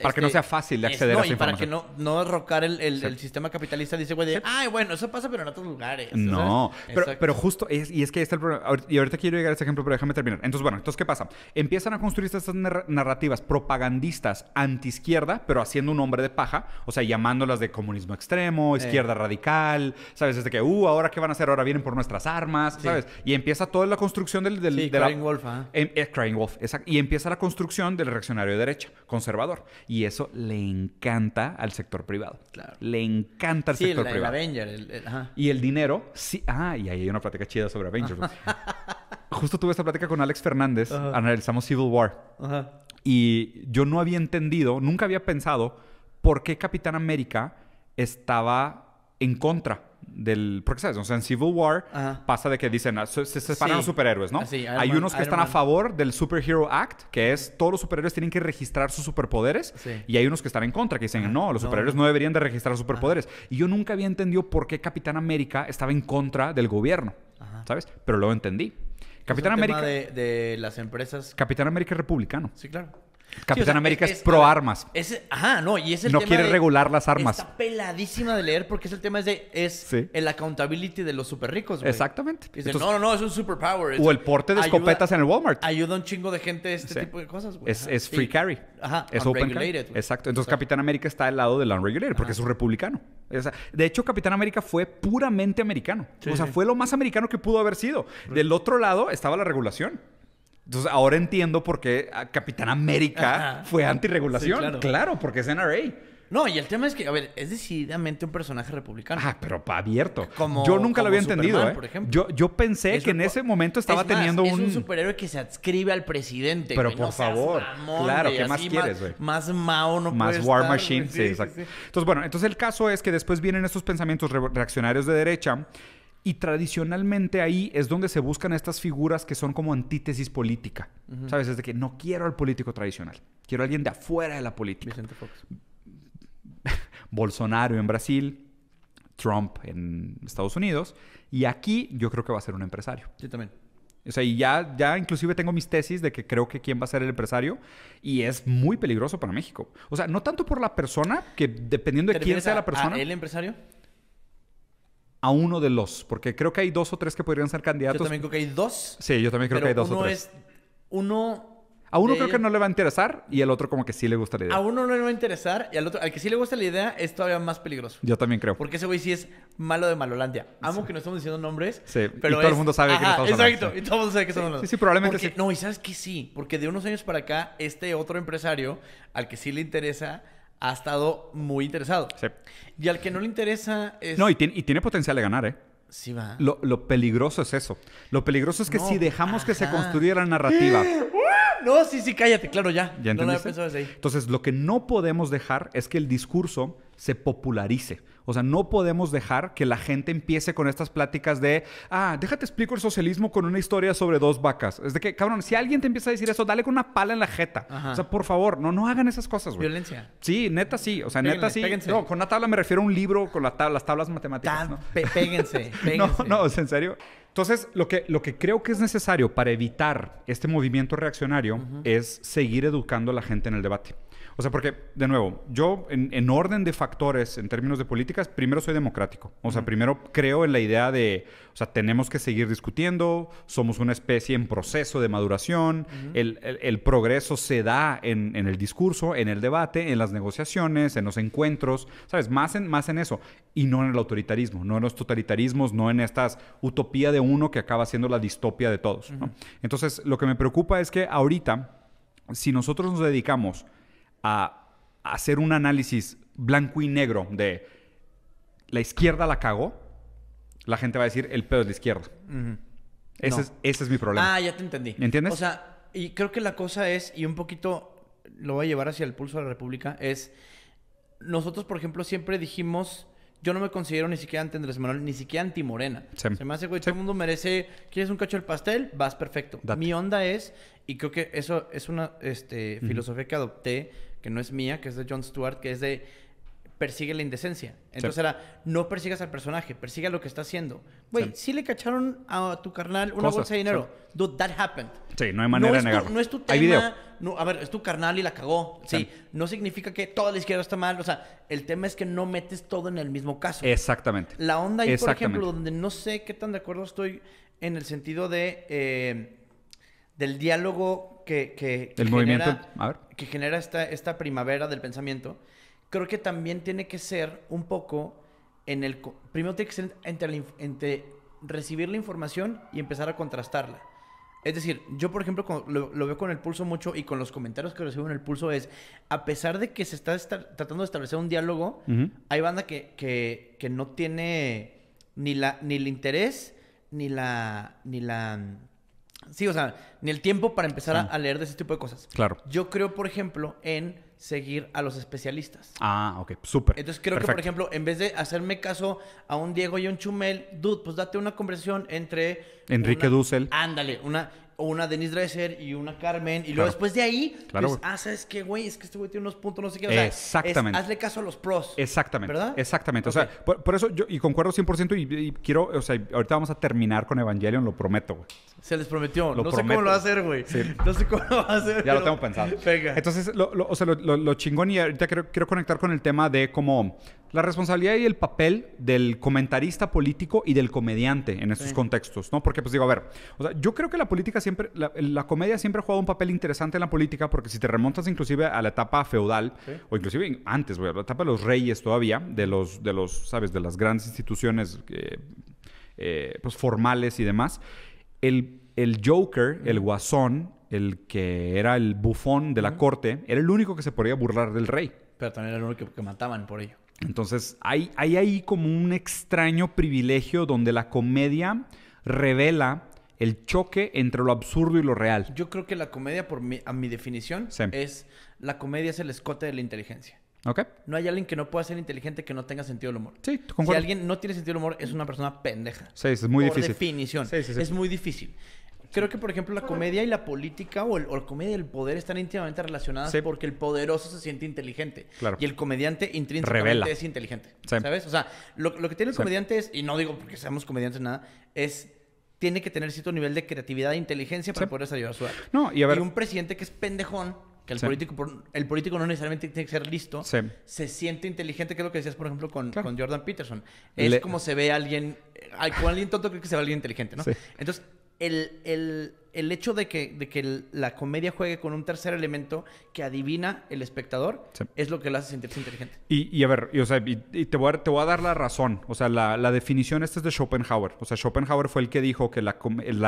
para que no este, sea fácil de acceder a esa y información. para que no, no derrocar el, el, sistema capitalista, dice, güey, ay, bueno, eso pasa pero en otros lugares. No, pero, justo, y es que ahí está el problema, y ahorita quiero llegar a ese ejemplo, pero déjame terminar. Entonces, bueno, entonces, ¿qué pasa? Empiezan a construir estas narrativas propagandistas anti-izquierda, pero haciendo un hombre de paja, o sea, llamándolas de comunismo extremo, izquierda radical, ¿sabes? Desde que, uh, ahora qué van a hacer, ahora vienen por nuestras armas, ¿sabes? Y empieza toda la construcción del... del Wolf, em, ¿eh? en, Crying Wolf, exacto. Y empieza a la construcción del reaccionario de derecha, conservador. Y eso le encanta al sector privado. Le encanta al sector privado. Y el dinero, sí. Ah, y ahí hay una plática chida sobre Avengers Justo tuve esta plática con Alex Fernández, analizamos Civil War. Y yo no había entendido, nunca había pensado por qué Capitán América estaba en contra del. Porque sabes, o sea, en Civil War pasa de que dicen, ah, se, separan los superhéroes, ¿no? Hay unos que están a favor del Superhero Act, que es todos los superhéroes tienen que registrar sus superpoderes. Y hay unos que están en contra, que dicen, no, los superhéroes no, deberían de registrar sus superpoderes. Y yo nunca había entendido por qué Capitán América estaba en contra del gobierno, ¿sabes? Pero lo entendí. Pues Capitán América. de, las empresas. Capitán América es republicano. Sí, claro. Capitán América es, pro armas. ajá, no, y es el no quiere regular las armas. Está peladísima de leer porque es el tema de, es el accountability de los super ricos, Exactamente. no, no, no, es un superpower. o el porte de escopetas en el Walmart. Ayuda a un chingo de gente este tipo de cosas, güey. Es, free carry. Ajá, es open carry. Exacto. Entonces Capitán América está al lado del unregulated porque es un republicano. de hecho, Capitán América fue puramente americano. o sea, fue lo más americano que pudo haber sido. Pues del otro lado estaba la regulación. Entonces ahora entiendo por qué ah, Capitán América fue antirregulación. claro. porque es NRA. No, y el tema es que, a ver, es decididamente un personaje republicano. Ah, pero pa abierto. yo nunca lo había entendido, ¿eh? Yo, yo pensé que en ese momento estaba teniendo un. Es un superhéroe que se adscribe al presidente. Pero por favor. claro, ¿qué más quieres, güey? Más, Mao no Más War Machine, sí, exacto. Entonces, bueno, entonces el caso es que después vienen estos pensamientos reaccionarios de derecha y tradicionalmente ahí es donde se buscan estas figuras que son como antítesis política. ¿Sabes? Es de que no quiero al político tradicional. Quiero a alguien de afuera de la política. Vicente Fox. Bolsonaro en Brasil, Trump en Estados Unidos. Y aquí yo creo que va a ser un empresario. Yo también. O sea, y ya, ya inclusive tengo mis tesis de que creo que quién va a ser el empresario. Y es muy peligroso para México. O sea, no tanto por la persona, que dependiendo de quién sea la persona. ¿El empresario? a uno de los, porque creo que hay dos o tres que podrían ser candidatos. Yo también creo que hay dos. Sí, yo también creo que hay dos uno o tres. Es, uno a uno creo que no le va a interesar y el otro como que sí le gusta la idea. A uno no le va a interesar y al otro, al que sí le gusta la idea, es todavía más peligroso. Yo también creo. Porque ese güey sí es malo de Malolandia. Amo que no estamos diciendo nombres. Sí, pero y todo el mundo sabe que no estamos Exacto, y todo el mundo sabe que sí. estamos hablando. Sí, sí, probablemente sí. No, y sabes que sí, porque de unos años para acá, este otro empresario, al que sí le interesa, ha estado muy interesado. Sí. Y al que no le interesa es... No, y tiene, potencial de ganar, ¿eh? Sí, va. Lo, peligroso es eso. Lo peligroso es que si dejamos que se construya la narrativa... no, sí, sí, cállate, claro, ya. no Entonces, lo que no podemos dejar es que el discurso se popularice. O sea, no podemos dejar que la gente empiece con estas pláticas de, ah, déjate explico el socialismo con una historia sobre dos vacas. Es de que, cabrón, si alguien te empieza a decir eso, dale con una pala en la jeta. O sea, por favor, no, no hagan esas cosas, güey. Violencia. Sí, neta sí. O sea, neta sí. No, con una tabla me refiero a un libro con las tablas matemáticas. Péguense, no, no, es en serio. Entonces, lo que, lo que creo que es necesario para evitar este movimiento reaccionario es seguir educando a la gente en el debate. O sea, porque, de nuevo, yo en, orden de factores, en términos de políticas, primero soy democrático. O sea, primero creo en la idea de, o sea, tenemos que seguir discutiendo, somos una especie en proceso de maduración, el, progreso se da en, el discurso, en el debate, en las negociaciones, en los encuentros, ¿sabes? Más en, más en eso. Y no en el autoritarismo, no en los totalitarismos, no en estas utopía de uno que acaba siendo la distopia de todos. Entonces, lo que me preocupa es que ahorita, si nosotros nos dedicamos a hacer un análisis blanco y negro de la izquierda la cago la gente va a decir el pedo es la izquierda. ese, es, mi problema. Ah, ya te entendí. ¿Entiendes? O sea, y creo que la cosa es, y un poquito lo voy a llevar hacia el pulso de la República, es nosotros, por ejemplo, siempre dijimos. Yo no me considero ni siquiera anti Andrés Manuel, ni siquiera anti Morena. Se me hace, güey, todo el mundo merece. ¿Quieres un cacho del pastel? Vas perfecto. Mi onda es, y creo que eso es una este, filosofía que adopté que no es mía, que es de John Stewart, que es de persigue la indecencia. Entonces era, no persigas al personaje, persigue lo que está haciendo. Güey, sí. le cacharon a tu carnal una bolsa de dinero. Dude, that happened. Sí, no hay manera de negarlo. no es tu tema. Hay video. a ver, es tu carnal y la cagó. Sí. No significa que toda la izquierda está mal. O sea, el tema es que no metes todo en el mismo caso. Exactamente. La onda ahí, por ejemplo, donde no sé qué tan de acuerdo estoy en el sentido de... Eh, del diálogo que, que, el genera, movimiento, que genera esta, esta primavera del pensamiento, creo que también tiene que ser un poco en el... Primero tiene que ser entre, entre recibir la información y empezar a contrastarla. Es decir, yo por ejemplo lo, veo con el pulso mucho y con los comentarios que recibo en el pulso es, a pesar de que se está tratando de establecer un diálogo, hay banda que, que, que, no tiene ni, la, ni el interés, ni la, ni la Sí, o sea, ni el tiempo para empezar a leer de ese tipo de cosas. Claro. Yo creo, por ejemplo, en seguir a los especialistas. Ah, ok, súper. Entonces creo que, por ejemplo, en vez de hacerme caso a un Diego y un Chumel, dude, pues date una conversación entre... Enrique Dussel. Ándale, una una Denise Dresser y una Carmen. Y luego después de ahí, pues, ah, ¿sabes qué, güey? Es que este güey tiene unos puntos, no sé qué. O sea, Exactamente. hazle caso a los pros. Exactamente. ¿Verdad? Exactamente. O sea, por, eso yo, y concuerdo 100% y, quiero, o sea, ahorita vamos a terminar con Evangelion, lo prometo, güey. Se les prometió. no sé cómo lo va a hacer, güey. Sí. No sé cómo lo va a hacer. Ya lo tengo pensado. Venga. Entonces, lo, o sea, lo, lo, chingón y ahorita quiero, quiero conectar con el tema de cómo la responsabilidad y el papel del comentarista político y del comediante en estos contextos, ¿no? Porque, pues digo, a ver, yo creo que la política siempre, la, comedia siempre ha jugado un papel interesante en la política, porque si te remontas inclusive a la etapa feudal, o inclusive antes, güey, la etapa de los reyes todavía, de los, de los, ¿sabes? De las grandes instituciones, eh, eh, pues formales y demás, el, el Joker, el guasón, el que era el bufón de la corte, era el único que se podía burlar del rey. Pero también era el único que mataban por ello. Entonces, hay, hay ahí como un extraño privilegio donde la comedia revela el choque entre lo absurdo y lo real. Yo creo que la comedia, por mi, a mi definición, es la comedia es el escote de la inteligencia. No hay alguien que no pueda ser inteligente que no tenga sentido del humor. Sí, Si alguien no tiene sentido del humor, es una persona pendeja. Sí, es muy difícil. Por definición. Sí, sí, es muy difícil. Creo que, por ejemplo, la comedia y la política o, el, la comedia y el poder están íntimamente relacionadas porque el poderoso se siente inteligente. Y el comediante intrínsecamente es inteligente. ¿Sabes? O sea, lo, que tiene el comediante es, y no digo porque seamos comediantes nada, es tiene que tener cierto nivel de creatividad e inteligencia para poder a su arte. y un presidente que es pendejón que el, político, el político no necesariamente tiene que ser listo, se siente inteligente, que es lo que decías, por ejemplo, con, Jordan Peterson. Es como se ve a alguien, eh, con alguien tonto creo que se ve alguien inteligente, ¿no? Entonces, el, el, hecho de que, de que la comedia juegue con un tercer elemento que adivina el espectador es lo que lo hace sentirse inteligente. Y, a ver, y, y, te, voy a, te, voy a, dar la razón. O sea, la, definición esta es de Schopenhauer. O sea, Schopenhauer fue el que dijo que la,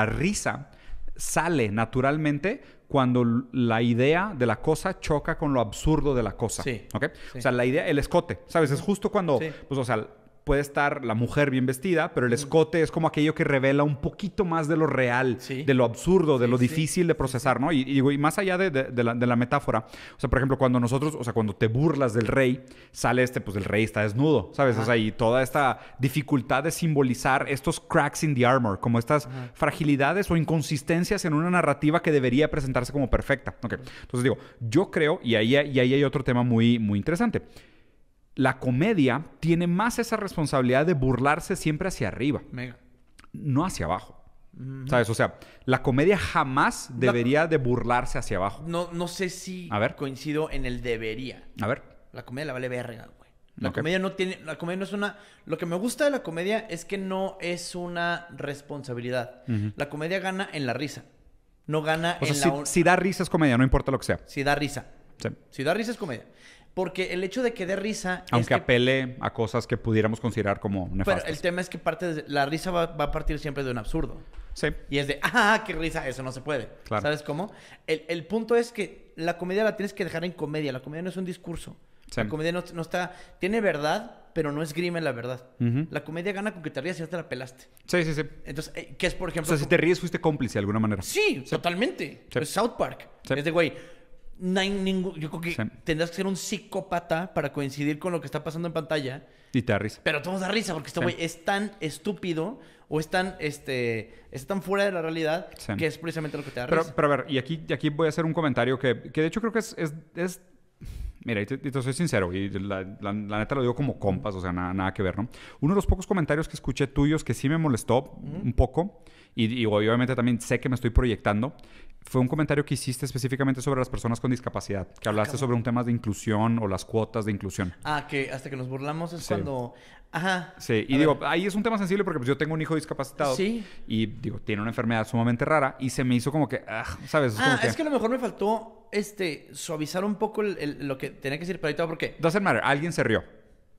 risa sale naturalmente cuando la idea de la cosa choca con lo absurdo de la cosa. Sí. O sea, la idea, el escote, ¿sabes? Es justo cuando, pues, o sea, puede estar la mujer bien vestida, pero el escote es como aquello que revela un poquito más de lo real, de lo absurdo, de lo difícil de procesar, ¿no? Y, y más allá de, la, metáfora, o sea, por ejemplo, cuando nosotros, o sea, cuando te burlas del rey, sale este, pues el rey está desnudo, ¿sabes? O sea, y toda esta dificultad de simbolizar estos cracks in the armor, como estas fragilidades o inconsistencias en una narrativa que debería presentarse como perfecta. Entonces digo, yo creo, y ahí, ahí hay otro tema muy, muy interesante la comedia tiene más esa responsabilidad de burlarse siempre hacia arriba. No hacia abajo. ¿Sabes? O sea, la comedia jamás debería de burlarse hacia abajo. No, no sé si coincido en el debería. A ver. La comedia la vale verga, güey. La comedia no tiene. La comedia no es una. Lo que me gusta de la comedia es que no es una responsabilidad. La comedia gana en la risa. No gana en la. Si, si da risa es comedia, no importa lo que sea. Si da risa. Si da risa es comedia. Porque el hecho de que dé risa. Aunque apele a cosas que pudiéramos considerar como nefastas. Pero el tema es que parte de, la risa va, a partir siempre de un absurdo. Sí. Y es de, ah, qué risa, eso no se puede. ¿Sabes cómo? El, punto es que la comedia la tienes que dejar en comedia. La comedia no es un discurso. Sí. La comedia no, no, está. Tiene verdad, pero no es grima la verdad. La comedia gana con que te rías y ya te la pelaste. Sí, sí, sí. Entonces, eh, ¿qué es, por ejemplo? O sea, si te ríes, fuiste cómplice de alguna manera. Sí, totalmente. Es South Park. Es de, güey yo creo que tendrás que ser un psicópata para coincidir con lo que está pasando en pantalla. Y te da risa. Pero todos da risa porque este güey es tan estúpido o es tan, este, es fuera de la realidad que es precisamente lo que te da risa. Pero a ver, y aquí, aquí voy a hacer un comentario que, de hecho creo que es. mira, y te, soy sincero, y la, neta lo digo como compas, o sea, nada, nada que ver, ¿no? Uno de los pocos comentarios que escuché tuyos que sí me molestó un poco, y, y obviamente también sé que me estoy proyectando, fue un comentario que hiciste específicamente sobre las personas con discapacidad, que hablaste sobre un tema de inclusión o las cuotas de inclusión. Ah, que hasta que nos burlamos es cuando... Ajá. Sí, y digo, ahí es un tema sensible porque pues, yo tengo un hijo discapacitado. Sí. Y digo, tiene una enfermedad sumamente rara y se me hizo como que, ah, ¿sabes? Es ah, que... a lo mejor me faltó este, suavizar un poco lo que tenía que decir, pero ahorita, ¿por qué? Doesn't matter, alguien se rió.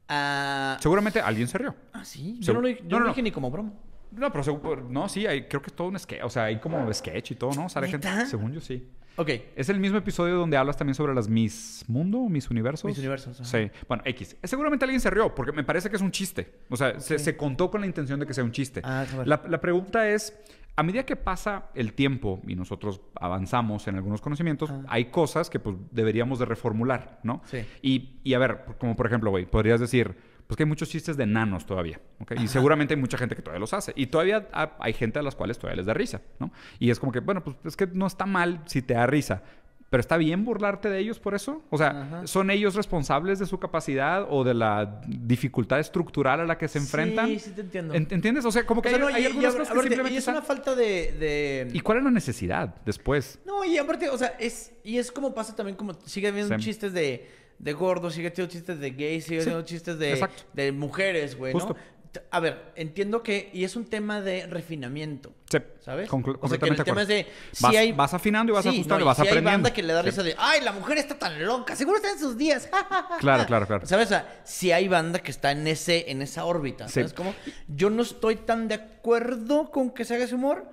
Ah. Seguramente alguien se rió. Ah, sí. Yo, no, lo, dije ni como broma. No, pero seguro, no, sí, creo que es todo un sketch, o sea, hay como sketch y todo, ¿no? O según yo sí. Ok. Es el mismo episodio donde hablas también sobre las Miss Mundo, ¿Mis Universos. Mis Universos. Sí. Bueno, X. Seguramente alguien se rió, porque me parece que es un chiste. O sea, se, contó con la intención de que sea un chiste. Ah, la, la pregunta es, a medida que pasa el tiempo y nosotros avanzamos en algunos conocimientos, hay cosas que pues, deberíamos de reformular, ¿no? Sí. Y, y a ver, como por ejemplo, güey, podrías decir pues que hay muchos chistes de nanos todavía. Y seguramente hay mucha gente que todavía los hace. Y todavía hay gente a las cuales todavía les da risa, ¿no? Y es como que, bueno, pues es que no está mal si te da risa. Pero está bien burlarte de ellos por eso. O sea, ¿son ellos responsables de su capacidad o de la dificultad estructural a la que se enfrentan? Sí, sí, te entiendo. ¿Entiendes? O sea, como que hay, algunas cosas que simplemente. Y es una falta de, ¿Y cuál es la necesidad después? No, y aparte, o sea, es. Y es como pasa también, como sigue habiendo chistes de de gordo, sigue teniendo chistes de gays, sigue teniendo chistes de, de mujeres, güey, ¿no? A ver, entiendo que. Y es un tema de refinamiento. Sí. ¿Sabes? Conclu o sea, que el tema es de. Si vas, hay... vas afinando y vas sí, ajustando no, y vas si Hay banda que le da risa de. ¡Ay, la mujer está tan loca! Seguro está en sus días. claro, claro, claro. ¿Sabes? O sea, si hay banda que está en, ese, en esa órbita. ¿Sabes sí. Yo no estoy tan de acuerdo con que se haga ese humor,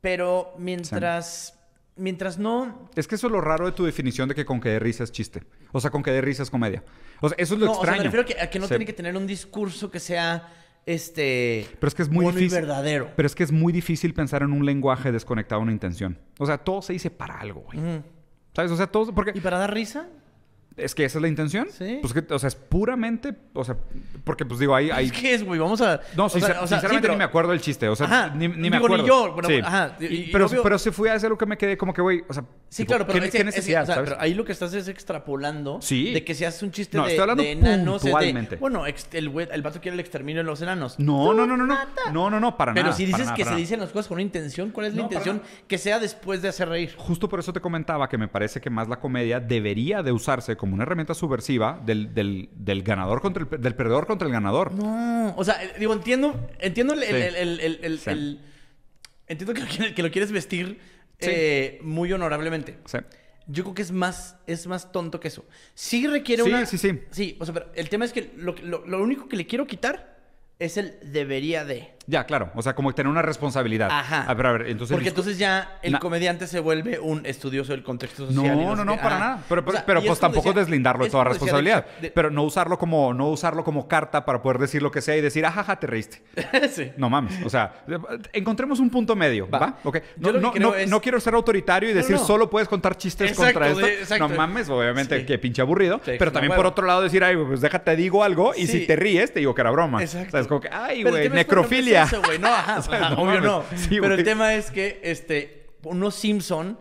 pero mientras mientras no... Es que eso es lo raro de tu definición de que con que de risa es chiste. O sea, con que de risa es comedia. O sea, eso es lo no, extraño. O sea, me refiero que, a que no tiene que tener un discurso que sea este pero es que es muy difícil verdadero pero es que es muy difícil pensar en un lenguaje desconectado a una intención o sea todo se dice para algo güey sabes o sea todo porque y para dar risa es que esa es la intención. Sí. Pues que, o sea, es puramente, o sea, porque pues digo, ahí... ahí... Es que güey, vamos a... No, o sea, sinceramente ni me acuerdo el chiste, o sea, ni, me acuerdo. Ni yo, ajá. pero, pero si fui a ese lo que me quedé como que, güey, o sea... Sí, claro, pero, ¿qué, necesidad, ahí lo que estás es extrapolando de que si haces un chiste de, estoy enanos... Puntualmente. bueno, el, el vato quiere el exterminio de los enanos. No, no, no, no, no, no, no, no, para nada. Pero si dices que se dicen las cosas con una intención, ¿cuál es la intención que sea después de hacer reír? Justo por eso te comentaba que me parece que más la comedia debería de usarse como una herramienta subversiva del, ganador contra el, del perdedor contra el ganador. No, o sea, eh, digo, entiendo, entiendo el, entiendo que, lo, quieres vestir eh, muy honorablemente. Sí. Yo creo que es más, es más tonto que eso. Sí requiere una. Sí, sí, sí. Sí, o sea, pero el tema es que lo único que le quiero quitar es el debería de. Ya, claro. O sea, como tener una responsabilidad. Ajá. A ver, a ver, entonces. Porque entonces ya el comediante se vuelve un estudioso del contexto social. No, no, no, para nada. Pero, pues tampoco deslindarlo de toda responsabilidad. pero no usarlo como, no usarlo como carta para poder decir lo que sea y decir, ajaja, ah, te reíste. sí. No mames. O sea, encontremos un punto medio, ¿va? No, no, quiero ser autoritario y decir solo puedes contar chistes contra esto. no mames, obviamente, que pinche aburrido. pero también por otro lado decir, ay, pues déjate digo algo y si te ríes, te digo que era broma. Exacto. O sea, es como que, ay, güey, necrofilia. No, no. Pero el tema es que, este, uno Simpson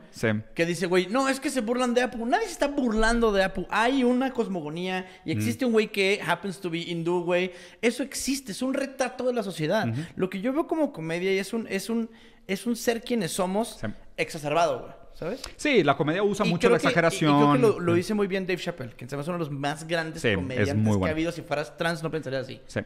que dice, güey, no, es que se burlan de Apu. Nadie se está burlando de Apu. Hay una cosmogonía y existe un güey que happens to be hindú, güey. Eso existe, es un retrato de la sociedad. Lo que yo veo como comedia es un, es un, es un ser quienes somos exacerbado, güey. ¿Sabes? Sí, la comedia usa mucho la exageración. Y, que lo, mm. dice muy bien Dave Chappelle, que se uno de los más grandes comediantes que ha habido. Si fueras trans, no pensaría así. Sí.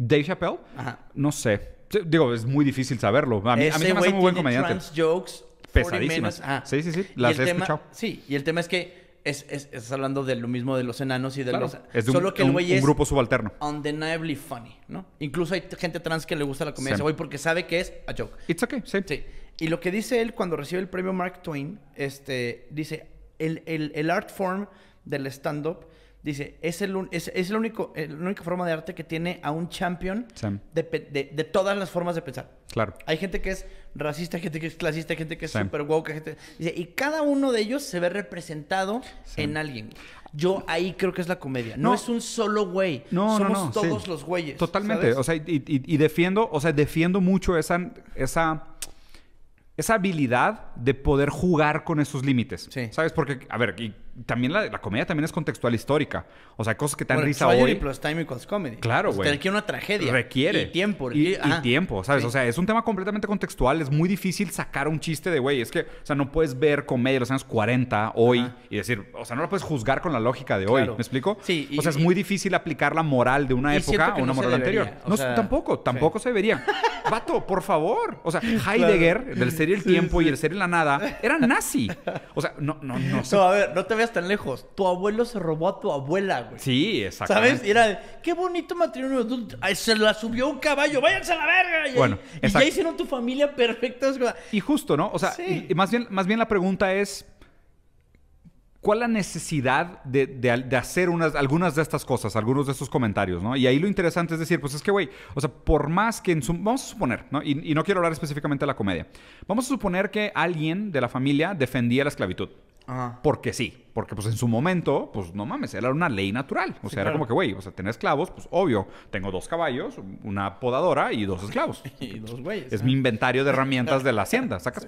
Dave Chappelle, Ajá. no sé. Digo, es muy difícil saberlo. A mí, a mí me hace muy buen comediante. Trans jokes pesadísimas. Sí, sí, sí. Las he escuchado. Sí, y el tema es que es, es, estás hablando de lo mismo de los enanos y de los. Es de un, solo que es. Un grupo subalterno. Undeniably funny, ¿no? Incluso hay gente trans que le gusta la comedia sí. güey porque sabe que es a joke. It's okay, sí. sí. Y lo que dice él cuando recibe el premio Mark Twain, este, dice: el, el, el art form del stand-up Dice, es, el, es, el único, la única forma de arte que tiene a un champion de, de, todas las formas de pensar. Claro. Hay gente que es racista, gente que es clasista, gente que es súper super wow, gente... y cada uno de ellos se ve representado en alguien. Yo ahí creo que es la comedia. No, es un solo güey. No, Somos no, Somos todos los güeyes. Totalmente. O sea, y, defiendo, o sea, defiendo mucho esa... esa esa habilidad de poder jugar con esos límites. Sí. ¿Sabes? Porque, a ver, y también la, la, comedia también es contextual histórica. O sea, cosas que te dan risa hoy. Plus time equals comedy. Claro, güey. requiere una tragedia. Requiere. Y tiempo. Y, tiempo, ¿sabes? O sea, es un tema completamente contextual. Es muy difícil sacar un chiste de, güey, es que, o sea, no puedes ver comedia de los años 40 hoy y decir, o sea, no la puedes juzgar con la lógica de hoy. ¿Me explico? Sí. o sea, es muy difícil aplicar la moral de una época a una moral anterior. no, tampoco, tampoco se debería. Vato, por favor. O sea, Heidegger, del ser el tiempo y el ser la nada, eran nazi. O sea, no, no, no. No, a ver, no te están tan lejos. Tu abuelo se robó a tu abuela, güey. Sí, exacto. ¿Sabes? Y era, de, qué bonito matrimonio. se la subió un caballo, váyanse a la verga. Y, bueno, ya hicieron tu familia perfecta. Y justo, ¿no? O sea, más, bien, más bien la pregunta es, ¿Cuál la necesidad de, hacer unas, algunas de estas cosas, algunos de estos comentarios, ¿no? Y ahí lo interesante es decir, pues es que, güey, o sea, por más que en su... Vamos a suponer, ¿no? Y, y, no quiero hablar específicamente de la comedia. Vamos a suponer que alguien de la familia defendía la esclavitud. Porque sí. Porque pues en su momento, pues no mames, era una ley natural. O sea, era como que, güey, o sea, tener esclavos, pues obvio, tengo dos caballos, una podadora y dos esclavos. y dos güeyes. Es ¿eh? mi inventario de herramientas de la hacienda, sacas.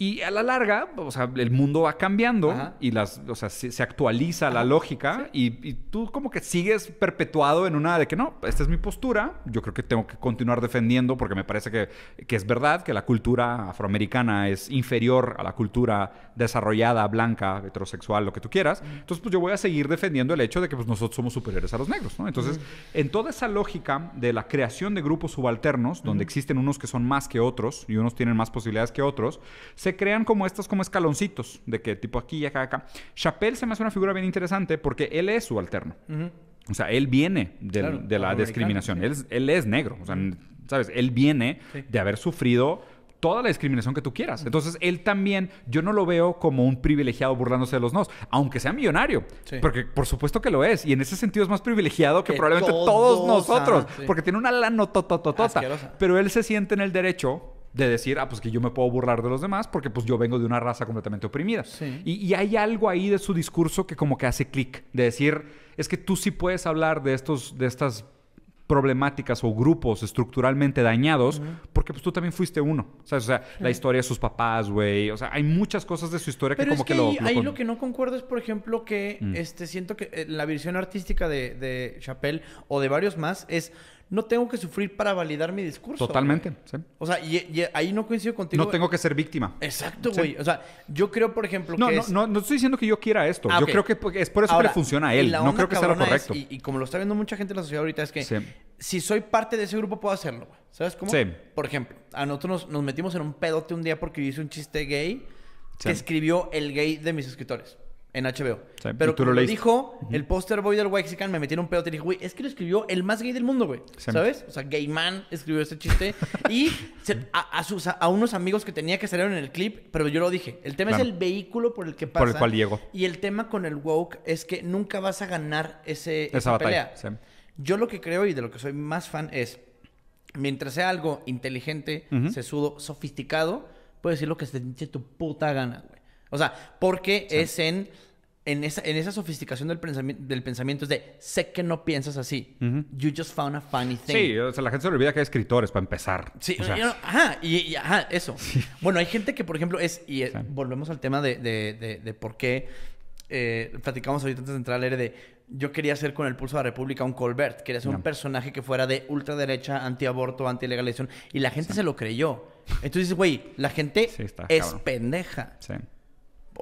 Y a la larga, o sea, el mundo va cambiando y las, se, actualiza la lógica y, tú como que sigues perpetuado en una de que no, esta es mi postura, yo creo que tengo que continuar defendiendo porque me parece que, es verdad que la cultura afroamericana es inferior a la cultura desarrollada, blanca, heterosexual, lo que tú quieras. Entonces, pues yo voy a seguir defendiendo el hecho de que pues, nosotros somos superiores a los negros, Entonces, en toda esa lógica de la creación de grupos subalternos, donde existen unos que son más que otros y unos tienen más posibilidades que otros, se crean como estos, como escaloncitos, de que tipo aquí y acá, acá. Chappelle se me hace una figura bien interesante porque él es su alterno. O sea, él viene de la discriminación. Él, es, él, es negro. O sea, ¿sabes? Él viene de haber sufrido toda la discriminación que tú quieras. Entonces, él también, yo no lo veo como un privilegiado burlándose de los nos, aunque sea millonario, porque por supuesto que lo es, y en ese sentido es más privilegiado que, probablemente todos, ah, nosotros, porque tiene una lana totototota, pero él se siente en el derecho de decir, ah, pues que yo me puedo burlar de los demás porque pues yo vengo de una raza completamente oprimida. Y, hay algo ahí de su discurso que como que hace clic, de decir, es que tú sí puedes hablar de, estos, de estas problemáticas o grupos estructuralmente dañados, porque pues tú también fuiste uno. O sea, la historia de sus papás, güey. O sea, hay muchas cosas de su historia que como que, lo... Ahí lo, ahí lo que no concuerdo es, por ejemplo, que mm. este, siento que eh, la visión artística de, de Chappelle o de varios más es no tengo que sufrir para validar mi discurso. Totalmente, O sea, y, ahí no coincido contigo. No tengo que ser víctima. Exacto, güey. O sea, yo creo, por ejemplo, no, no, no, estoy diciendo que yo quiera esto. Ah, yo creo que es por eso que le funciona a él. No creo que sea lo correcto. y, como lo está viendo mucha gente en la sociedad ahorita, es que si soy parte de ese grupo puedo hacerlo, ¿Sabes cómo? Por ejemplo, a nosotros nos, metimos en un pedote un día porque yo hice un chiste gay que escribió el gay de mis escritores. En HBO. pero tú como lo dijo el póster boy del Wexican, me metieron un pedo. Te dije, güey, es que lo escribió el más gay del mundo, güey. ¿Sabes? O sea, gay man escribió ese chiste. y a, sus, a unos amigos que tenía que salieron en el clip, pero yo lo dije. El tema es el vehículo por el que pasa. Por el cual llego. Y el tema con el woke es que nunca vas a ganar ese, esa, batalla. pelea. Yo lo que creo y de lo que soy más fan es, mientras sea algo inteligente, sesudo, sofisticado, puedes decir lo que se te tu puta gana, güey. O sea, porque es en, en esa, sofisticación del, pensamiento, del pensamiento, es de, sé que no piensas así. You just found a funny thing. Sí, o sea, la gente se olvida que hay escritores para empezar. Sí, o sea. ajá, y, ajá, eso. Bueno, hay gente que, por ejemplo, es, y eh, volvemos al tema de, por qué eh, platicamos ahorita antes de entrar de yo quería hacer con el pulso de la República un Colbert, quería ser un personaje que fuera de ultraderecha, antiaborto, Anti-legalización, y la gente se lo creyó. Entonces, güey, la gente es pendeja. Sí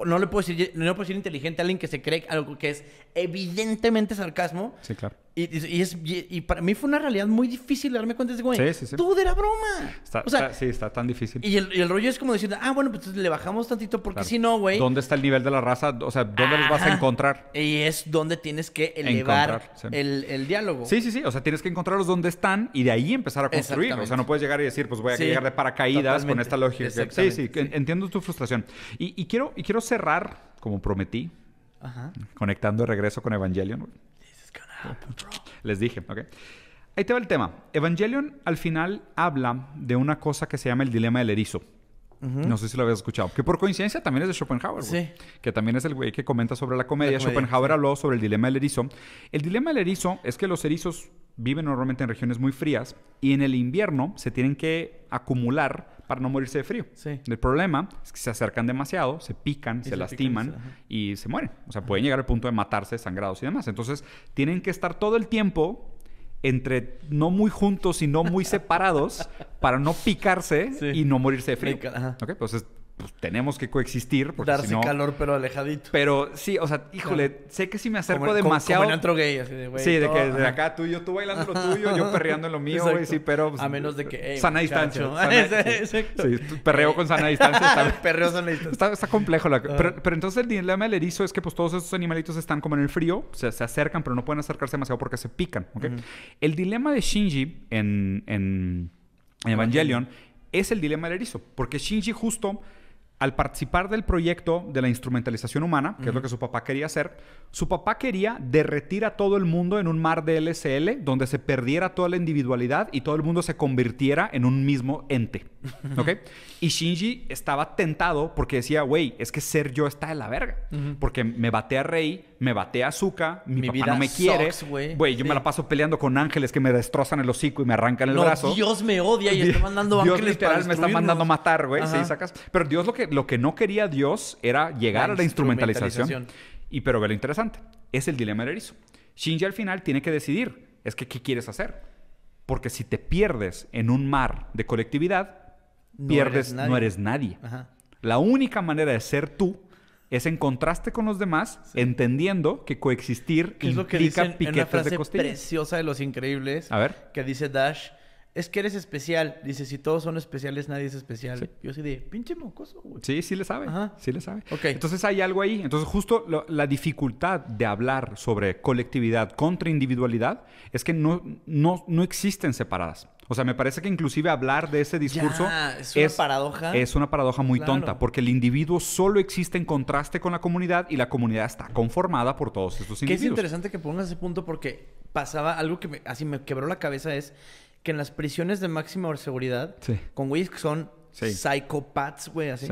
no le puedo decir, no le puedo decir inteligente a alguien que se cree algo que es evidentemente sarcasmo. Sí, claro. Y, para mí fue una realidad muy difícil darme cuenta de ese güey. Sí, sí, sí. broma. o sea, sí, está tan difícil. Y el, rollo es como diciendo, ah, bueno, pues le bajamos tantito porque si no, güey. ¿Dónde está el nivel de la raza? O sea, ¿dónde los vas a encontrar? Y es donde tienes que elevar el, diálogo. Sí, sí, sí. O sea, tienes que encontrarlos donde están y de ahí empezar a construir. O sea, no puedes llegar y decir, pues voy a llegar de paracaídas con esta lógica. Sí, sí, Entiendo tu frustración. Y, quiero, y quiero cerrar, como prometí, conectando de regreso con Evangelion. Ah, pues, Les dije, ¿ok? Ahí te va el tema. Evangelion al final habla de una cosa que se llama el dilema del erizo. No sé si lo habías escuchado. Que por coincidencia también es de Schopenhauer. Sí. que también es el güey que comenta sobre la comedia. Schopenhauer habló sobre el dilema del erizo. El dilema del erizo es que los erizos viven normalmente en regiones muy frías y en el invierno se tienen que acumular para no morirse de frío. Sí. El problema es que se acercan demasiado, se pican, se, lastiman y se mueren. O sea, pueden llegar al punto de matarse, sangrados y demás. Entonces, tienen que estar todo el tiempo entre no muy juntos y no muy separados para no picarse y no morirse de frío. ¿Okay? Entonces, pues pues, tenemos que coexistir. Porque Darse calor, pero alejadito. Pero sí, o sea, híjole, sé que si me acerco demasiado. Como en así de güey. Sí, de que de acá tú y yo, tú bailando lo tuyo, yo perreando lo mío, güey, sí, pero. Pues, a menos de que. Eh, sana distancia. Exacto. Sí, perreo con sana distancia. Está, perreo sana distancia. Está, complejo. La... Pero, pero, entonces el dilema del erizo es que, pues todos estos animalitos están como en el frío, o sea, se acercan, pero no pueden acercarse demasiado porque se pican, ¿ok? El dilema de Shinji en, en Evangelion es el dilema del erizo, porque Shinji justo al participar del proyecto de la instrumentalización humana, que es lo que su papá quería hacer, su papá quería derretir a todo el mundo en un mar de LSL donde se perdiera toda la individualidad y todo el mundo se convirtiera en un mismo ente. ¿Ok? Y Shinji estaba tentado porque decía, güey, es que ser yo está de la verga. Porque me a Rey, me batea a mi, mi vida no me quiere. Güey, yo me la paso peleando con ángeles que me destrozan el hocico y me arrancan el brazo. Dios me odia y está mandando me está mandando matar, güey. sacas. Pero Dios lo que, lo que no quería Dios era llegar a la instrumentalización. Y pero ve lo interesante, es el dilema del erizo. Shinji al final tiene que decidir, es que ¿qué quieres hacer? Porque si te pierdes en un mar de colectividad, pierdes, no eres nadie. La única manera de ser tú es en contraste con los demás, entendiendo que coexistir implica es lo que dicen piquetes frase preciosa de Los Increíbles. Que dice Dash, es que eres especial. Dice, si todos son especiales, nadie es especial. Yo soy de, pinche mocoso, Sí, sí le sabe. Ajá. Sí le sabe. Entonces hay algo ahí. Entonces justo la dificultad de hablar sobre colectividad contra individualidad es que no, no, no existen separadas. O sea, me parece que inclusive hablar de ese discurso es una paradoja. Es una paradoja muy tonta, porque el individuo solo existe en contraste con la comunidad y la comunidad está conformada por todos estos individuos. Que es interesante que pongas ese punto porque pasaba algo que así me quebró la cabeza es que en las prisiones de máxima seguridad, con güeyes que son sí. güey, así,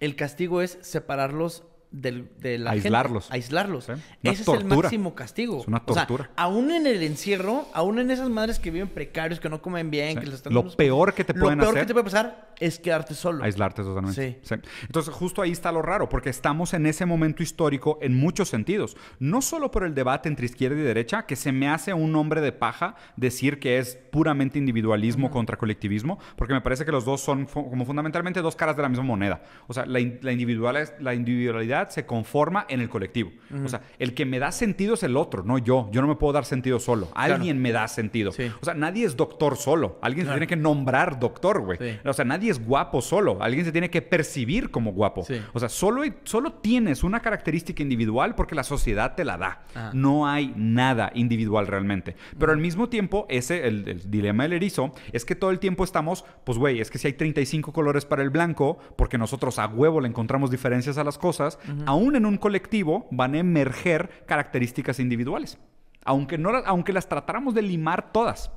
el castigo es separarlos del, de la aislarlos. aislarlos. Ese es el máximo castigo. una O sea, aún en el encierro, aún en esas madres que viven precarios, que no comen bien, que les están Lo peor que te pueden hacer. Lo peor que te puede pasar es quedarte solo. Aislarte totalmente. sí. Entonces, justo ahí está lo raro, porque estamos en ese momento histórico en muchos sentidos. No solo por el debate entre izquierda y derecha, que se me hace un hombre de paja decir que es puramente individualismo contra colectivismo, porque me parece que los dos son como fundamentalmente dos caras de la misma moneda. O sea, la, individualidad se conforma en el colectivo. O sea, el que me da sentido es el otro, no yo. Yo no me puedo dar sentido solo. Alguien me da sentido. O sea, nadie es doctor solo. Alguien se tiene que nombrar doctor, güey. O sea, nadie es guapo solo. Alguien se tiene que percibir como guapo. O sea, solo, solo tienes una característica individual porque la sociedad te la da. No hay nada individual realmente. Pero al mismo tiempo, ese, el, dilema del erizo, es que todo el tiempo estamos, pues güey, es que si hay 35 colores para el blanco, porque nosotros a huevo le encontramos diferencias a las cosas, aún en un colectivo van a emerger características individuales. Aunque, no, aunque las tratáramos de limar todas.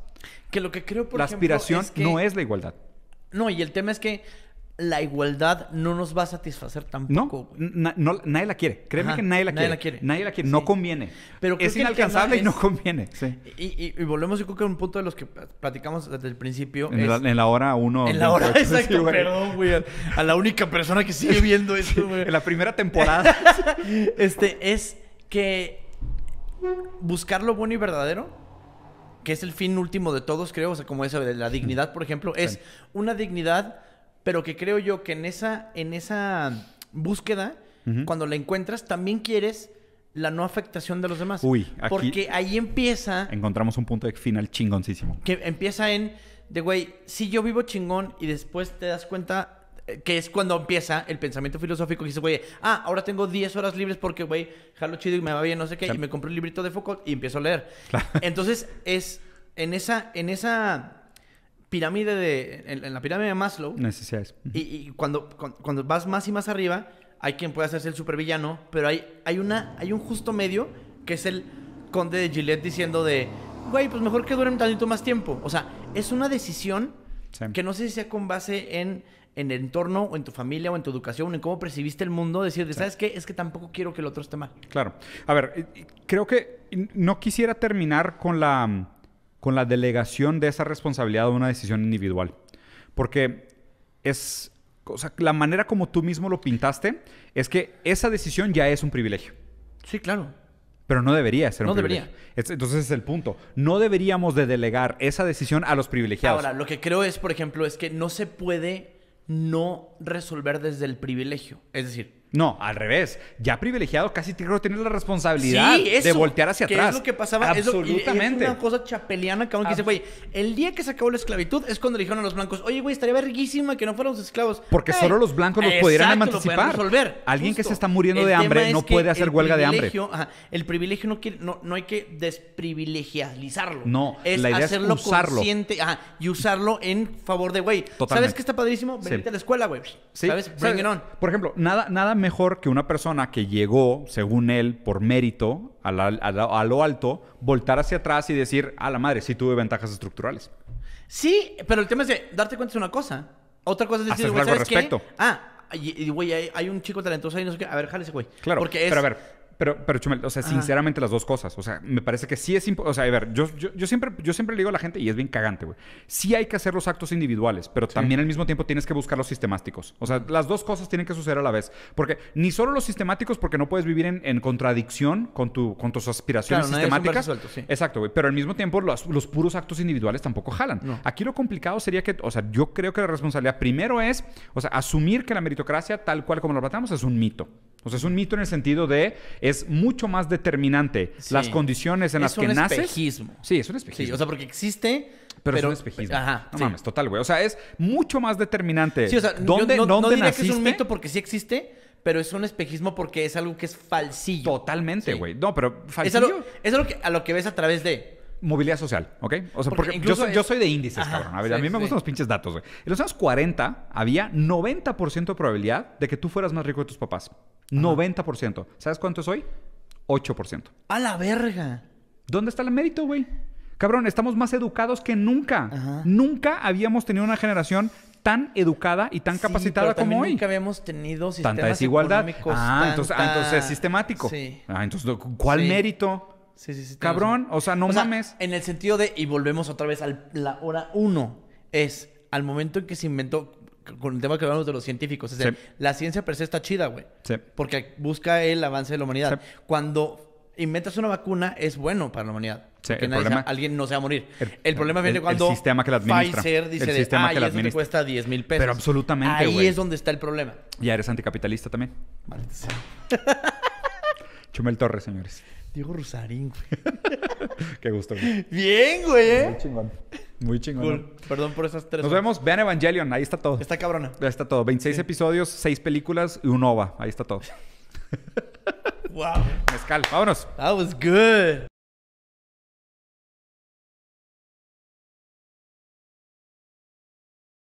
Que lo que creo, por la aspiración no es la igualdad no, y el tema es que la igualdad no nos va a satisfacer tampoco. No, nadie la quiere. Créeme que nadie la quiere. La quiere. Nadie la quiere. No conviene. es inalcanzable y no conviene. Y, volvemos, yo creo que a un punto de los que platicamos desde el principio. En, la, hora uno. En la hora, exacto. Perdón, güey. A la única persona que sigue viendo esto, güey. En la primera temporada. este, es que buscar lo bueno y verdadero que es el fin último de todos, creo, o sea, como esa de la dignidad, por ejemplo, es una dignidad, pero que creo yo que en esa, en esa búsqueda, cuando la encuentras, también quieres la no afectación de los demás. Uy, aquí porque ahí empieza... Encontramos un punto de final chingoncísimo. Que empieza en, de güey, si yo vivo chingón y después te das cuenta que es cuando empieza el pensamiento filosófico que dice, güey, ah, ahora tengo 10 horas libres porque, güey, jalo chido y me va bien, no sé qué, y me compro un librito de Foucault y empiezo a leer. Entonces, es en esa, en esa pirámide de, en, la pirámide de Maslow. Necesidades. Y, cuando, cuando, vas más y más arriba, hay quien puede hacerse el supervillano, pero hay, hay, una, hay un justo medio que es el conde de Gillette diciendo de, güey, pues mejor que un tantito más tiempo. O sea, es una decisión que no sé si sea con base en en el entorno o en tu familia o en tu educación, en cómo percibiste el mundo, decir, ¿sabes qué? Es que tampoco quiero que el otro esté mal. Claro. A ver, eh, eh, creo que no quisiera terminar con la, con la delegación de esa responsabilidad a una decisión individual, porque es, o sea, la manera como tú mismo lo pintaste es que esa decisión ya es un privilegio. Sí, claro. Pero no debería ser un privilegio. no debería. Entonces es el punto. No deberíamos de delegar esa decisión a los privilegiados. Ahora, lo que creo es, por ejemplo, es que no se puede no resolver desde el privilegio. Es decir, no, al revés. Ya privilegiado casi creo tener la responsabilidad de voltear hacia que atrás. Es lo que pasaba. Absolutamente. Es, una cosa chapeleana cabrón, que dice, güey, el día que se acabó la esclavitud es cuando dijeron a los blancos, oye, güey, estaría verguísima que no fuéramos esclavos. Porque solo los blancos los pudieran emancipar. Lo Alguien que se está muriendo de hambre no puede hacer huelga de hambre. el privilegio no, quiere, no, hay que desprivilegializarlo. No, es la idea hacerlo usarlo. consciente y usarlo en favor de, güey, ¿sabes qué está padrísimo? Venite a la escuela, güey. Sí, ¿Sabes? Por ejemplo, nada, nada mejor que una persona que llegó, según él, por mérito a, lo alto, voltar hacia atrás y decir, a la madre, sí tuve ventajas estructurales? Sí, pero el tema es de darte cuenta de una cosa. Otra cosa es decir, güey, Ah, y, güey, hay, un chico talentoso ahí, no sé qué. A ver, jale ese güey. Claro, Porque es, pero a ver, pero, pero Chumel, o sea, sinceramente las dos cosas. O sea, me parece que sí es importante. O sea, a ver, yo, yo, siempre, yo siempre le digo a la gente, y es bien cagante, güey. Sí hay que hacer los actos individuales, pero también al mismo tiempo tienes que buscar los sistemáticos. O sea, las dos cosas tienen que suceder a la vez. Porque ni solo los sistemáticos, porque no puedes vivir en, contradicción con, tu, con tus aspiraciones sistemáticas. Exacto, güey. Pero al mismo tiempo, los, puros actos individuales tampoco jalan. Aquí lo complicado sería que, o sea, yo creo que la responsabilidad primero es, o sea, asumir que la meritocracia, tal cual como la tratamos, es un mito. O sea, es un mito en el sentido de es mucho más determinante las condiciones en las que naces. Es un espejismo. Sí, es un espejismo. Sí, o sea, porque existe, pero, es un espejismo. no mames, total, güey. O sea, es mucho más determinante. Sí, o sea, ¿Dónde, es un mito porque sí existe, pero es un espejismo porque es algo que es falsillo. Totalmente, güey. No, pero falsillo. Es algo, es a lo que ves a través de movilidad social, ¿ok? O sea, porque, yo, soy, de índices, cabrón. A, mí me gustan los pinches datos, güey. En los años 40 había 90% de probabilidad de que tú fueras más rico que tus papás. 90%. ¿Sabes cuánto es hoy? 8%. ¡A la verga! ¿Dónde está el mérito, güey? Cabrón, estamos más educados que nunca. Nunca habíamos tenido una generación tan educada y tan capacitada como hoy. Nunca habíamos tenido sistemas tanta desigualdad. Ah, ah, Entonces, es sistemático. Sí. Ah, entonces, ¿cuál mérito? Sí, sí, sí. Cabrón, o sea, no mames. en el sentido de, y volvemos otra vez a la hora uno, es al momento en que se inventó, con el tema que hablamos de los científicos, es decir, la ciencia per se está chida, güey. Sí. Porque busca el avance de la humanidad. Cuando inventas una vacuna, es bueno para la humanidad. porque alguien no se va a morir. El, problema viene cuando el sistema que la administra, Pfizer dice, el sistema de, te cuesta 10 mil pesos. Pero absolutamente, Ahí es donde está el problema. Ya eres anticapitalista también. Vale. Chumel Torres, señores. Diego Rusarín, güey. Qué gusto, güey. Bien, güey, ¿eh? Muy chingón. Muy chingón. Cool. Perdón por esas tres. Nos vemos. Vean Evangelion. Ahí está todo. Está cabrona. Ahí está todo. 26 episodios, 6 películas y un OVA. Ahí está todo. wow. Mezcal. Vámonos. That was good.